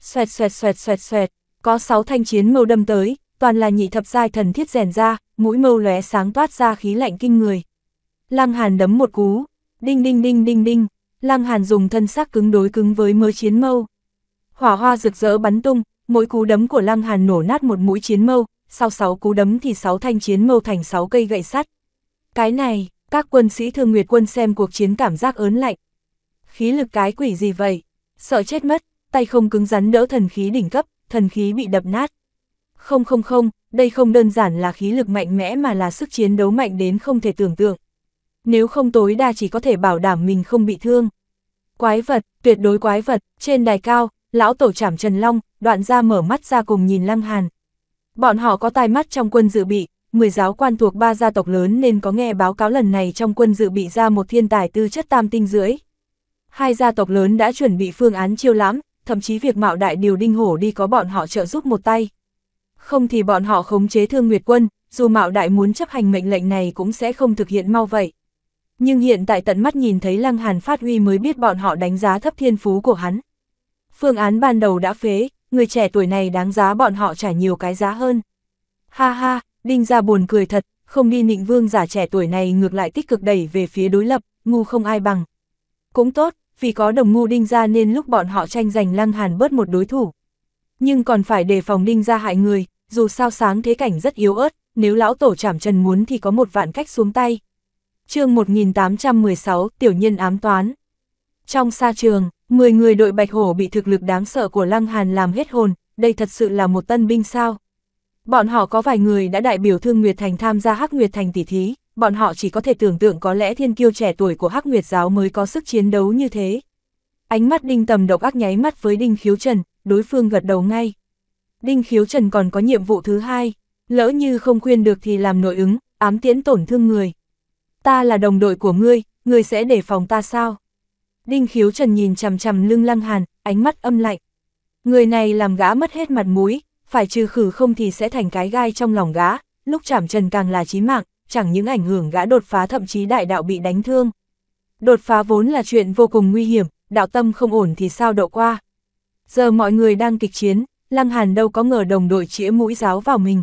Xoẹt xoẹt xoẹt xoẹt xoẹt, có sáu thanh chiến mâu đâm tới, toàn là nhị thập giai thần thiết rèn ra, mũi mâu lóe sáng toát ra khí lạnh kinh người. Lăng Hàn đấm một cú, đinh đinh đinh đinh đinh, Lăng Hàn dùng thân xác cứng đối cứng với mớ chiến mâu. Hỏa hoa rực rỡ bắn tung, mỗi cú đấm của Lăng Hàn nổ nát một mũi chiến mâu, sau 6 cú đấm thì 6 thanh chiến mâu thành 6 cây gậy sắt. Cái này, các quân sĩ thương nguyệt quân xem cuộc chiến cảm giác ớn lạnh. Khí lực cái quỷ gì vậy? Sợ chết mất, tay không cứng rắn đỡ thần khí đỉnh cấp, thần khí bị đập nát. Không không không, đây không đơn giản là khí lực mạnh mẽ mà là sức chiến đấu mạnh đến không thể tưởng tượng nếu không tối đa chỉ có thể bảo đảm mình không bị thương. Quái vật, tuyệt đối quái vật, trên đài cao, lão tổ trảm Trần Long, đoạn ra mở mắt ra cùng nhìn Lăng Hàn. Bọn họ có tai mắt trong quân dự bị, 10 giáo quan thuộc ba gia tộc lớn nên có nghe báo cáo lần này trong quân dự bị ra một thiên tài tư chất tam tinh rưỡi. Hai gia tộc lớn đã chuẩn bị phương án chiêu lãm, thậm chí việc mạo đại điều đinh hổ đi có bọn họ trợ giúp một tay. Không thì bọn họ khống chế thương nguyệt quân, dù mạo đại muốn chấp hành mệnh lệnh này cũng sẽ không thực hiện mau vậy. Nhưng hiện tại tận mắt nhìn thấy Lăng Hàn phát huy mới biết bọn họ đánh giá thấp thiên phú của hắn. Phương án ban đầu đã phế, người trẻ tuổi này đáng giá bọn họ trả nhiều cái giá hơn. Ha ha, Đinh ra buồn cười thật, không đi nịnh vương giả trẻ tuổi này ngược lại tích cực đẩy về phía đối lập, ngu không ai bằng. Cũng tốt, vì có đồng ngu đinh ra nên lúc bọn họ tranh giành lăng hàn bớt một đối thủ. Nhưng còn phải đề phòng đinh ra hại người, dù sao sáng thế cảnh rất yếu ớt, nếu lão tổ chảm trần muốn thì có một vạn cách xuống tay, chương 1816, tiểu nhân ám toán. Trong xa trường, 10 người đội bạch hổ bị thực lực đáng sợ của Lăng Hàn làm hết hồn, đây thật sự là một tân binh sao. Bọn họ có vài người đã đại biểu Thương Nguyệt Thành tham gia Hắc Nguyệt Thành tỷ thí, bọn họ chỉ có thể tưởng tượng có lẽ thiên kiêu trẻ tuổi của Hắc Nguyệt giáo mới có sức chiến đấu như thế. Ánh mắt Đinh Tầm độc ác nháy mắt với Đinh Khiếu Trần, đối phương gật đầu ngay. Đinh Khiếu Trần còn có nhiệm vụ thứ hai, lỡ như không khuyên được thì làm nội ứng, ám tiễn tổn thương người ta là đồng đội của ngươi, ngươi sẽ để phòng ta sao? Đinh khiếu trần nhìn chằm chằm lưng lăng hàn, ánh mắt âm lạnh. Người này làm gã mất hết mặt mũi, phải trừ khử không thì sẽ thành cái gai trong lòng gã, lúc chạm trần càng là chí mạng, chẳng những ảnh hưởng gã đột phá thậm chí đại đạo bị đánh thương. Đột phá vốn là chuyện vô cùng nguy hiểm, đạo tâm không ổn thì sao độ qua. Giờ mọi người đang kịch chiến, Lăng Hàn đâu có ngờ đồng đội chĩa mũi giáo vào mình.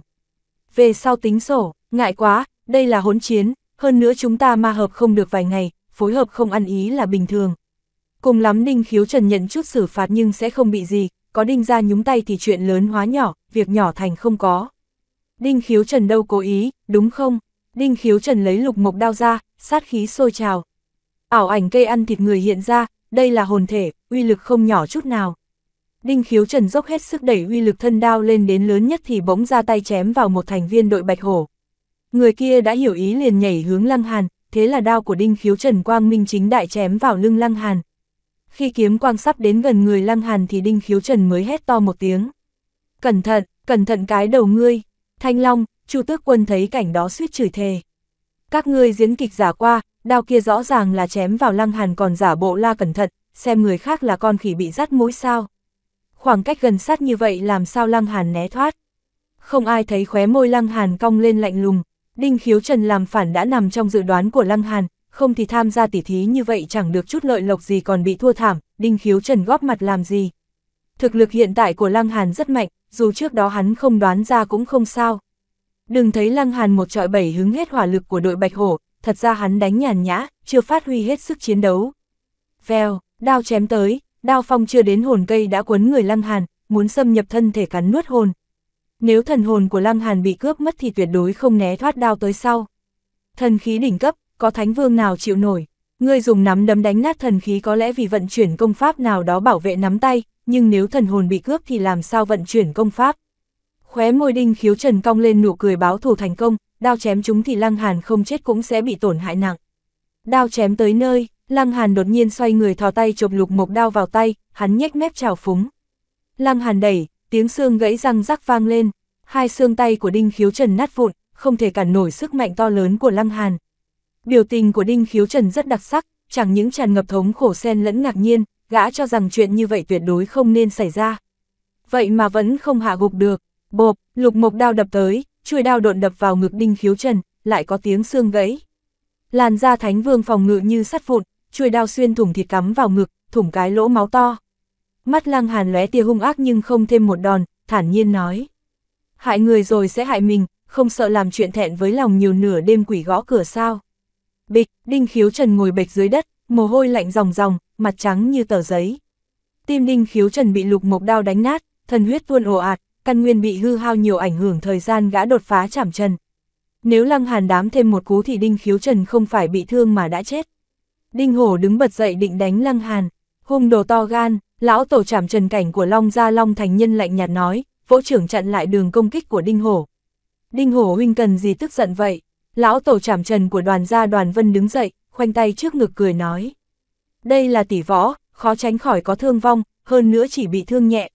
Về sau tính sổ, ngại quá, đây là hỗn chiến, hơn nữa chúng ta ma hợp không được vài ngày, phối hợp không ăn ý là bình thường. Cùng lắm Đinh Khiếu Trần nhận chút xử phạt nhưng sẽ không bị gì, có Đinh ra nhúng tay thì chuyện lớn hóa nhỏ, việc nhỏ thành không có. Đinh Khiếu Trần đâu cố ý, đúng không? Đinh Khiếu Trần lấy lục mộc đao ra, sát khí sôi trào. Ảo ảnh cây ăn thịt người hiện ra, đây là hồn thể, uy lực không nhỏ chút nào. Đinh Khiếu Trần dốc hết sức đẩy uy lực thân đao lên đến lớn nhất thì bỗng ra tay chém vào một thành viên đội Bạch Hổ. Người kia đã hiểu ý liền nhảy hướng Lăng Hàn, thế là đao của Đinh Khiếu Trần Quang Minh chính đại chém vào lưng Lăng Hàn. Khi kiếm quang sắp đến gần người Lăng Hàn thì Đinh Khiếu Trần mới hét to một tiếng. Cẩn thận, cẩn thận cái đầu ngươi. Thanh Long, Chu Tước Quân thấy cảnh đó suýt chửi thề. Các ngươi diễn kịch giả qua, đao kia rõ ràng là chém vào Lăng Hàn còn giả bộ la cẩn thận, xem người khác là con khỉ bị rắt mũi sao. Khoảng cách gần sát như vậy làm sao Lăng Hàn né thoát. Không ai thấy khóe môi Lăng Hàn cong lên lạnh lùng, Đinh Khiếu Trần làm phản đã nằm trong dự đoán của Lăng Hàn, không thì tham gia tỉ thí như vậy chẳng được chút lợi lộc gì còn bị thua thảm, Đinh Khiếu Trần góp mặt làm gì. Thực lực hiện tại của Lăng Hàn rất mạnh, dù trước đó hắn không đoán ra cũng không sao. Đừng thấy Lăng Hàn một trọi bảy hứng hết hỏa lực của đội Bạch Hổ, thật ra hắn đánh nhàn nhã, chưa phát huy hết sức chiến đấu. Vèo, đao chém tới, đao phong chưa đến hồn cây đã cuốn người Lăng Hàn, muốn xâm nhập thân thể cắn nuốt hồn, nếu thần hồn của Lăng Hàn bị cướp mất thì tuyệt đối không né thoát đao tới sau. Thần khí đỉnh cấp, có thánh vương nào chịu nổi, ngươi dùng nắm đấm đánh nát thần khí có lẽ vì vận chuyển công pháp nào đó bảo vệ nắm tay, nhưng nếu thần hồn bị cướp thì làm sao vận chuyển công pháp. Khóe môi đinh khiếu trần cong lên nụ cười báo thù thành công, đao chém chúng thì Lăng Hàn không chết cũng sẽ bị tổn hại nặng. Đao chém tới nơi, Lăng Hàn đột nhiên xoay người thò tay chộp lục mộc đao vào tay, hắn nhếch mép chào phúng. Lăng Hàn đẩy, tiếng xương gãy răng rắc vang lên, hai xương tay của Đinh Khiếu Trần nát vụn, không thể cản nổi sức mạnh to lớn của Lăng Hàn. Biểu tình của Đinh Khiếu Trần rất đặc sắc, chẳng những tràn ngập thống khổ sen lẫn ngạc nhiên, gã cho rằng chuyện như vậy tuyệt đối không nên xảy ra. Vậy mà vẫn không hạ gục được, bộp, lục mộc đao đập tới, chui đao độn đập vào ngực Đinh Khiếu Trần, lại có tiếng xương gãy. Làn da Thánh Vương phòng ngự như sắt vụn, chui đao xuyên thủng thịt cắm vào ngực, thủng cái lỗ máu to. Mắt lăng hàn lóe tia hung ác nhưng không thêm một đòn, thản nhiên nói. Hại người rồi sẽ hại mình, không sợ làm chuyện thẹn với lòng nhiều nửa đêm quỷ gõ cửa sao. Bịch, đinh khiếu trần ngồi bệch dưới đất, mồ hôi lạnh ròng ròng, mặt trắng như tờ giấy. Tim đinh khiếu trần bị lục mộc đao đánh nát, thần huyết tuôn ồ ạt, căn nguyên bị hư hao nhiều ảnh hưởng thời gian gã đột phá chảm trần. Nếu lăng hàn đám thêm một cú thì đinh khiếu trần không phải bị thương mà đã chết. Đinh hổ đứng bật dậy định đánh lăng hàn, hung đồ to gan, Lão tổ trảm trần cảnh của Long Gia Long Thành Nhân lạnh nhạt nói, vỗ trưởng chặn lại đường công kích của Đinh Hổ. Đinh Hổ huynh cần gì tức giận vậy? Lão tổ trảm trần của đoàn gia đoàn vân đứng dậy, khoanh tay trước ngực cười nói. Đây là tỷ võ, khó tránh khỏi có thương vong, hơn nữa chỉ bị thương nhẹ.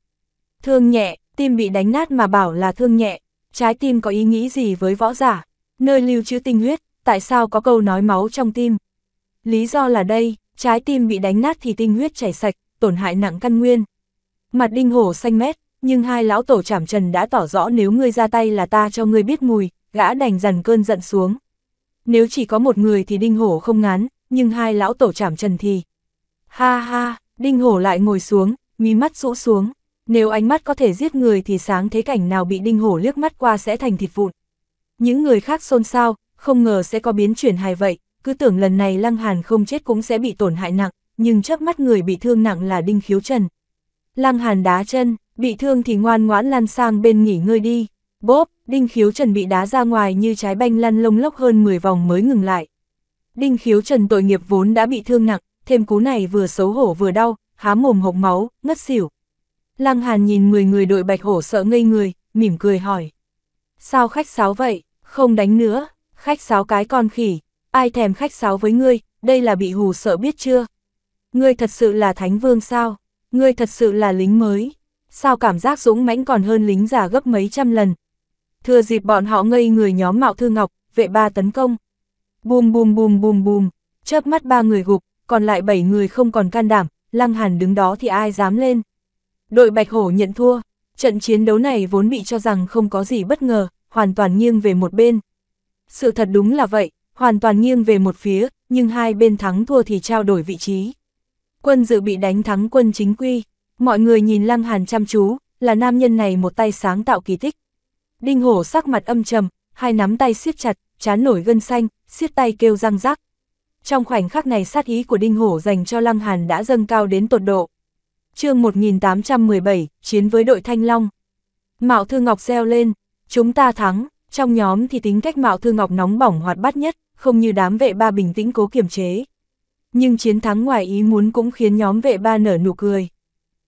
Thương nhẹ, tim bị đánh nát mà bảo là thương nhẹ, trái tim có ý nghĩ gì với võ giả? Nơi lưu trữ tinh huyết, tại sao có câu nói máu trong tim? Lý do là đây, trái tim bị đánh nát thì tinh huyết chảy sạch, tổn hại nặng căn nguyên. Mặt đinh hổ xanh mét, nhưng hai lão tổ trảm trần đã tỏ rõ nếu ngươi ra tay là ta cho ngươi biết mùi, gã đành dần cơn giận xuống. Nếu chỉ có một người thì đinh hổ không ngán, nhưng hai lão tổ trảm trần thì... Ha ha, đinh hổ lại ngồi xuống, mí mắt rũ xuống. Nếu ánh mắt có thể giết người thì sáng thế cảnh nào bị đinh hổ liếc mắt qua sẽ thành thịt vụn. Những người khác xôn xao, không ngờ sẽ có biến chuyển hài vậy, cứ tưởng lần này Lăng Hàn không chết cũng sẽ bị tổn hại nặng nhưng chớp mắt người bị thương nặng là Đinh Khiếu Trần. Lăng Hàn đá chân, bị thương thì ngoan ngoãn lăn sang bên nghỉ ngơi đi. Bốp, Đinh Khiếu Trần bị đá ra ngoài như trái banh lăn lông lốc hơn 10 vòng mới ngừng lại. Đinh Khiếu Trần tội nghiệp vốn đã bị thương nặng, thêm cú này vừa xấu hổ vừa đau, há mồm hộc máu, ngất xỉu. Lăng Hàn nhìn 10 người đội bạch hổ sợ ngây người, mỉm cười hỏi. Sao khách sáo vậy, không đánh nữa, khách sáo cái con khỉ, ai thèm khách sáo với ngươi, đây là bị hù sợ biết chưa? Ngươi thật sự là thánh vương sao? Ngươi thật sự là lính mới? Sao cảm giác dũng mãnh còn hơn lính già gấp mấy trăm lần? Thừa dịp bọn họ ngây người nhóm mạo thư ngọc, vệ ba tấn công. Bùm bùm bùm bùm bùm, chớp mắt ba người gục, còn lại bảy người không còn can đảm, lăng hàn đứng đó thì ai dám lên. Đội bạch hổ nhận thua, trận chiến đấu này vốn bị cho rằng không có gì bất ngờ, hoàn toàn nghiêng về một bên. Sự thật đúng là vậy, hoàn toàn nghiêng về một phía, nhưng hai bên thắng thua thì trao đổi vị trí quân dự bị đánh thắng quân chính quy. Mọi người nhìn Lăng Hàn chăm chú, là nam nhân này một tay sáng tạo kỳ tích. Đinh hổ sắc mặt âm trầm, hai nắm tay siết chặt, chán nổi gân xanh, siết tay kêu răng rắc. Trong khoảnh khắc này sát ý của đinh hổ dành cho Lăng Hàn đã dâng cao đến tột độ. chương 1817, chiến với đội Thanh Long. Mạo Thư Ngọc reo lên, chúng ta thắng, trong nhóm thì tính cách Mạo Thư Ngọc nóng bỏng hoạt bát nhất, không như đám vệ ba bình tĩnh cố kiềm chế nhưng chiến thắng ngoài ý muốn cũng khiến nhóm vệ ba nở nụ cười.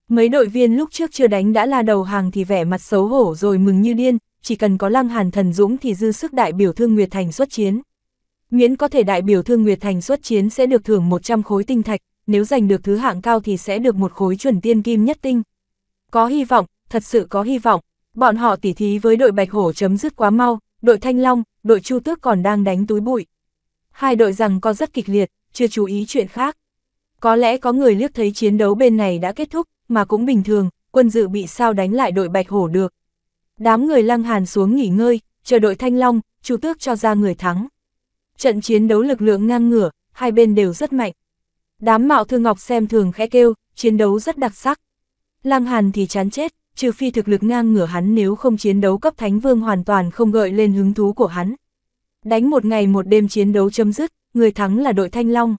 Mấy đội viên lúc trước chưa đánh đã là đầu hàng thì vẻ mặt xấu hổ rồi mừng như điên, chỉ cần có lăng hàn thần dũng thì dư sức đại biểu thương Nguyệt Thành xuất chiến. Miễn có thể đại biểu thương Nguyệt Thành xuất chiến sẽ được thưởng 100 khối tinh thạch, nếu giành được thứ hạng cao thì sẽ được một khối chuẩn tiên kim nhất tinh. Có hy vọng, thật sự có hy vọng, bọn họ tỉ thí với đội Bạch Hổ chấm dứt quá mau, đội Thanh Long, đội Chu Tước còn đang đánh túi bụi. Hai đội rằng có rất kịch liệt, chưa chú ý chuyện khác. Có lẽ có người liếc thấy chiến đấu bên này đã kết thúc, mà cũng bình thường, quân dự bị sao đánh lại đội Bạch Hổ được. Đám người lăng hàn xuống nghỉ ngơi, chờ đội Thanh Long, chủ Tước cho ra người thắng. Trận chiến đấu lực lượng ngang ngửa, hai bên đều rất mạnh. Đám mạo thương ngọc xem thường khẽ kêu, chiến đấu rất đặc sắc. Lăng Hàn thì chán chết, trừ phi thực lực ngang ngửa hắn nếu không chiến đấu cấp Thánh Vương hoàn toàn không gợi lên hứng thú của hắn. Đánh một ngày một đêm chiến đấu chấm dứt, người thắng là đội Thanh Long.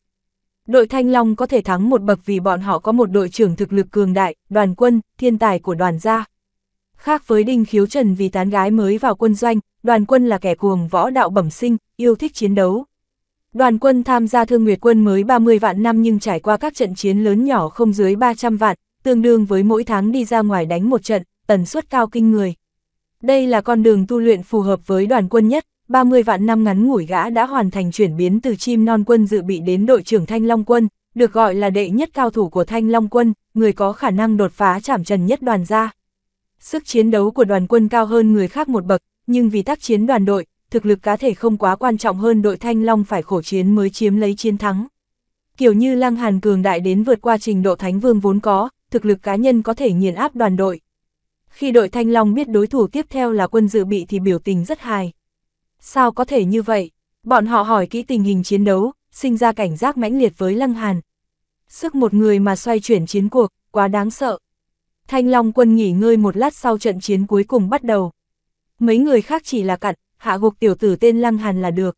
Đội Thanh Long có thể thắng một bậc vì bọn họ có một đội trưởng thực lực cường đại, đoàn quân, thiên tài của đoàn gia. Khác với Đinh Khiếu Trần vì tán gái mới vào quân doanh, đoàn quân là kẻ cuồng võ đạo bẩm sinh, yêu thích chiến đấu. Đoàn quân tham gia thương nguyệt quân mới 30 vạn năm nhưng trải qua các trận chiến lớn nhỏ không dưới 300 vạn, tương đương với mỗi tháng đi ra ngoài đánh một trận, tần suất cao kinh người. Đây là con đường tu luyện phù hợp với đoàn quân nhất, 30 vạn năm ngắn ngủi gã đã hoàn thành chuyển biến từ chim non quân dự bị đến đội trưởng Thanh Long quân, được gọi là đệ nhất cao thủ của Thanh Long quân, người có khả năng đột phá chảm trần nhất đoàn gia. Sức chiến đấu của đoàn quân cao hơn người khác một bậc, nhưng vì tác chiến đoàn đội, thực lực cá thể không quá quan trọng hơn đội Thanh Long phải khổ chiến mới chiếm lấy chiến thắng. Kiểu như Lăng Hàn cường đại đến vượt qua trình độ Thánh Vương vốn có, thực lực cá nhân có thể nghiền áp đoàn đội. Khi đội Thanh Long biết đối thủ tiếp theo là quân dự bị thì biểu tình rất hài sao có thể như vậy? Bọn họ hỏi kỹ tình hình chiến đấu, sinh ra cảnh giác mãnh liệt với Lăng Hàn. Sức một người mà xoay chuyển chiến cuộc, quá đáng sợ. Thanh Long quân nghỉ ngơi một lát sau trận chiến cuối cùng bắt đầu. Mấy người khác chỉ là cặn, hạ gục tiểu tử tên Lăng Hàn là được.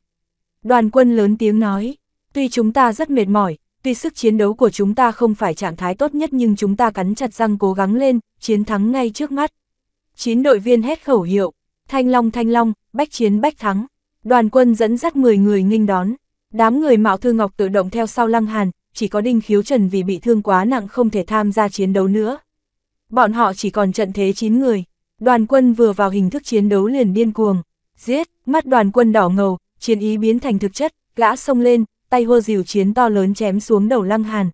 Đoàn quân lớn tiếng nói, tuy chúng ta rất mệt mỏi, tuy sức chiến đấu của chúng ta không phải trạng thái tốt nhất nhưng chúng ta cắn chặt răng cố gắng lên, chiến thắng ngay trước mắt. Chín đội viên hét khẩu hiệu, Thanh Long Thanh Long, bách chiến bách thắng. Đoàn quân dẫn dắt 10 người nghinh đón, đám người Mạo Thư Ngọc tự động theo sau Lăng Hàn, chỉ có Đinh Khiếu Trần vì bị thương quá nặng không thể tham gia chiến đấu nữa. Bọn họ chỉ còn trận thế 9 người, đoàn quân vừa vào hình thức chiến đấu liền điên cuồng, giết, mắt đoàn quân đỏ ngầu, chiến ý biến thành thực chất, gã sông lên, tay hô dìu chiến to lớn chém xuống đầu Lăng Hàn.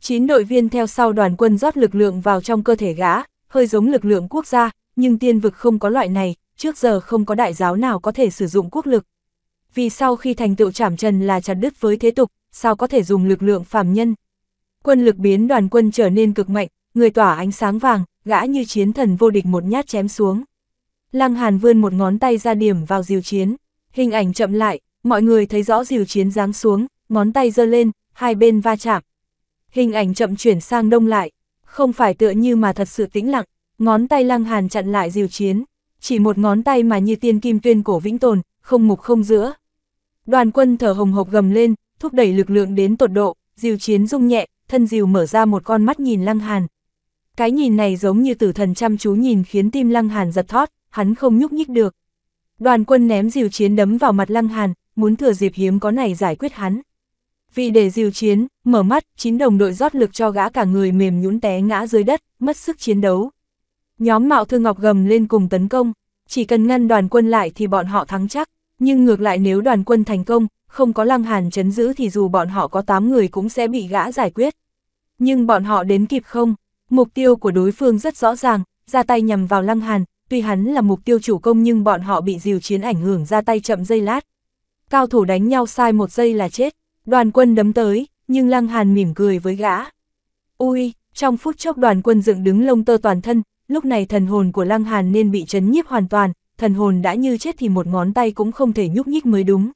Chín đội viên theo sau đoàn quân rót lực lượng vào trong cơ thể gã, hơi giống lực lượng quốc gia, nhưng tiên vực không có loại này, trước giờ không có đại giáo nào có thể sử dụng quốc lực. Vì sau khi thành tựu trảm trần là chặt đứt với thế tục, sao có thể dùng lực lượng phàm nhân. Quân lực biến đoàn quân trở nên cực mạnh, người tỏa ánh sáng vàng, gã như chiến thần vô địch một nhát chém xuống. Lăng Hàn vươn một ngón tay ra điểm vào diều chiến, hình ảnh chậm lại, mọi người thấy rõ diều chiến giáng xuống, ngón tay giơ lên, hai bên va chạm. Hình ảnh chậm chuyển sang đông lại, không phải tựa như mà thật sự tĩnh lặng, ngón tay Lăng Hàn chặn lại diều chiến chỉ một ngón tay mà như tiên kim tuyên cổ vĩnh tồn, không mục không giữa. Đoàn quân thở hồng hộc gầm lên, thúc đẩy lực lượng đến tột độ, diều chiến rung nhẹ, thân diều mở ra một con mắt nhìn lăng hàn. Cái nhìn này giống như tử thần chăm chú nhìn khiến tim lăng hàn giật thót, hắn không nhúc nhích được. Đoàn quân ném diều chiến đấm vào mặt lăng hàn, muốn thừa dịp hiếm có này giải quyết hắn. Vì để diều chiến, mở mắt, chín đồng đội rót lực cho gã cả người mềm nhũn té ngã dưới đất, mất sức chiến đấu. Nhóm Mạo Thư Ngọc gầm lên cùng tấn công, chỉ cần ngăn đoàn quân lại thì bọn họ thắng chắc, nhưng ngược lại nếu đoàn quân thành công, không có Lăng Hàn chấn giữ thì dù bọn họ có 8 người cũng sẽ bị gã giải quyết. Nhưng bọn họ đến kịp không? Mục tiêu của đối phương rất rõ ràng, ra tay nhằm vào Lăng Hàn, tuy hắn là mục tiêu chủ công nhưng bọn họ bị dìu chiến ảnh hưởng ra tay chậm dây lát. Cao thủ đánh nhau sai một giây là chết, đoàn quân đấm tới, nhưng Lăng Hàn mỉm cười với gã. Ui, trong phút chốc đoàn quân dựng đứng lông tơ toàn thân, lúc này thần hồn của Lăng Hàn nên bị chấn nhiếp hoàn toàn, thần hồn đã như chết thì một ngón tay cũng không thể nhúc nhích mới đúng.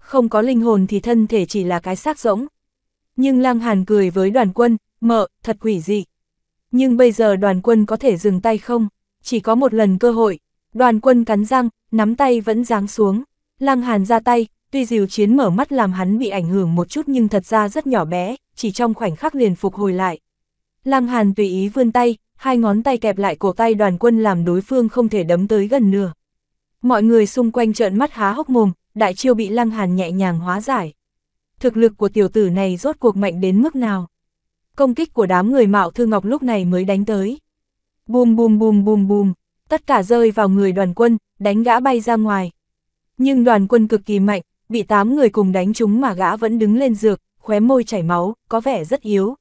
Không có linh hồn thì thân thể chỉ là cái xác rỗng. Nhưng Lăng Hàn cười với đoàn quân, mợ, thật quỷ dị. Nhưng bây giờ đoàn quân có thể dừng tay không? Chỉ có một lần cơ hội. Đoàn quân cắn răng, nắm tay vẫn giáng xuống. Lăng Hàn ra tay, tuy diều chiến mở mắt làm hắn bị ảnh hưởng một chút nhưng thật ra rất nhỏ bé, chỉ trong khoảnh khắc liền phục hồi lại. Lăng Hàn tùy ý vươn tay, hai ngón tay kẹp lại cổ tay đoàn quân làm đối phương không thể đấm tới gần nửa. Mọi người xung quanh trợn mắt há hốc mồm, đại chiêu bị Lăng Hàn nhẹ nhàng hóa giải. Thực lực của tiểu tử này rốt cuộc mạnh đến mức nào? Công kích của đám người mạo thư ngọc lúc này mới đánh tới. Bùm bùm bùm bùm bùm, tất cả rơi vào người đoàn quân, đánh gã bay ra ngoài. Nhưng đoàn quân cực kỳ mạnh, bị tám người cùng đánh chúng mà gã vẫn đứng lên dược, khóe môi chảy máu, có vẻ rất yếu.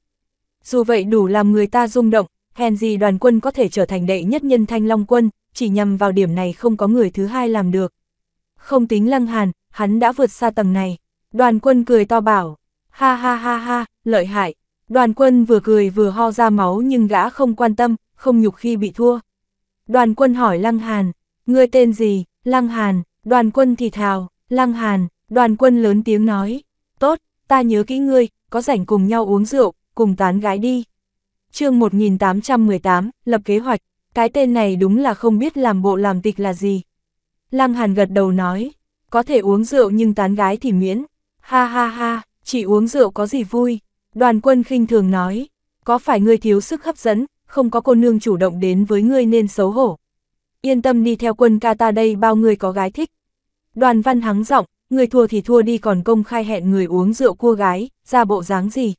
Dù vậy đủ làm người ta rung động, hèn gì đoàn quân có thể trở thành đệ nhất nhân thanh long quân, chỉ nhằm vào điểm này không có người thứ hai làm được. Không tính lăng hàn, hắn đã vượt xa tầng này. Đoàn quân cười to bảo, ha ha ha ha, lợi hại. Đoàn quân vừa cười vừa ho ra máu nhưng gã không quan tâm, không nhục khi bị thua. Đoàn quân hỏi Lăng Hàn, ngươi tên gì, Lăng Hàn, đoàn quân thì thào, Lăng Hàn, đoàn quân lớn tiếng nói, tốt, ta nhớ kỹ ngươi, có rảnh cùng nhau uống rượu, cùng tán gái đi. chương 1818, lập kế hoạch, cái tên này đúng là không biết làm bộ làm tịch là gì. Lăng Hàn gật đầu nói, có thể uống rượu nhưng tán gái thì miễn. Ha ha ha, chỉ uống rượu có gì vui. Đoàn quân khinh thường nói, có phải ngươi thiếu sức hấp dẫn, không có cô nương chủ động đến với ngươi nên xấu hổ. Yên tâm đi theo quân ca ta đây bao người có gái thích. Đoàn văn hắng giọng, người thua thì thua đi còn công khai hẹn người uống rượu cua gái, ra bộ dáng gì.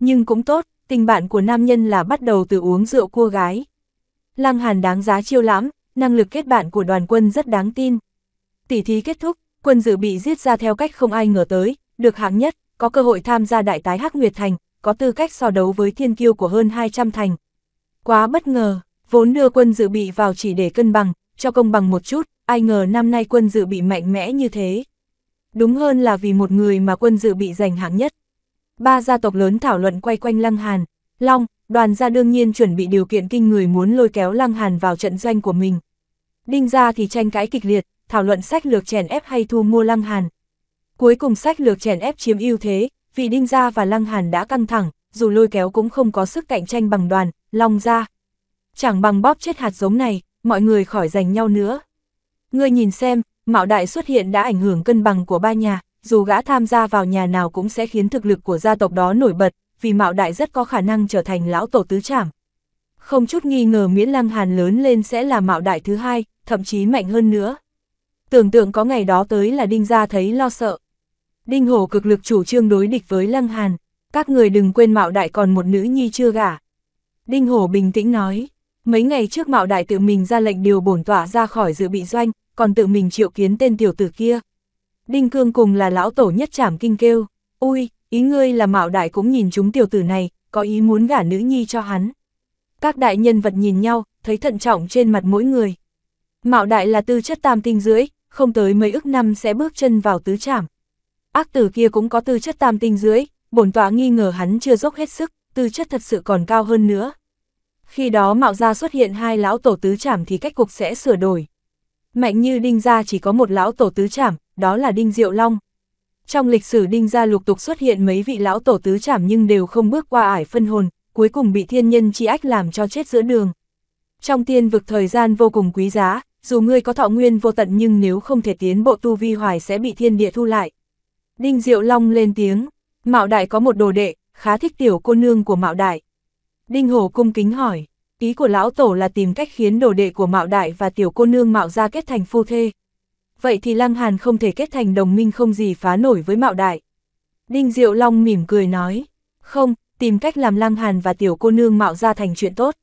Nhưng cũng tốt, tình bạn của nam nhân là bắt đầu từ uống rượu cua gái. Lăng Hàn đáng giá chiêu lãm, năng lực kết bạn của đoàn quân rất đáng tin. Tỷ thí kết thúc, quân dự bị giết ra theo cách không ai ngờ tới, được hạng nhất, có cơ hội tham gia đại tái Hắc Nguyệt Thành, có tư cách so đấu với thiên kiêu của hơn 200 thành. Quá bất ngờ, vốn đưa quân dự bị vào chỉ để cân bằng, cho công bằng một chút, ai ngờ năm nay quân dự bị mạnh mẽ như thế. Đúng hơn là vì một người mà quân dự bị giành hạng nhất ba gia tộc lớn thảo luận quay quanh Lăng Hàn. Long, đoàn gia đương nhiên chuẩn bị điều kiện kinh người muốn lôi kéo Lăng Hàn vào trận doanh của mình. Đinh gia thì tranh cãi kịch liệt, thảo luận sách lược chèn ép hay thu mua Lăng Hàn. Cuối cùng sách lược chèn ép chiếm ưu thế, vì Đinh gia và Lăng Hàn đã căng thẳng, dù lôi kéo cũng không có sức cạnh tranh bằng đoàn, Long gia. Chẳng bằng bóp chết hạt giống này, mọi người khỏi giành nhau nữa. Ngươi nhìn xem, Mạo Đại xuất hiện đã ảnh hưởng cân bằng của ba nhà, dù gã tham gia vào nhà nào cũng sẽ khiến thực lực của gia tộc đó nổi bật, vì Mạo Đại rất có khả năng trở thành lão tổ tứ trảm. Không chút nghi ngờ Miễn Lăng Hàn lớn lên sẽ là Mạo Đại thứ hai, thậm chí mạnh hơn nữa. Tưởng tượng có ngày đó tới là Đinh Gia thấy lo sợ. Đinh Hổ cực lực chủ trương đối địch với Lăng Hàn, các người đừng quên Mạo Đại còn một nữ nhi chưa gả. Đinh Hổ bình tĩnh nói, mấy ngày trước Mạo Đại tự mình ra lệnh điều bổn tỏa ra khỏi dự bị doanh, còn tự mình triệu kiến tên tiểu tử kia. Đinh Cương cùng là lão tổ nhất trảm kinh kêu, ui, ý ngươi là mạo đại cũng nhìn chúng tiểu tử này, có ý muốn gả nữ nhi cho hắn. Các đại nhân vật nhìn nhau, thấy thận trọng trên mặt mỗi người. Mạo đại là tư chất tam tinh dưới, không tới mấy ức năm sẽ bước chân vào tứ trảm. Ác tử kia cũng có tư chất tam tinh dưới, bổn tọa nghi ngờ hắn chưa dốc hết sức, tư chất thật sự còn cao hơn nữa. Khi đó mạo ra xuất hiện hai lão tổ tứ trảm thì cách cục sẽ sửa đổi. Mạnh như đinh ra chỉ có một lão tổ tứ trảm, đó là Đinh Diệu Long. Trong lịch sử Đinh gia lục tục xuất hiện mấy vị lão tổ tứ trảm nhưng đều không bước qua ải phân hồn, cuối cùng bị thiên nhân chi ách làm cho chết giữa đường. Trong tiên vực thời gian vô cùng quý giá, dù ngươi có thọ nguyên vô tận nhưng nếu không thể tiến bộ tu vi hoài sẽ bị thiên địa thu lại. Đinh Diệu Long lên tiếng, Mạo Đại có một đồ đệ, khá thích tiểu cô nương của Mạo Đại. Đinh Hổ cung kính hỏi, ý của lão tổ là tìm cách khiến đồ đệ của Mạo Đại và tiểu cô nương Mạo ra kết thành phu thê vậy thì Lăng Hàn không thể kết thành đồng minh không gì phá nổi với Mạo Đại. Đinh Diệu Long mỉm cười nói, không, tìm cách làm Lăng Hàn và tiểu cô nương Mạo ra thành chuyện tốt.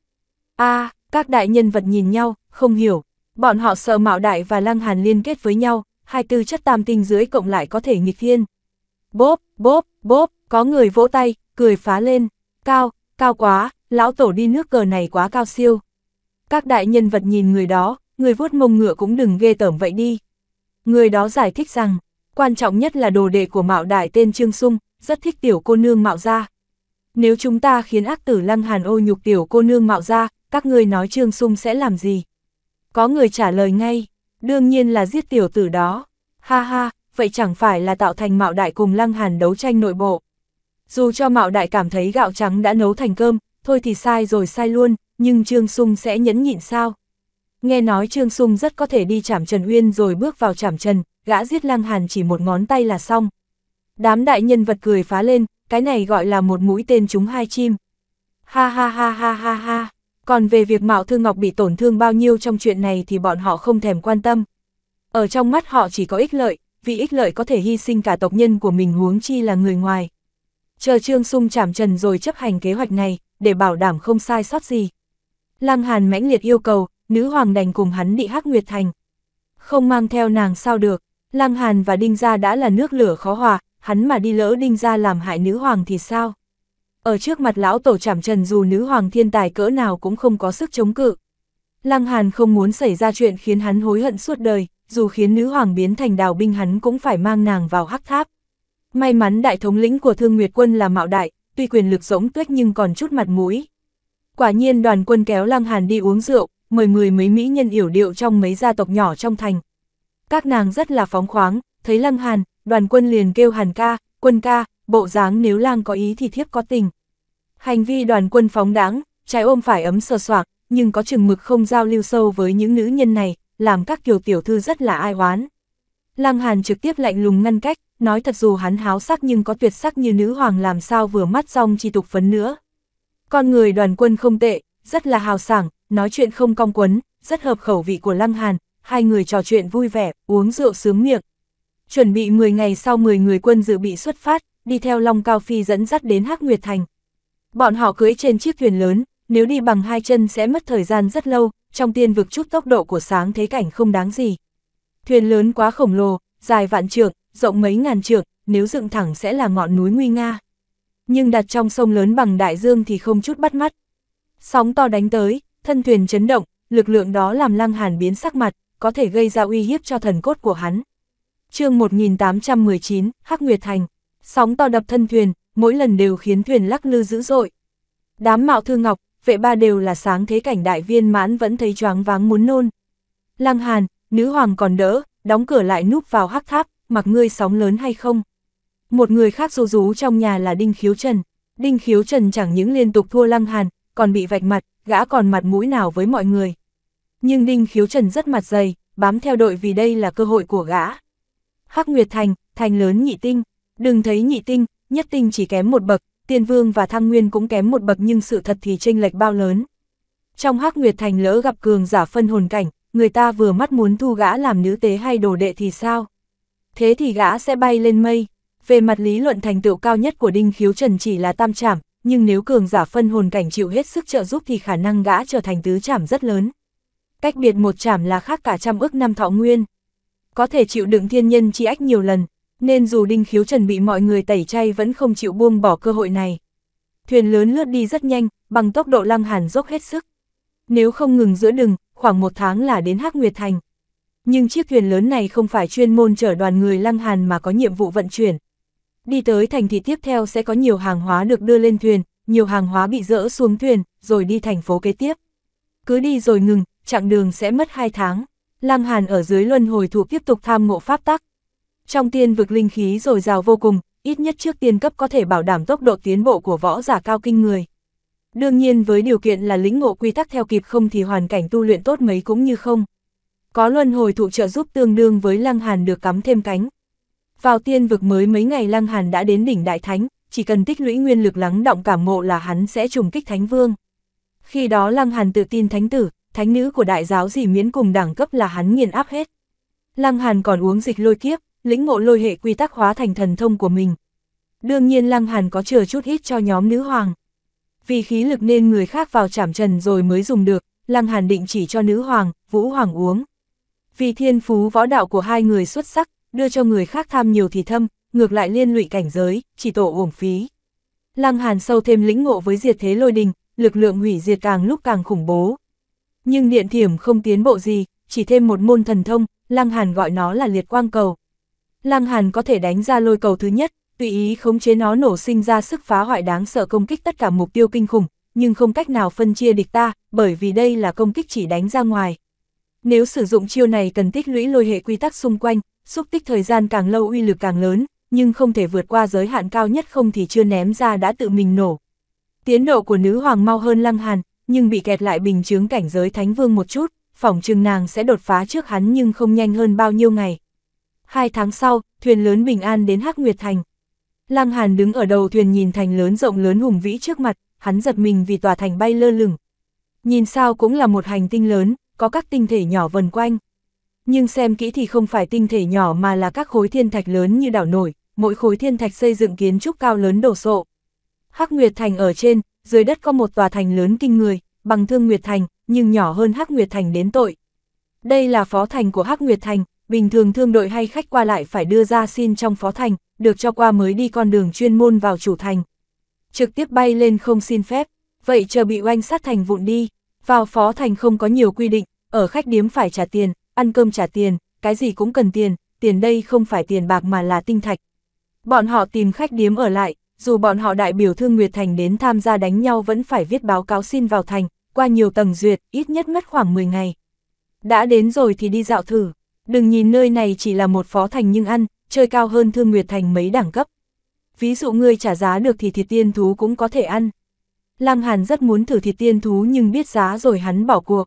a các đại nhân vật nhìn nhau, không hiểu, bọn họ sợ Mạo Đại và Lăng Hàn liên kết với nhau, hai tư chất tam tinh dưới cộng lại có thể nghịch thiên. Bốp, bốp, bốp, có người vỗ tay, cười phá lên, cao, cao quá, lão tổ đi nước cờ này quá cao siêu. Các đại nhân vật nhìn người đó, người vuốt mông ngựa cũng đừng ghê tởm vậy đi. Người đó giải thích rằng, quan trọng nhất là đồ đệ của mạo đại tên Trương Sung, rất thích tiểu cô nương mạo ra. Nếu chúng ta khiến ác tử lăng hàn ô nhục tiểu cô nương mạo ra, các ngươi nói Trương Sung sẽ làm gì? Có người trả lời ngay, đương nhiên là giết tiểu tử đó. Ha ha, vậy chẳng phải là tạo thành mạo đại cùng lăng hàn đấu tranh nội bộ. Dù cho mạo đại cảm thấy gạo trắng đã nấu thành cơm, thôi thì sai rồi sai luôn, nhưng Trương Sung sẽ nhẫn nhịn sao? Nghe nói Trương Sung rất có thể đi chảm Trần Uyên rồi bước vào chảm Trần, gã giết Lăng Hàn chỉ một ngón tay là xong. Đám đại nhân vật cười phá lên, cái này gọi là một mũi tên trúng hai chim. Ha ha ha ha ha ha. Còn về việc Mạo Thư Ngọc bị tổn thương bao nhiêu trong chuyện này thì bọn họ không thèm quan tâm. Ở trong mắt họ chỉ có ích lợi, vì ích lợi có thể hy sinh cả tộc nhân của mình huống chi là người ngoài. Chờ Trương Sung chảm trần rồi chấp hành kế hoạch này, để bảo đảm không sai sót gì. Lăng Hàn mãnh liệt yêu cầu, nữ hoàng đành cùng hắn đi hắc nguyệt thành. Không mang theo nàng sao được, Lăng Hàn và Đinh Gia đã là nước lửa khó hòa, hắn mà đi lỡ Đinh Gia làm hại nữ hoàng thì sao? Ở trước mặt lão tổ trảm trần dù nữ hoàng thiên tài cỡ nào cũng không có sức chống cự. Lăng Hàn không muốn xảy ra chuyện khiến hắn hối hận suốt đời, dù khiến nữ hoàng biến thành đào binh hắn cũng phải mang nàng vào hắc tháp. May mắn đại thống lĩnh của Thương Nguyệt quân là Mạo Đại, tuy quyền lực rỗng tuyết nhưng còn chút mặt mũi. Quả nhiên đoàn quân kéo Lăng Hàn đi uống rượu, mời mười mấy mỹ nhân yểu điệu trong mấy gia tộc nhỏ trong thành. Các nàng rất là phóng khoáng, thấy Lăng Hàn, đoàn quân liền kêu Hàn ca, quân ca, bộ dáng nếu lang có ý thì thiếp có tình. Hành vi đoàn quân phóng đáng, trái ôm phải ấm sờ soạc, nhưng có chừng mực không giao lưu sâu với những nữ nhân này, làm các kiều tiểu thư rất là ai oán. Lăng Hàn trực tiếp lạnh lùng ngăn cách, nói thật dù hắn háo sắc nhưng có tuyệt sắc như nữ hoàng làm sao vừa mắt rong chi tục phấn nữa. Con người đoàn quân không tệ, rất là hào sảng, nói chuyện không cong quấn, rất hợp khẩu vị của Lăng Hàn, hai người trò chuyện vui vẻ, uống rượu sướng miệng. Chuẩn bị 10 ngày sau 10 người quân dự bị xuất phát, đi theo Long Cao Phi dẫn dắt đến Hắc Nguyệt Thành. Bọn họ cưỡi trên chiếc thuyền lớn, nếu đi bằng hai chân sẽ mất thời gian rất lâu, trong tiên vực chút tốc độ của sáng thế cảnh không đáng gì. Thuyền lớn quá khổng lồ, dài vạn trượng, rộng mấy ngàn trượng, nếu dựng thẳng sẽ là ngọn núi nguy nga. Nhưng đặt trong sông lớn bằng đại dương thì không chút bắt mắt. Sóng to đánh tới, Thân thuyền chấn động, lực lượng đó làm Lăng Hàn biến sắc mặt, có thể gây ra uy hiếp cho thần cốt của hắn. chương 1819, Hắc Nguyệt Thành, sóng to đập thân thuyền, mỗi lần đều khiến thuyền lắc lư dữ dội. Đám mạo thư ngọc, vệ ba đều là sáng thế cảnh đại viên mãn vẫn thấy choáng váng muốn nôn. Lăng Hàn, nữ hoàng còn đỡ, đóng cửa lại núp vào hắc tháp, mặc ngươi sóng lớn hay không. Một người khác rú rú trong nhà là Đinh Khiếu Trần. Đinh Khiếu Trần chẳng những liên tục thua Lăng Hàn, còn bị vạch mặt, gã còn mặt mũi nào với mọi người. Nhưng Đinh Khiếu Trần rất mặt dày, bám theo đội vì đây là cơ hội của gã. Hắc Nguyệt Thành, thành lớn nhị tinh, đừng thấy nhị tinh, nhất tinh chỉ kém một bậc, Tiên Vương và Thăng Nguyên cũng kém một bậc nhưng sự thật thì chênh lệch bao lớn. Trong Hắc Nguyệt Thành lỡ gặp cường giả phân hồn cảnh, người ta vừa mắt muốn thu gã làm nữ tế hay đồ đệ thì sao? Thế thì gã sẽ bay lên mây. Về mặt lý luận thành tựu cao nhất của Đinh Khiếu Trần chỉ là tam trảm, nhưng nếu cường giả phân hồn cảnh chịu hết sức trợ giúp thì khả năng gã trở thành tứ trảm rất lớn. Cách biệt một trảm là khác cả trăm ước năm thọ nguyên. Có thể chịu đựng thiên nhân chi ách nhiều lần, nên dù Đinh Khiếu Trần bị mọi người tẩy chay vẫn không chịu buông bỏ cơ hội này. Thuyền lớn lướt đi rất nhanh, bằng tốc độ lăng hàn dốc hết sức. Nếu không ngừng giữa đường, khoảng một tháng là đến Hắc Nguyệt Thành. Nhưng chiếc thuyền lớn này không phải chuyên môn chở đoàn người lăng hàn mà có nhiệm vụ vận chuyển. Đi tới thành thì tiếp theo sẽ có nhiều hàng hóa được đưa lên thuyền, nhiều hàng hóa bị dỡ xuống thuyền, rồi đi thành phố kế tiếp. Cứ đi rồi ngừng, chặng đường sẽ mất 2 tháng. Lăng Hàn ở dưới luân hồi thụ tiếp tục tham ngộ pháp tắc. Trong tiên vực linh khí rồi rào vô cùng, ít nhất trước tiên cấp có thể bảo đảm tốc độ tiến bộ của võ giả cao kinh người. Đương nhiên với điều kiện là lĩnh ngộ quy tắc theo kịp không thì hoàn cảnh tu luyện tốt mấy cũng như không. Có luân hồi thụ trợ giúp tương đương với Lăng Hàn được cắm thêm cánh, vào tiên vực mới mấy ngày Lăng Hàn đã đến đỉnh Đại Thánh, chỉ cần tích lũy nguyên lực lắng động cảm ngộ là hắn sẽ trùng kích Thánh Vương. Khi đó Lăng Hàn tự tin Thánh Tử, Thánh Nữ của Đại Giáo dì miễn cùng đẳng cấp là hắn nghiền áp hết. Lăng Hàn còn uống dịch lôi kiếp, lĩnh ngộ lôi hệ quy tắc hóa thành thần thông của mình. Đương nhiên Lăng Hàn có chừa chút ít cho nhóm nữ hoàng. Vì khí lực nên người khác vào chảm trần rồi mới dùng được, Lăng Hàn định chỉ cho nữ hoàng, vũ hoàng uống. Vì thiên phú võ đạo của hai người xuất sắc, đưa cho người khác tham nhiều thì thâm, ngược lại liên lụy cảnh giới, chỉ tổ uổng phí. Lăng Hàn sâu thêm lĩnh ngộ với diệt thế lôi đình, lực lượng hủy diệt càng lúc càng khủng bố. Nhưng điện thiểm không tiến bộ gì, chỉ thêm một môn thần thông, Lăng Hàn gọi nó là liệt quang cầu. Lăng Hàn có thể đánh ra lôi cầu thứ nhất, tùy ý khống chế nó nổ sinh ra sức phá hoại đáng sợ công kích tất cả mục tiêu kinh khủng, nhưng không cách nào phân chia địch ta, bởi vì đây là công kích chỉ đánh ra ngoài. Nếu sử dụng chiêu này cần tích lũy lôi hệ quy tắc xung quanh, xúc tích thời gian càng lâu uy lực càng lớn, nhưng không thể vượt qua giới hạn cao nhất không thì chưa ném ra đã tự mình nổ. Tiến độ của nữ hoàng mau hơn Lăng Hàn, nhưng bị kẹt lại bình chướng cảnh giới Thánh Vương một chút, phỏng chừng nàng sẽ đột phá trước hắn nhưng không nhanh hơn bao nhiêu ngày. Hai tháng sau, thuyền lớn bình an đến Hắc Nguyệt Thành. Lăng Hàn đứng ở đầu thuyền nhìn thành lớn rộng lớn hùng vĩ trước mặt, hắn giật mình vì tòa thành bay lơ lửng. Nhìn sao cũng là một hành tinh lớn, có các tinh thể nhỏ vần quanh nhưng xem kỹ thì không phải tinh thể nhỏ mà là các khối thiên thạch lớn như đảo nổi, mỗi khối thiên thạch xây dựng kiến trúc cao lớn đổ sộ. Hắc Nguyệt Thành ở trên, dưới đất có một tòa thành lớn kinh người, bằng Thương Nguyệt Thành, nhưng nhỏ hơn Hắc Nguyệt Thành đến tội. Đây là phó thành của Hắc Nguyệt Thành, bình thường thương đội hay khách qua lại phải đưa ra xin trong phó thành, được cho qua mới đi con đường chuyên môn vào chủ thành. Trực tiếp bay lên không xin phép, vậy chờ bị oanh sát thành vụn đi, vào phó thành không có nhiều quy định, ở khách điếm phải trả tiền, ăn cơm trả tiền, cái gì cũng cần tiền, tiền đây không phải tiền bạc mà là tinh thạch. Bọn họ tìm khách điếm ở lại, dù bọn họ đại biểu Thương Nguyệt Thành đến tham gia đánh nhau vẫn phải viết báo cáo xin vào thành, qua nhiều tầng duyệt, ít nhất mất khoảng 10 ngày. Đã đến rồi thì đi dạo thử, đừng nhìn nơi này chỉ là một phó thành nhưng ăn, chơi cao hơn Thương Nguyệt Thành mấy đẳng cấp. Ví dụ người trả giá được thì thịt tiên thú cũng có thể ăn. Lăng Hàn rất muốn thử thịt tiên thú nhưng biết giá rồi hắn bỏ cuộc.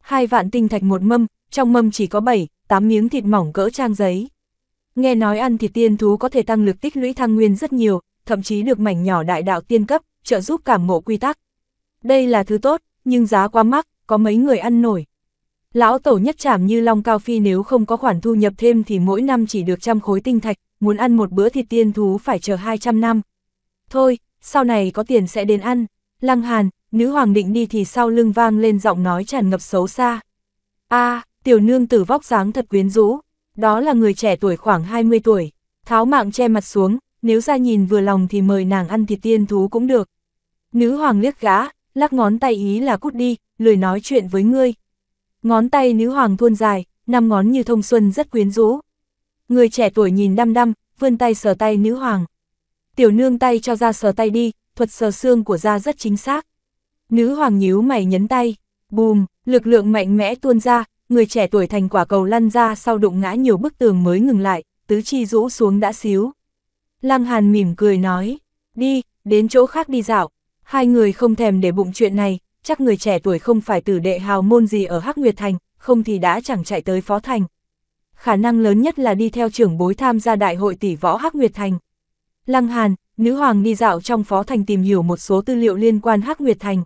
Hai vạn tinh thạch một mâm, trong mâm chỉ có 7, 8 miếng thịt mỏng cỡ trang giấy. Nghe nói ăn thịt tiên thú có thể tăng lực tích lũy thăng nguyên rất nhiều, thậm chí được mảnh nhỏ đại đạo tiên cấp, trợ giúp cảm ngộ quy tắc. Đây là thứ tốt, nhưng giá quá mắc, có mấy người ăn nổi. Lão tổ nhất trảm như Long Cao Phi nếu không có khoản thu nhập thêm thì mỗi năm chỉ được trăm khối tinh thạch, muốn ăn một bữa thịt tiên thú phải chờ 200 năm. Thôi, sau này có tiền sẽ đến ăn. Lăng Hàn, nữ hoàng định đi thì sau lưng vang lên giọng nói tràn ngập xấu xa. a à, tiểu nương tử vóc dáng thật quyến rũ, đó là người trẻ tuổi khoảng 20 tuổi, tháo mạng che mặt xuống, nếu ra nhìn vừa lòng thì mời nàng ăn thịt tiên thú cũng được. Nữ hoàng liếc gã, lắc ngón tay ý là cút đi, lười nói chuyện với ngươi. Ngón tay nữ hoàng thuôn dài, năm ngón như thông xuân rất quyến rũ. Người trẻ tuổi nhìn đăm đăm, vươn tay sờ tay nữ hoàng. Tiểu nương tay cho ra sờ tay đi, thuật sờ xương của da rất chính xác. Nữ hoàng nhíu mày nhấn tay, bùm, lực lượng mạnh mẽ tuôn ra, người trẻ tuổi thành quả cầu lăn ra sau đụng ngã nhiều bức tường mới ngừng lại, tứ chi rũ xuống đã xíu. Lăng Hàn mỉm cười nói, đi, đến chỗ khác đi dạo, hai người không thèm để bụng chuyện này, chắc người trẻ tuổi không phải tử đệ hào môn gì ở Hắc Nguyệt Thành, không thì đã chẳng chạy tới Phó Thành. Khả năng lớn nhất là đi theo trưởng bối tham gia đại hội tỷ võ Hắc Nguyệt Thành. Lăng Hàn, nữ hoàng đi dạo trong Phó Thành tìm hiểu một số tư liệu liên quan Hắc Nguyệt Thành.